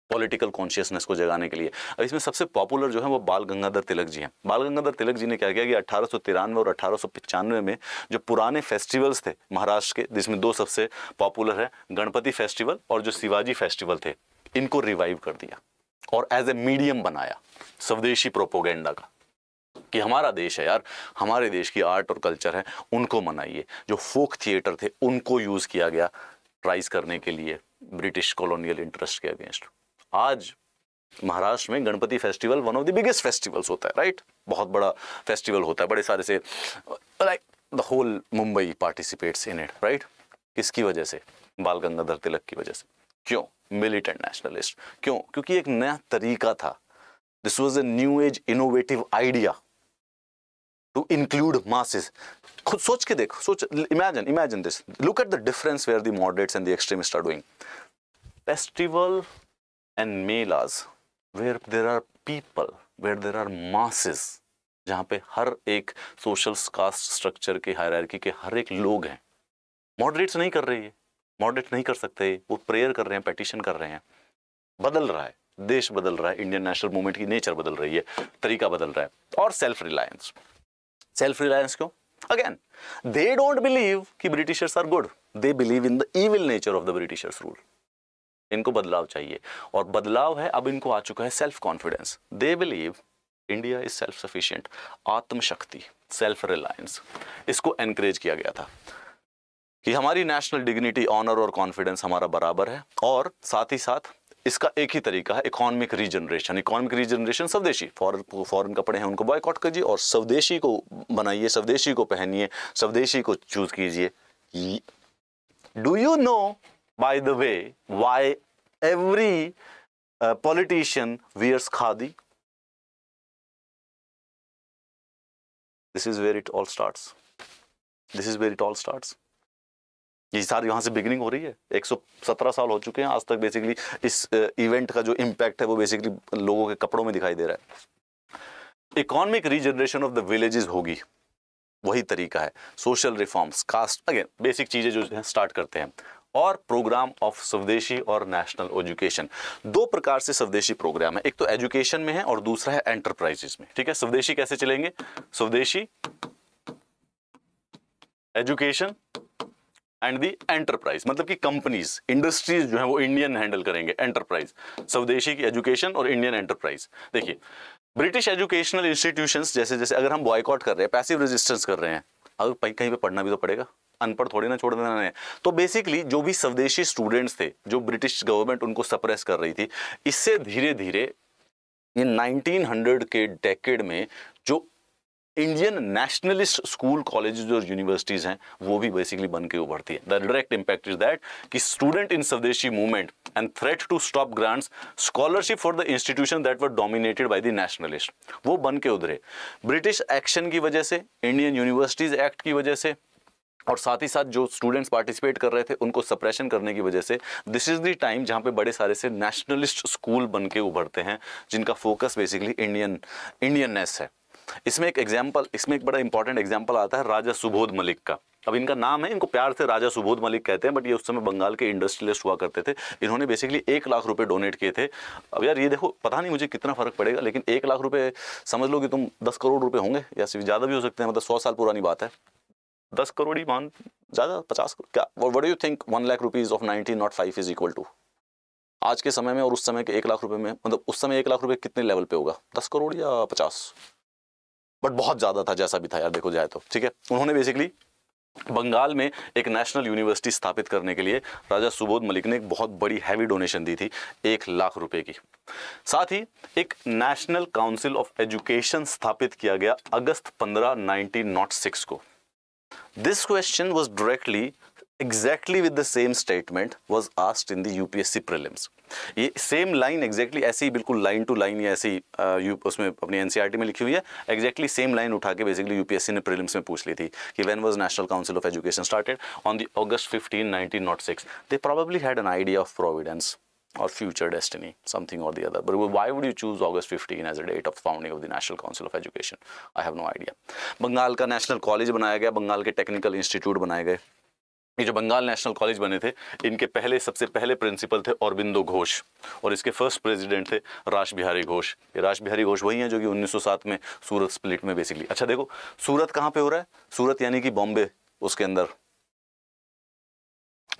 पॉलिटिकल कॉन्शियसनेस को जगाने के लिए अब इसमें सबसे पॉपुलर जो है वो बाल गंगाधर तिलक जी हैं बाल गंगाधर तिलक जी ने क्या किया कि अठारह और अठारह में जो पुराने फेस्टिवल्स थे महाराष्ट्र के जिसमें दो सबसे पॉपुलर है गणपति फेस्टिवल और जो शिवाजी फेस्टिवल थे इनको रिवाइव कर दिया और एज ए मीडियम बनाया स्वदेशी प्रोपोगेंडा का कि हमारा देश है यार हमारे देश की आर्ट और कल्चर है उनको मनाइए जो फोक थिएटर थे उनको यूज़ किया गया प्राइज करने के लिए ब्रिटिश कॉलोनियल इंटरेस्ट के अगेंस्ट आज महाराष्ट्र में Ganpati festival one of the biggest festivals होता है राइट बहुत बड़ा फेस्टिवल होता है बड़े सारे से like the whole Mumbai participates in it right किसकी वजह से बाल गंगाधर तिलक की वजह से क्यों मिलिटेंट नेशनलिस्ट क्यों क्योंकि एक नया तरीका था this was a new age innovative idea to include masses खुद सोच के देखो सोच imagine imagine this look at the difference where the moderates and the extremist are doing festival and melas where there are people where there are masses जहाँ पे हर एक social caste structure के हायरार्की के हर एक लोग हैं मॉडरेट्स नहीं कर रही है मॉडरेट नहीं कर सकते वो प्रेयर कर रहे हैं पेटिशन कर रहे हैं बदल रहा है देश बदल रहा है इंडियन नेशनल मूवमेंट की नेचर बदल रही है तरीका बदल रहा है और सेल्फ रिलायंस सेल्फ रिलायंस क्यों अगेन दे डोंट बिलीव कि Britishers are good they believe in the evil nature of the Britishers rule इनको बदलाव चाहिए और बदलाव है अब इनको आ चुका है self confidence they believe India is self sufficient आत्मशक्ति सेल्फ रिलायंस इसको एनकरेज किया गया था कि हमारी नेशनल डिग्निटी ऑनर और कॉन्फिडेंस हमारा बराबर है और साथ ही साथ इसका एक ही तरीका है इकोनॉमिक रीजनरेशन इकोनॉमिक रीजनरेशन स्वदेशी फॉरन फॉरन कपड़े हैं उनको बॉयकॉट कीजिए और स्वदेशी को बनाइए स्वदेशी को पहनिए स्वदेशी को चूज कीजिए do you know By the way, why every uh, politician wears khadi? This is where it all starts. This is where it all starts. ये सारी यहाँ से बिगनिंग हो रही है 117 साल हो चुके हैं आज तक बेसिकली इस इवेंट uh, का जो इम्पैक्ट है वो बेसिकली लोगों के कपड़ों में दिखाई दे रहा है economic regeneration of the villages होगी वही तरीका है social reforms caste again basic चीज़ें जो है स्टार्ट करते हैं और प्रोग्राम ऑफ स्वदेशी और नेशनल एजुकेशन दो प्रकार से स्वदेशी प्रोग्राम है एक तो एजुकेशन में है और दूसरा है एंटरप्राइजेस में ठीक है स्वदेशी कैसे चलेंगे स्वदेशी एजुकेशन एंड दी एंटरप्राइज मतलब कि कंपनीज इंडस्ट्रीज जो है वो इंडियन हैंडल करेंगे एंटरप्राइज स्वदेशी की एजुकेशन और इंडियन एंटरप्राइज देखिए ब्रिटिश एजुकेशनल इंस्टीट्यूशंस जैसे जैसे अगर हम बॉयकॉट कर रहे हैं पैसिव रेजिस्टेंस कर रहे हैं अगर कहीं पे पढ़ना भी तो पड़ेगा अनपढ़ थोड़े ना छोड़ देना है तो बेसिकली जो भी स्वदेशी स्टूडेंट्स थे जो ब्रिटिश गवर्नमेंट उनको सप्रेस कर रही थी इससे धीरे धीरे ये 1900 के डेकेड में जो इंडियन नेशनलिस्ट स्कूल कॉलेज और यूनिवर्सिटीज़ हैं वो भी बेसिकली बन के उभरती है the direct impact is that कि student in swadeshi movement and threat to stop grants scholarship for the institution that were dominated by the nationalist वो बन के उधरे ब्रिटिश एक्शन की वजह से इंडियन यूनिवर्सिटीज़ एक्ट की वजह से और साथ ही साथ जो स्टूडेंट्स पार्टिसिपेट कर रहे थे उनको सप्रेशन करने की वजह से दिस इज़ दी टाइम जहाँ पे बड़े सारे से नेशनलिस्ट स्कूल बन के उभरते हैं जिनका फोकस बेसिकली इंडियन इंडियननेस है इसमें एक एग्जाम्पल इसमें एक बड़ा इंपॉर्टेंट एग्जाम्पल आता है राजा सुबोध मलिक का अब इनका नाम है इनको प्यार से राजा सुबोध मलिक कहते हैं बट ये उस समय बंगाल के इंडस्ट्रियलिस्ट हुआ करते थे इन्होंने बेसिकली एक लाख रुपए डोनेट किए थे अब यार ये देखो पता नहीं मुझे कितना फर्क पड़ेगा लेकिन एक लाख रुपए समझ लो कि तुम दस करोड़ रुपए होंगे या सिर्फ ज़्यादा भी हो सकते हैं मतलब सौ साल पुरानी बात है दस करोड़ ही मान ज़्यादा पचास करोड़ क्या what do you think one lakh rupees of nineteen not five is equal to आज के समय में और उस समय के एक लाख रुपए में मतलब उस समय एक लाख रुपए कितने लेवल पे होगा दस करोड़ या पचास बट बहुत ज़्यादा था जैसा भी था यार देखो जाए तो ठीक है उन्होंने बेसिकली बंगाल में एक नेशनल यूनिवर्सिटी स्थापित करने के लिए राजा सुबोध मलिक ने एक बहुत बड़ी हैवी डोनेशन दी थी एक लाख रुपए की साथ ही एक नेशनल काउंसिल ऑफ एजुकेशन स्थापित किया गया अगस्त पंद्रह नाइनटीन नॉट सिक्स को This question was directly exactly with the same statement was asked in the UPSC prelims. ये सेम लाइन एग्जैक्टली ऐसे ही बिल्कुल लाइन टू लाइन या ऐसी यू उसमें अपनी एनसीईआरटी e में लिखी हुई है एग्जैक्टली सेम लाइन उठा के बेसिकली यूपीएससी ने प्रीलिम्स में पूछ ली थी कि when was national council of education started on the August 15 1906 they probably had an idea of providence or future destiny, something or the other. But why would you choose August 15 as a date of founding of the National Council of Education? I have no idea. Bengal का national college बनाया गया बंगाल के technical institute बनाए गए ये जो Bengal national college बने थे इनके पहले सबसे पहले प्रिंसिपल थे औरबिंदो घोष और इसके फर्स्ट प्रेसिडेंट थे राज बिहारी घोष ये राज बिहारी घोष वही हैं जो कि 1907 में सूरत स्प्लिट में बेसिकली अच्छा देखो सूरत कहाँ पे हो रहा है सूरत यानी कि बॉम्बे उसके अंदर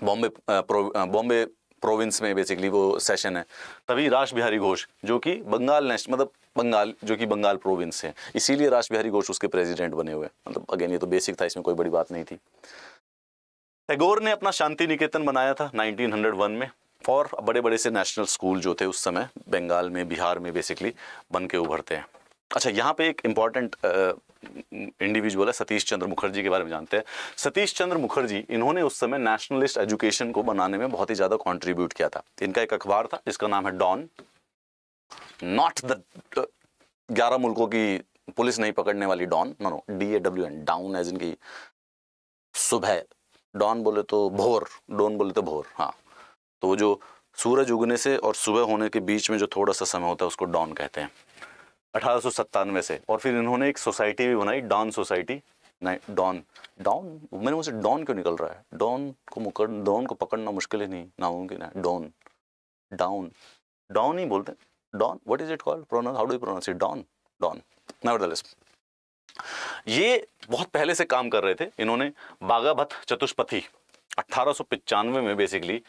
बॉम्बे बॉम्बे प्रोविंस में बेसिकली वो सेशन है तभी राज बिहारी घोष जो कि बंगाल नेशनल मतलब बंगाल जो कि बंगाल प्रोविंस है इसीलिए राज बिहारी घोष उसके प्रेसिडेंट बने हुए मतलब अगेन ये तो बेसिक था इसमें कोई बड़ी बात नहीं थी टैगोर ने अपना शांति निकेतन बनाया था 1901 में और बड़े बड़े से नेशनल स्कूल जो थे उस समय बंगाल में बिहार में बेसिकली बन के उभरते हैं अच्छा यहाँ पे एक इम्पॉर्टेंट इंडिविजुअल है सतीश चंद्र मुखर्जी के बारे में जानते हैं सतीश चंद्र मुखर्जी इन्होंने उस समय नेशनलिस्ट एजुकेशन को बनाने में बहुत ही ज़्यादा कंट्रीब्यूट किया था इनका एक अखबार था जिसका नाम है डॉन नॉट द ग्यारह मुल्कों की पुलिस नहीं पकड़ने वाली dawn no no D A W N dawn as इनकी सुबह डॉन बोले तो भोर डॉन बोले तो भोर हाँ तो वो जो सूरज उगने से और सुबह होने के बीच में जो थोड़ा सा समय होता है उसको डॉन कहते हैं अठारह से और फिर इन्होंने एक सोसाइटी भी बनाई डॉन सोसाइटी डॉन डॉन मैंने मुझसे डॉन क्यों निकल रहा है डॉन को मुकर डॉन को पकड़ना मुश्किल ही नहीं नामुमकिन है डॉन डाउन डॉन ही बोलते हैं dawn what is it called pronounce how do you pronounce it dawn dawn nevertheless ये बहुत पहले से काम कर रहे थे इन्होंने बागाभत चतुष्पथी अट्ठारह में बेसिकली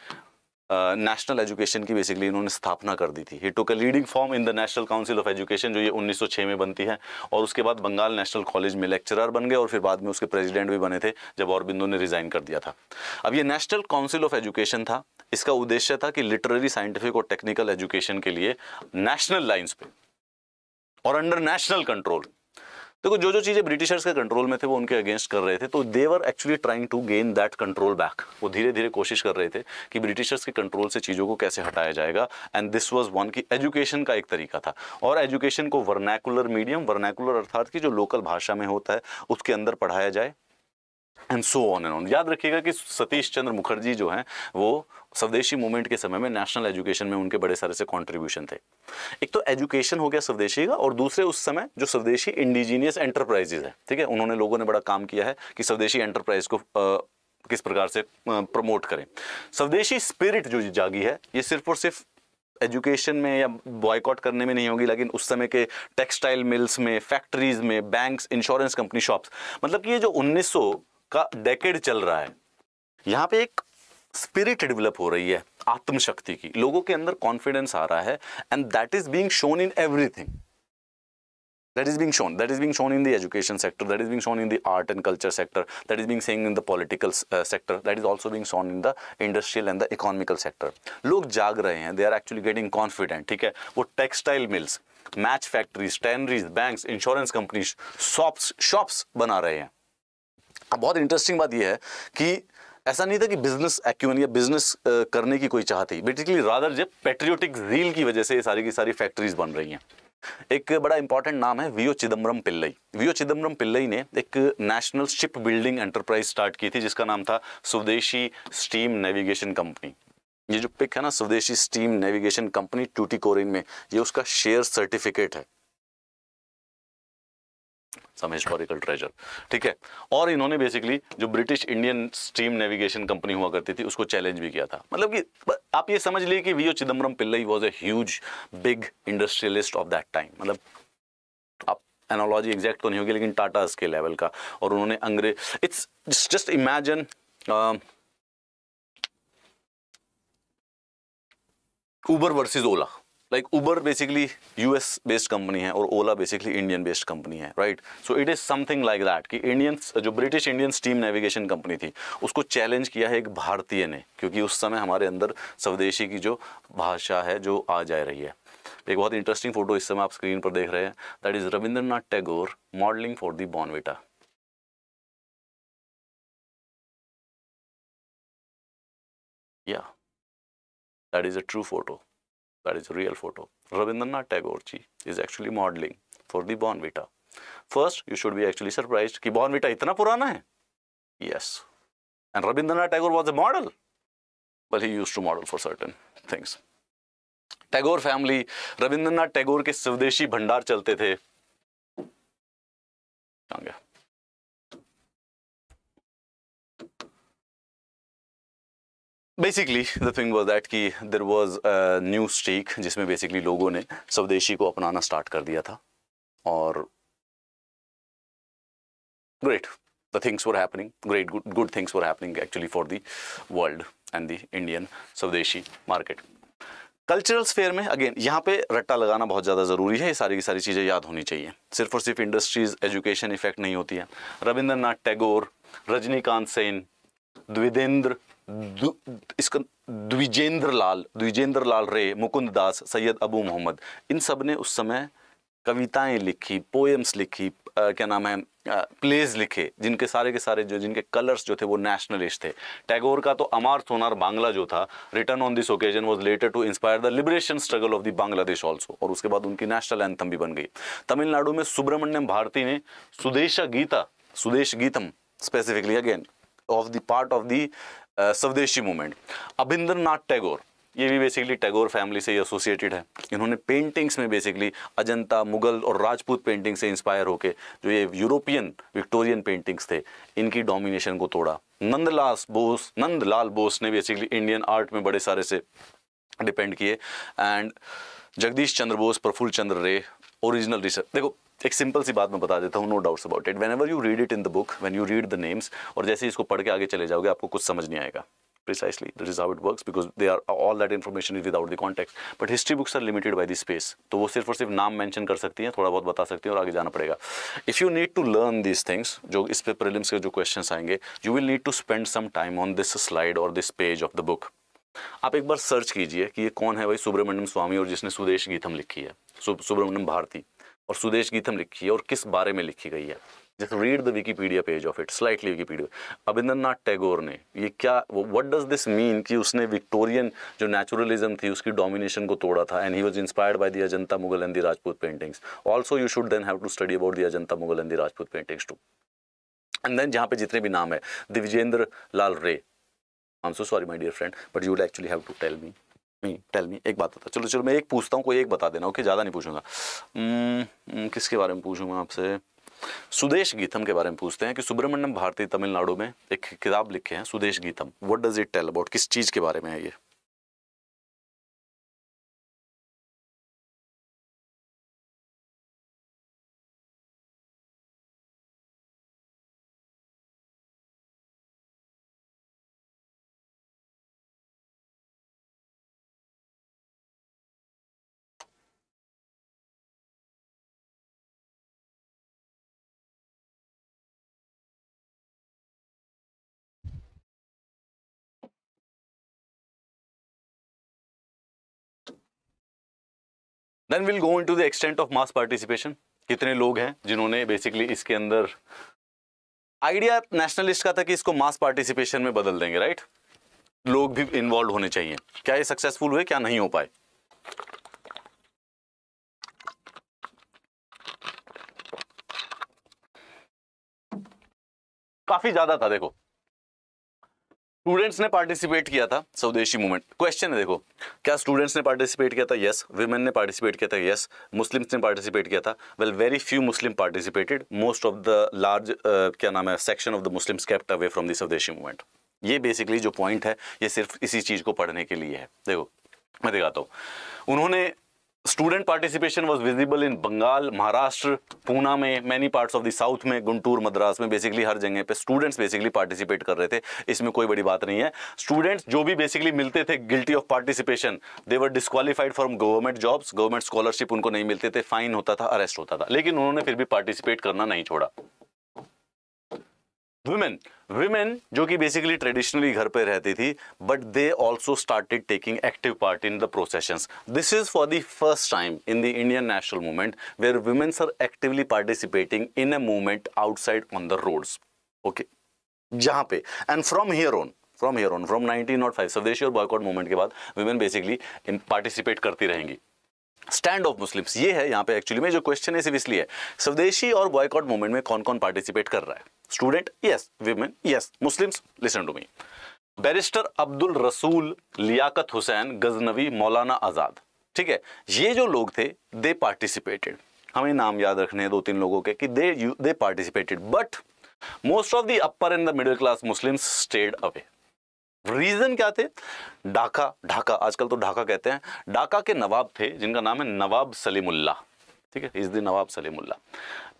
नेशनल एजुकेशन की बेसिकली इन्होंने स्थापना कर दी थी he took a leading form in the national council of education जो ये 1906 में बनती है और उसके बाद बंगाल नेशनल कॉलेज में लेक्चरर बन गए और फिर बाद में उसके प्रेसिडेंट भी बने थे जब औरबिंदो ने रिजाइन कर दिया था अब ये नेशनल काउंसिल ऑफ एजुकेशन था इसका उद्देश्य था कि लिटरेरी साइंटिफिक और टेक्निकल एजुकेशन के लिए नेशनल लाइन्स पे और अंडर नेशनल कंट्रोल देखो जो जो चीज़ें ब्रिटिशर्स के कंट्रोल में थे वो उनके अगेंस्ट कर रहे थे तो they were actually trying to gain that control back वो धीरे धीरे कोशिश कर रहे थे कि ब्रिटिशर्स के कंट्रोल से चीज़ों को कैसे हटाया जाएगा एंड दिस वॉज वन की एजुकेशन का एक तरीका था और एजुकेशन को वर्नैकुलर मीडियम वर्नैकुलर अर्थात की जो लोकल भाषा में होता है उसके अंदर पढ़ाया जाए and so on and on याद रखिएगा कि सतीश चंद्र मुखर्जी जो हैं वो स्वदेशी मूवमेंट के समय में नेशनल एजुकेशन में उनके बड़े सारे से कंट्रीब्यूशन थे एक तो एजुकेशन हो गया स्वदेशी का और दूसरे उस समय जो स्वदेशी इंडिजीनियस एंटरप्राइजेज है ठीक है उन्होंने लोगों ने बड़ा काम किया है कि स्वदेशी एंटरप्राइज को आ, किस प्रकार से प्रमोट करें स्वदेशी स्पिरिट जो जागी है ये सिर्फ और सिर्फ एजुकेशन में या बॉयकॉट करने में नहीं होगी लेकिन उस समय के टेक्सटाइल मिल्स में फैक्ट्रीज में बैंक्स इंश्योरेंस कंपनी शॉप्स मतलब कि ये जो का डेकेड चल रहा है यहाँ पे एक स्पिरिट डेवलप हो रही है आत्मशक्ति की लोगों के अंदर कॉन्फिडेंस आ रहा है and that is being shown in everything that is being shown that is being shown in the education sector that is being shown in the art and culture sector that is being saying in the political sector that is also being shown in the industrial and the economical sector लोग जाग रहे हैं they are actually getting confident ठीक है वो textile mills match factories tanneries bank insurance companies shops shops बना रहे हैं बहुत इंटरेस्टिंग बात यह है कि ऐसा नहीं था कि बिजनेस एक्यूमन या बिजनेस करने की कोई चाह थी बेसिकली रादर जब पेट्रियोटिक रील की वजह से ये सारी की सारी फैक्ट्रीज बन रही हैं एक बड़ा इंपॉर्टेंट नाम है वीओ चिदम्बरम पिल्लई वीओ चिदम्बरम पिल्लई ने एक national ship building enterprise start की थी जिसका नाम था स्वदेशी स्टीम नेविगेशन कंपनी ये जो पिक है ना स्वदेशी स्टीम नेविगेशन कंपनी टूटी कोरिन में ये उसका शेयर सर्टिफिकेट है सम हिस्टोरिकल ट्रेजर ठीक है और इन्होंने बेसिकली जो British Indian steam navigation company हुआ करती थी उसको चैलेंज भी किया था मतलब कि आप ये समझ लिए कि V O Chidambaram Pillai was a huge big industrialist of that time मतलब आप एनोलॉजी एग्जैक्ट तो नहीं होगी लेकिन टाटा के लेवल का और उन्होंने अंग्रेज it's just imagine Uber versus Ola like Uber basically U S based company है और Ola basically Indian based company है right so it is something like that कि इंडियन जो British Indian steam navigation company थी उसको चैलेंज किया है एक भारतीय ने क्योंकि उस समय हमारे अंदर स्वदेशी की जो भाषा है जो आ जा रही है एक बहुत इंटरेस्टिंग फोटो इस समय आप स्क्रीन पर देख रहे हैं that is Rabindranath Tagore modelling for the Bournvita या that is a true photo that is a real photo. Rabindranath Tagore ji is actually modeling for the Bonvita. First, you should be actually surprised कि Bonvita is so old. Yes. And Rabindranath Tagore was a model. Well, he used to model for certain things. Tagore family Rabindranath Tagore के स्वदेशी भंडार चलते थे basically the thing was that कि there was new streak जिसमें basically लोगों ने स्वदेशी को अपनाना स्टार्ट कर दिया था और great the things for happening great good good things were happening actually for the world and the Indian swadeshi market cultural sphere में अगेन यहाँ पे रट्टा लगाना बहुत ज़्यादा ज़रूरी है ये सारी की सारी चीज़ें याद होनी चाहिए सिर्फ और सिर्फ इंडस्ट्रीज एजुकेशन इफेक्ट नहीं होती है रविंद्रनाथ टैगोर रजनीकांत सेन द्विदेंद्र इसका द्विजेंद्र लाल द्विजेंद्र लाल रे मुकुंद दास सैयद अबू मोहम्मद इन सब ने उस समय कविताएं लिखी पोएम्स लिखी आ, क्या नाम है प्लेज लिखे जिनके सारे के सारे जो जिनके कलर्स जो थे वो नेशनलिस्ट थे टैगोर का तो अमार सोनार बांग्ला जो था written on this occasion was later to inspire the liberation struggle of the Bangladesh also और उसके बाद उनकी नेशनल एंथम भी बन गई तमिलनाडु में सुब्रमण्यम भारती ने Sudesha Geeta Sudesh Geetam specifically again of the part of the swadeshi movement Abhindra Nath Tagore ये भी बेसिकली टैगोर फैमिली से ही एसोसिएटेड है इन्होंने पेंटिंग्स में बेसिकली अजंता मुगल और राजपूत पेंटिंग से इंस्पायर होके जो ये यूरोपियन विक्टोरियन पेंटिंग्स थे इनकी डोमिनेशन को तोड़ा नंदलाल बोस नंदलाल बोस ने बेसिकली इंडियन आर्ट में बड़े सारे से डिपेंड किए and Jagdish Chandra Bose Prafulla Chandra Ray original research देखो एक सिंपल सी बात मैं बता देता हूँ no doubts about it whenever you read it in the book when you read the names और जैसे इसको पढ़ के आगे चले जाओगे आपको कुछ समझ नहीं आएगा precisely that is how it works because they are all that information is without the context but history books are limited by the space तो वो सिर्फ और सिर्फ नाम मेंशन कर सकती हैं थोड़ा बहुत बता सकती हैं और आगे जाना पड़ेगा if you need to learn these things जो इस पे prelims के जो questions आएंगे you will need to spend some time on this slide or this page of the book आप एक बार सर्च कीजिए कि ये कौन है भाई सुब्रमण्यम स्वामी और जिसने सुदेश गीतम लिखी है सुब्रमण्यम भारती और सुदेश गीतम लिखी है और किस बारे में लिखी गई है just read the Wikipedia page of it slightly Wikipedia Nath Tagore ने ये क्या व्हाट डज दिस मीन कि उसने विक्टोरियन जो नेचुरलिज्म थी उसकी डोमिनेशन को तोड़ा था and he was inspired by the Ajanta Mughal and the Rajput paintings also you should then have to study about the Ajanta Mughal and the Rajput paintings too and then जहाँ पे जितने भी नाम है Dwijendra Lal Ray I am so sorry my dear friend but you actually have to tell me me tell me एक बात बता चलो चलो मैं एक पूछता हूँ कोई एक बता देना ओके ज़्यादा नहीं पूछूंगा hmm, hmm, किसके बारे में पूछूंगा आपसे सुदेश गीतम के बारे में पूछते हैं कि सुब्रमण्यम भारती तमिलनाडु में एक किताब लिखे हैं Sudesh Geetam what does it tell about किस चीज़ के बारे में है ये then will go into the extent of mass participation कितने लोग हैं जिन्होंने बेसिकली इसके अंदर आइडिया नेशनलिस्ट का था कि इसको मास पार्टिसिपेशन में बदल देंगे राइट लोग भी इन्वॉल्व होने चाहिए क्या ये सक्सेसफुल हुए क्या नहीं हो पाए काफी ज्यादा था देखो स्टूडेंट्स ने पार्टिसिपेट किया था स्वदेशी मूवमेंट क्वेश्चन है देखो क्या स्टूडेंट्स ने पार्टिसिपेट किया था यस वीमेन ने पार्टिसिपेट किया था यस मुस्लिम्स ने पार्टिसिपेट किया था well very few Muslim participated most of the large क्या नाम है section of the Muslim kept away from the swadeshi movement ये बेसिकली जो पॉइंट है ये सिर्फ इसी चीज़ को पढ़ने के लिए है देखो मैं दिखाता हूँ उन्होंने student participation was visible in Bengal Maharashtra Poona में many parts of the south में गुंटूर मद्रास में बेसिकली हर जगह पे स्टूडेंट्स बेसिकली पार्टिसिपेट कर रहे थे इसमें कोई बड़ी बात नहीं है स्टूडेंट्स जो भी बेसिकली मिलते थे guilty of participation they were disqualified from government jobs government scholarship उनको नहीं मिलते थे फाइन होता था अरेस्ट होता था लेकिन उन्होंने फिर भी पार्टिसिपेट करना नहीं छोड़ा वुमेन वुमेन जो कि बेसिकली ट्रेडिशनली घर पर रहती थी but they also started taking active part in the procession this is for the first time in the Indian national movement where womens are actively participating in a movement outside on the roads okay जहां पे and from here on from here on from nineteen not five swadeshi और boycott movement के बाद women basically participate करती रहेंगी stand of Muslim ये है यहाँ पे एक्चुअली में जो क्वेश्चन है सिर्फ इसलिए स्वदेशी और बॉयकॉट मूवमेंट में कौन कौन पार्टिसिपेट कर रहा है Student? Yes. Women? Yes. Muslims? Listen to me. Barrister Abdul Rasul Liaqat Hussain Ghaznavi मौलाना आज़ाद ठीक है ये जो लोग थे दे पार्टिसिपेटेड हमें नाम याद रखने हैं दो तीन लोगों के कि they they participated but most of the upper and the middle class Muslims stayed away reason क्या थे ढाका ढाका आजकल तो ढाका कहते हैं ढाका के नवाब थे जिनका नाम है नवाब सलीमुल्लाह ठीक है इस नवाब सलीमुल्ला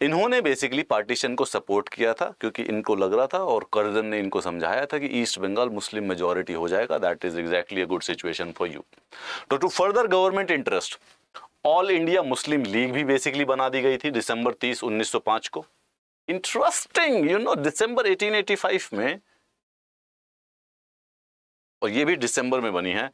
इन्होंने बेसिकली पार्टीशन को सपोर्ट किया था क्योंकि इनको लग रहा था और कर्जन ने इनको समझाया था कि ईस्ट बंगाल मुस्लिम मेजोरिटी हो जाएगा that is exactly a good situation for you तो to further government interest all India Muslim League भी बेसिकली बना दी गई थी दिसंबर तीस उन्नीस को interesting you know December eighteen में और ये भी दिसंबर में बनी है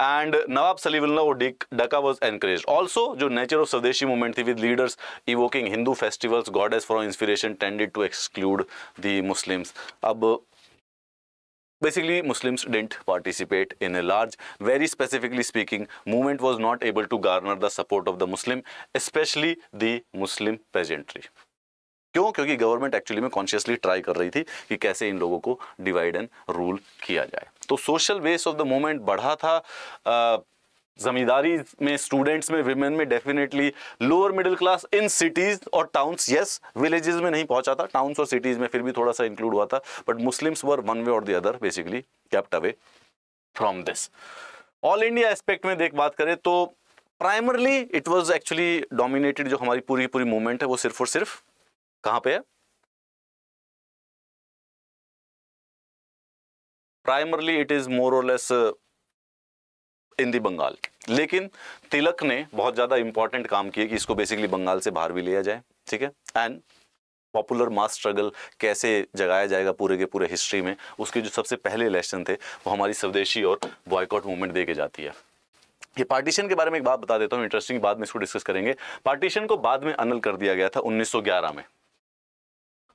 एंड नवाब सलीवुल्ला और डका वॉज एनकरेज ऑल्सो जो नेचर ऑफ स्वदेशी मूवमेंट थी with leaders evoking Hindu festivals god as for inspiration tended to exclude the Muslims अब Basically, Muslims didn't participate in a large, very specifically speaking, movement was not able to garner the support of the Muslim, especially the Muslim peasantry. क्यों क्योंकि government actually में consciously try कर रही थी कि कैसे इन लोगों को डिवाइड एंड रूल किया जाए तो social base of the movement बढ़ा था जमींदारी में स्टूडेंट्स में विमेन में definitely lower middle class in cities और टाउन्स यस विलेजेस में नहीं पहुंचा था टाउन्स और सिटीज़ में फिर भी थोड़ा सा इंक्लूड हुआ था but Muslims were one way और the other basically kept away from this all India aspect में देख बात करें तो primarily it was actually dominated जो हमारी पूरी पूरी मूवमेंट है वो सिर्फ और सिर्फ कहां पे है प्राइमरली इट इज मोर और लेस इन दी बंगाल लेकिन तिलक ने बहुत ज़्यादा इंपॉर्टेंट काम किए कि इसको बेसिकली बंगाल से बाहर भी लिया जाए ठीक है एंड पॉपुलर मास स्ट्रगल कैसे जगाया जाएगा पूरे के पूरे हिस्ट्री में उसके जो सबसे पहले इलेक्शन थे वो हमारी स्वदेशी और बॉयकॉट मूवमेंट दे के जाती है ये पार्टीशन के बारे में एक बात बता देता हूँ इंटरेस्टिंग बाद में इसको डिस्कस करेंगे पार्टीशन को बाद में अनल कर दिया गया था 1911 में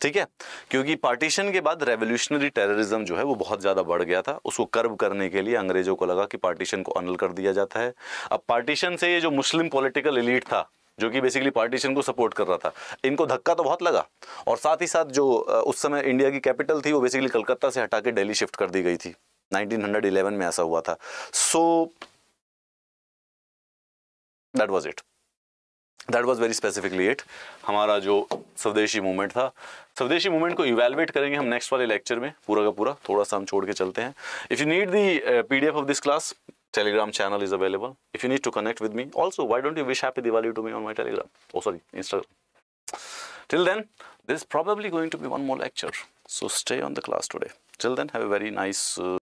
ठीक है क्योंकि पार्टीशन के बाद रेवोल्यूशनरी टेररिज्म जो है वो बहुत ज़्यादा बढ़ गया था उसको कर्ब करने के लिए अंग्रेजों को लगा कि पार्टीशन को अनल कर दिया जाता है अब पार्टीशन से ये जो मुस्लिम पॉलिटिकल इलीट था जो कि बेसिकली पार्टीशन को सपोर्ट कर रहा था इनको धक्का तो बहुत लगा और साथ ही साथ जो उस समय इंडिया की कैपिटल थी वो बेसिकली कलकत्ता से हटा के डेली शिफ्ट कर दी गई थी 1911 में ऐसा हुआ था so that was it that was very specifically it हमारा जो स्वदेशी मूवमेंट था स्वदेशी मूवमेंट को इवेलुएट करेंगे हम नेक्स्ट वाले लेक्चर में पूरा का पूरा थोड़ा सा हम छोड़ के चलते हैं if you need the P D F of this class Telegram channel is available if you need to connect with me also why don't you wish happy Diwali to me on my Telegram oh sorry Instagram till then this probably going to be one more lecture so stay on the class today till then have a very nice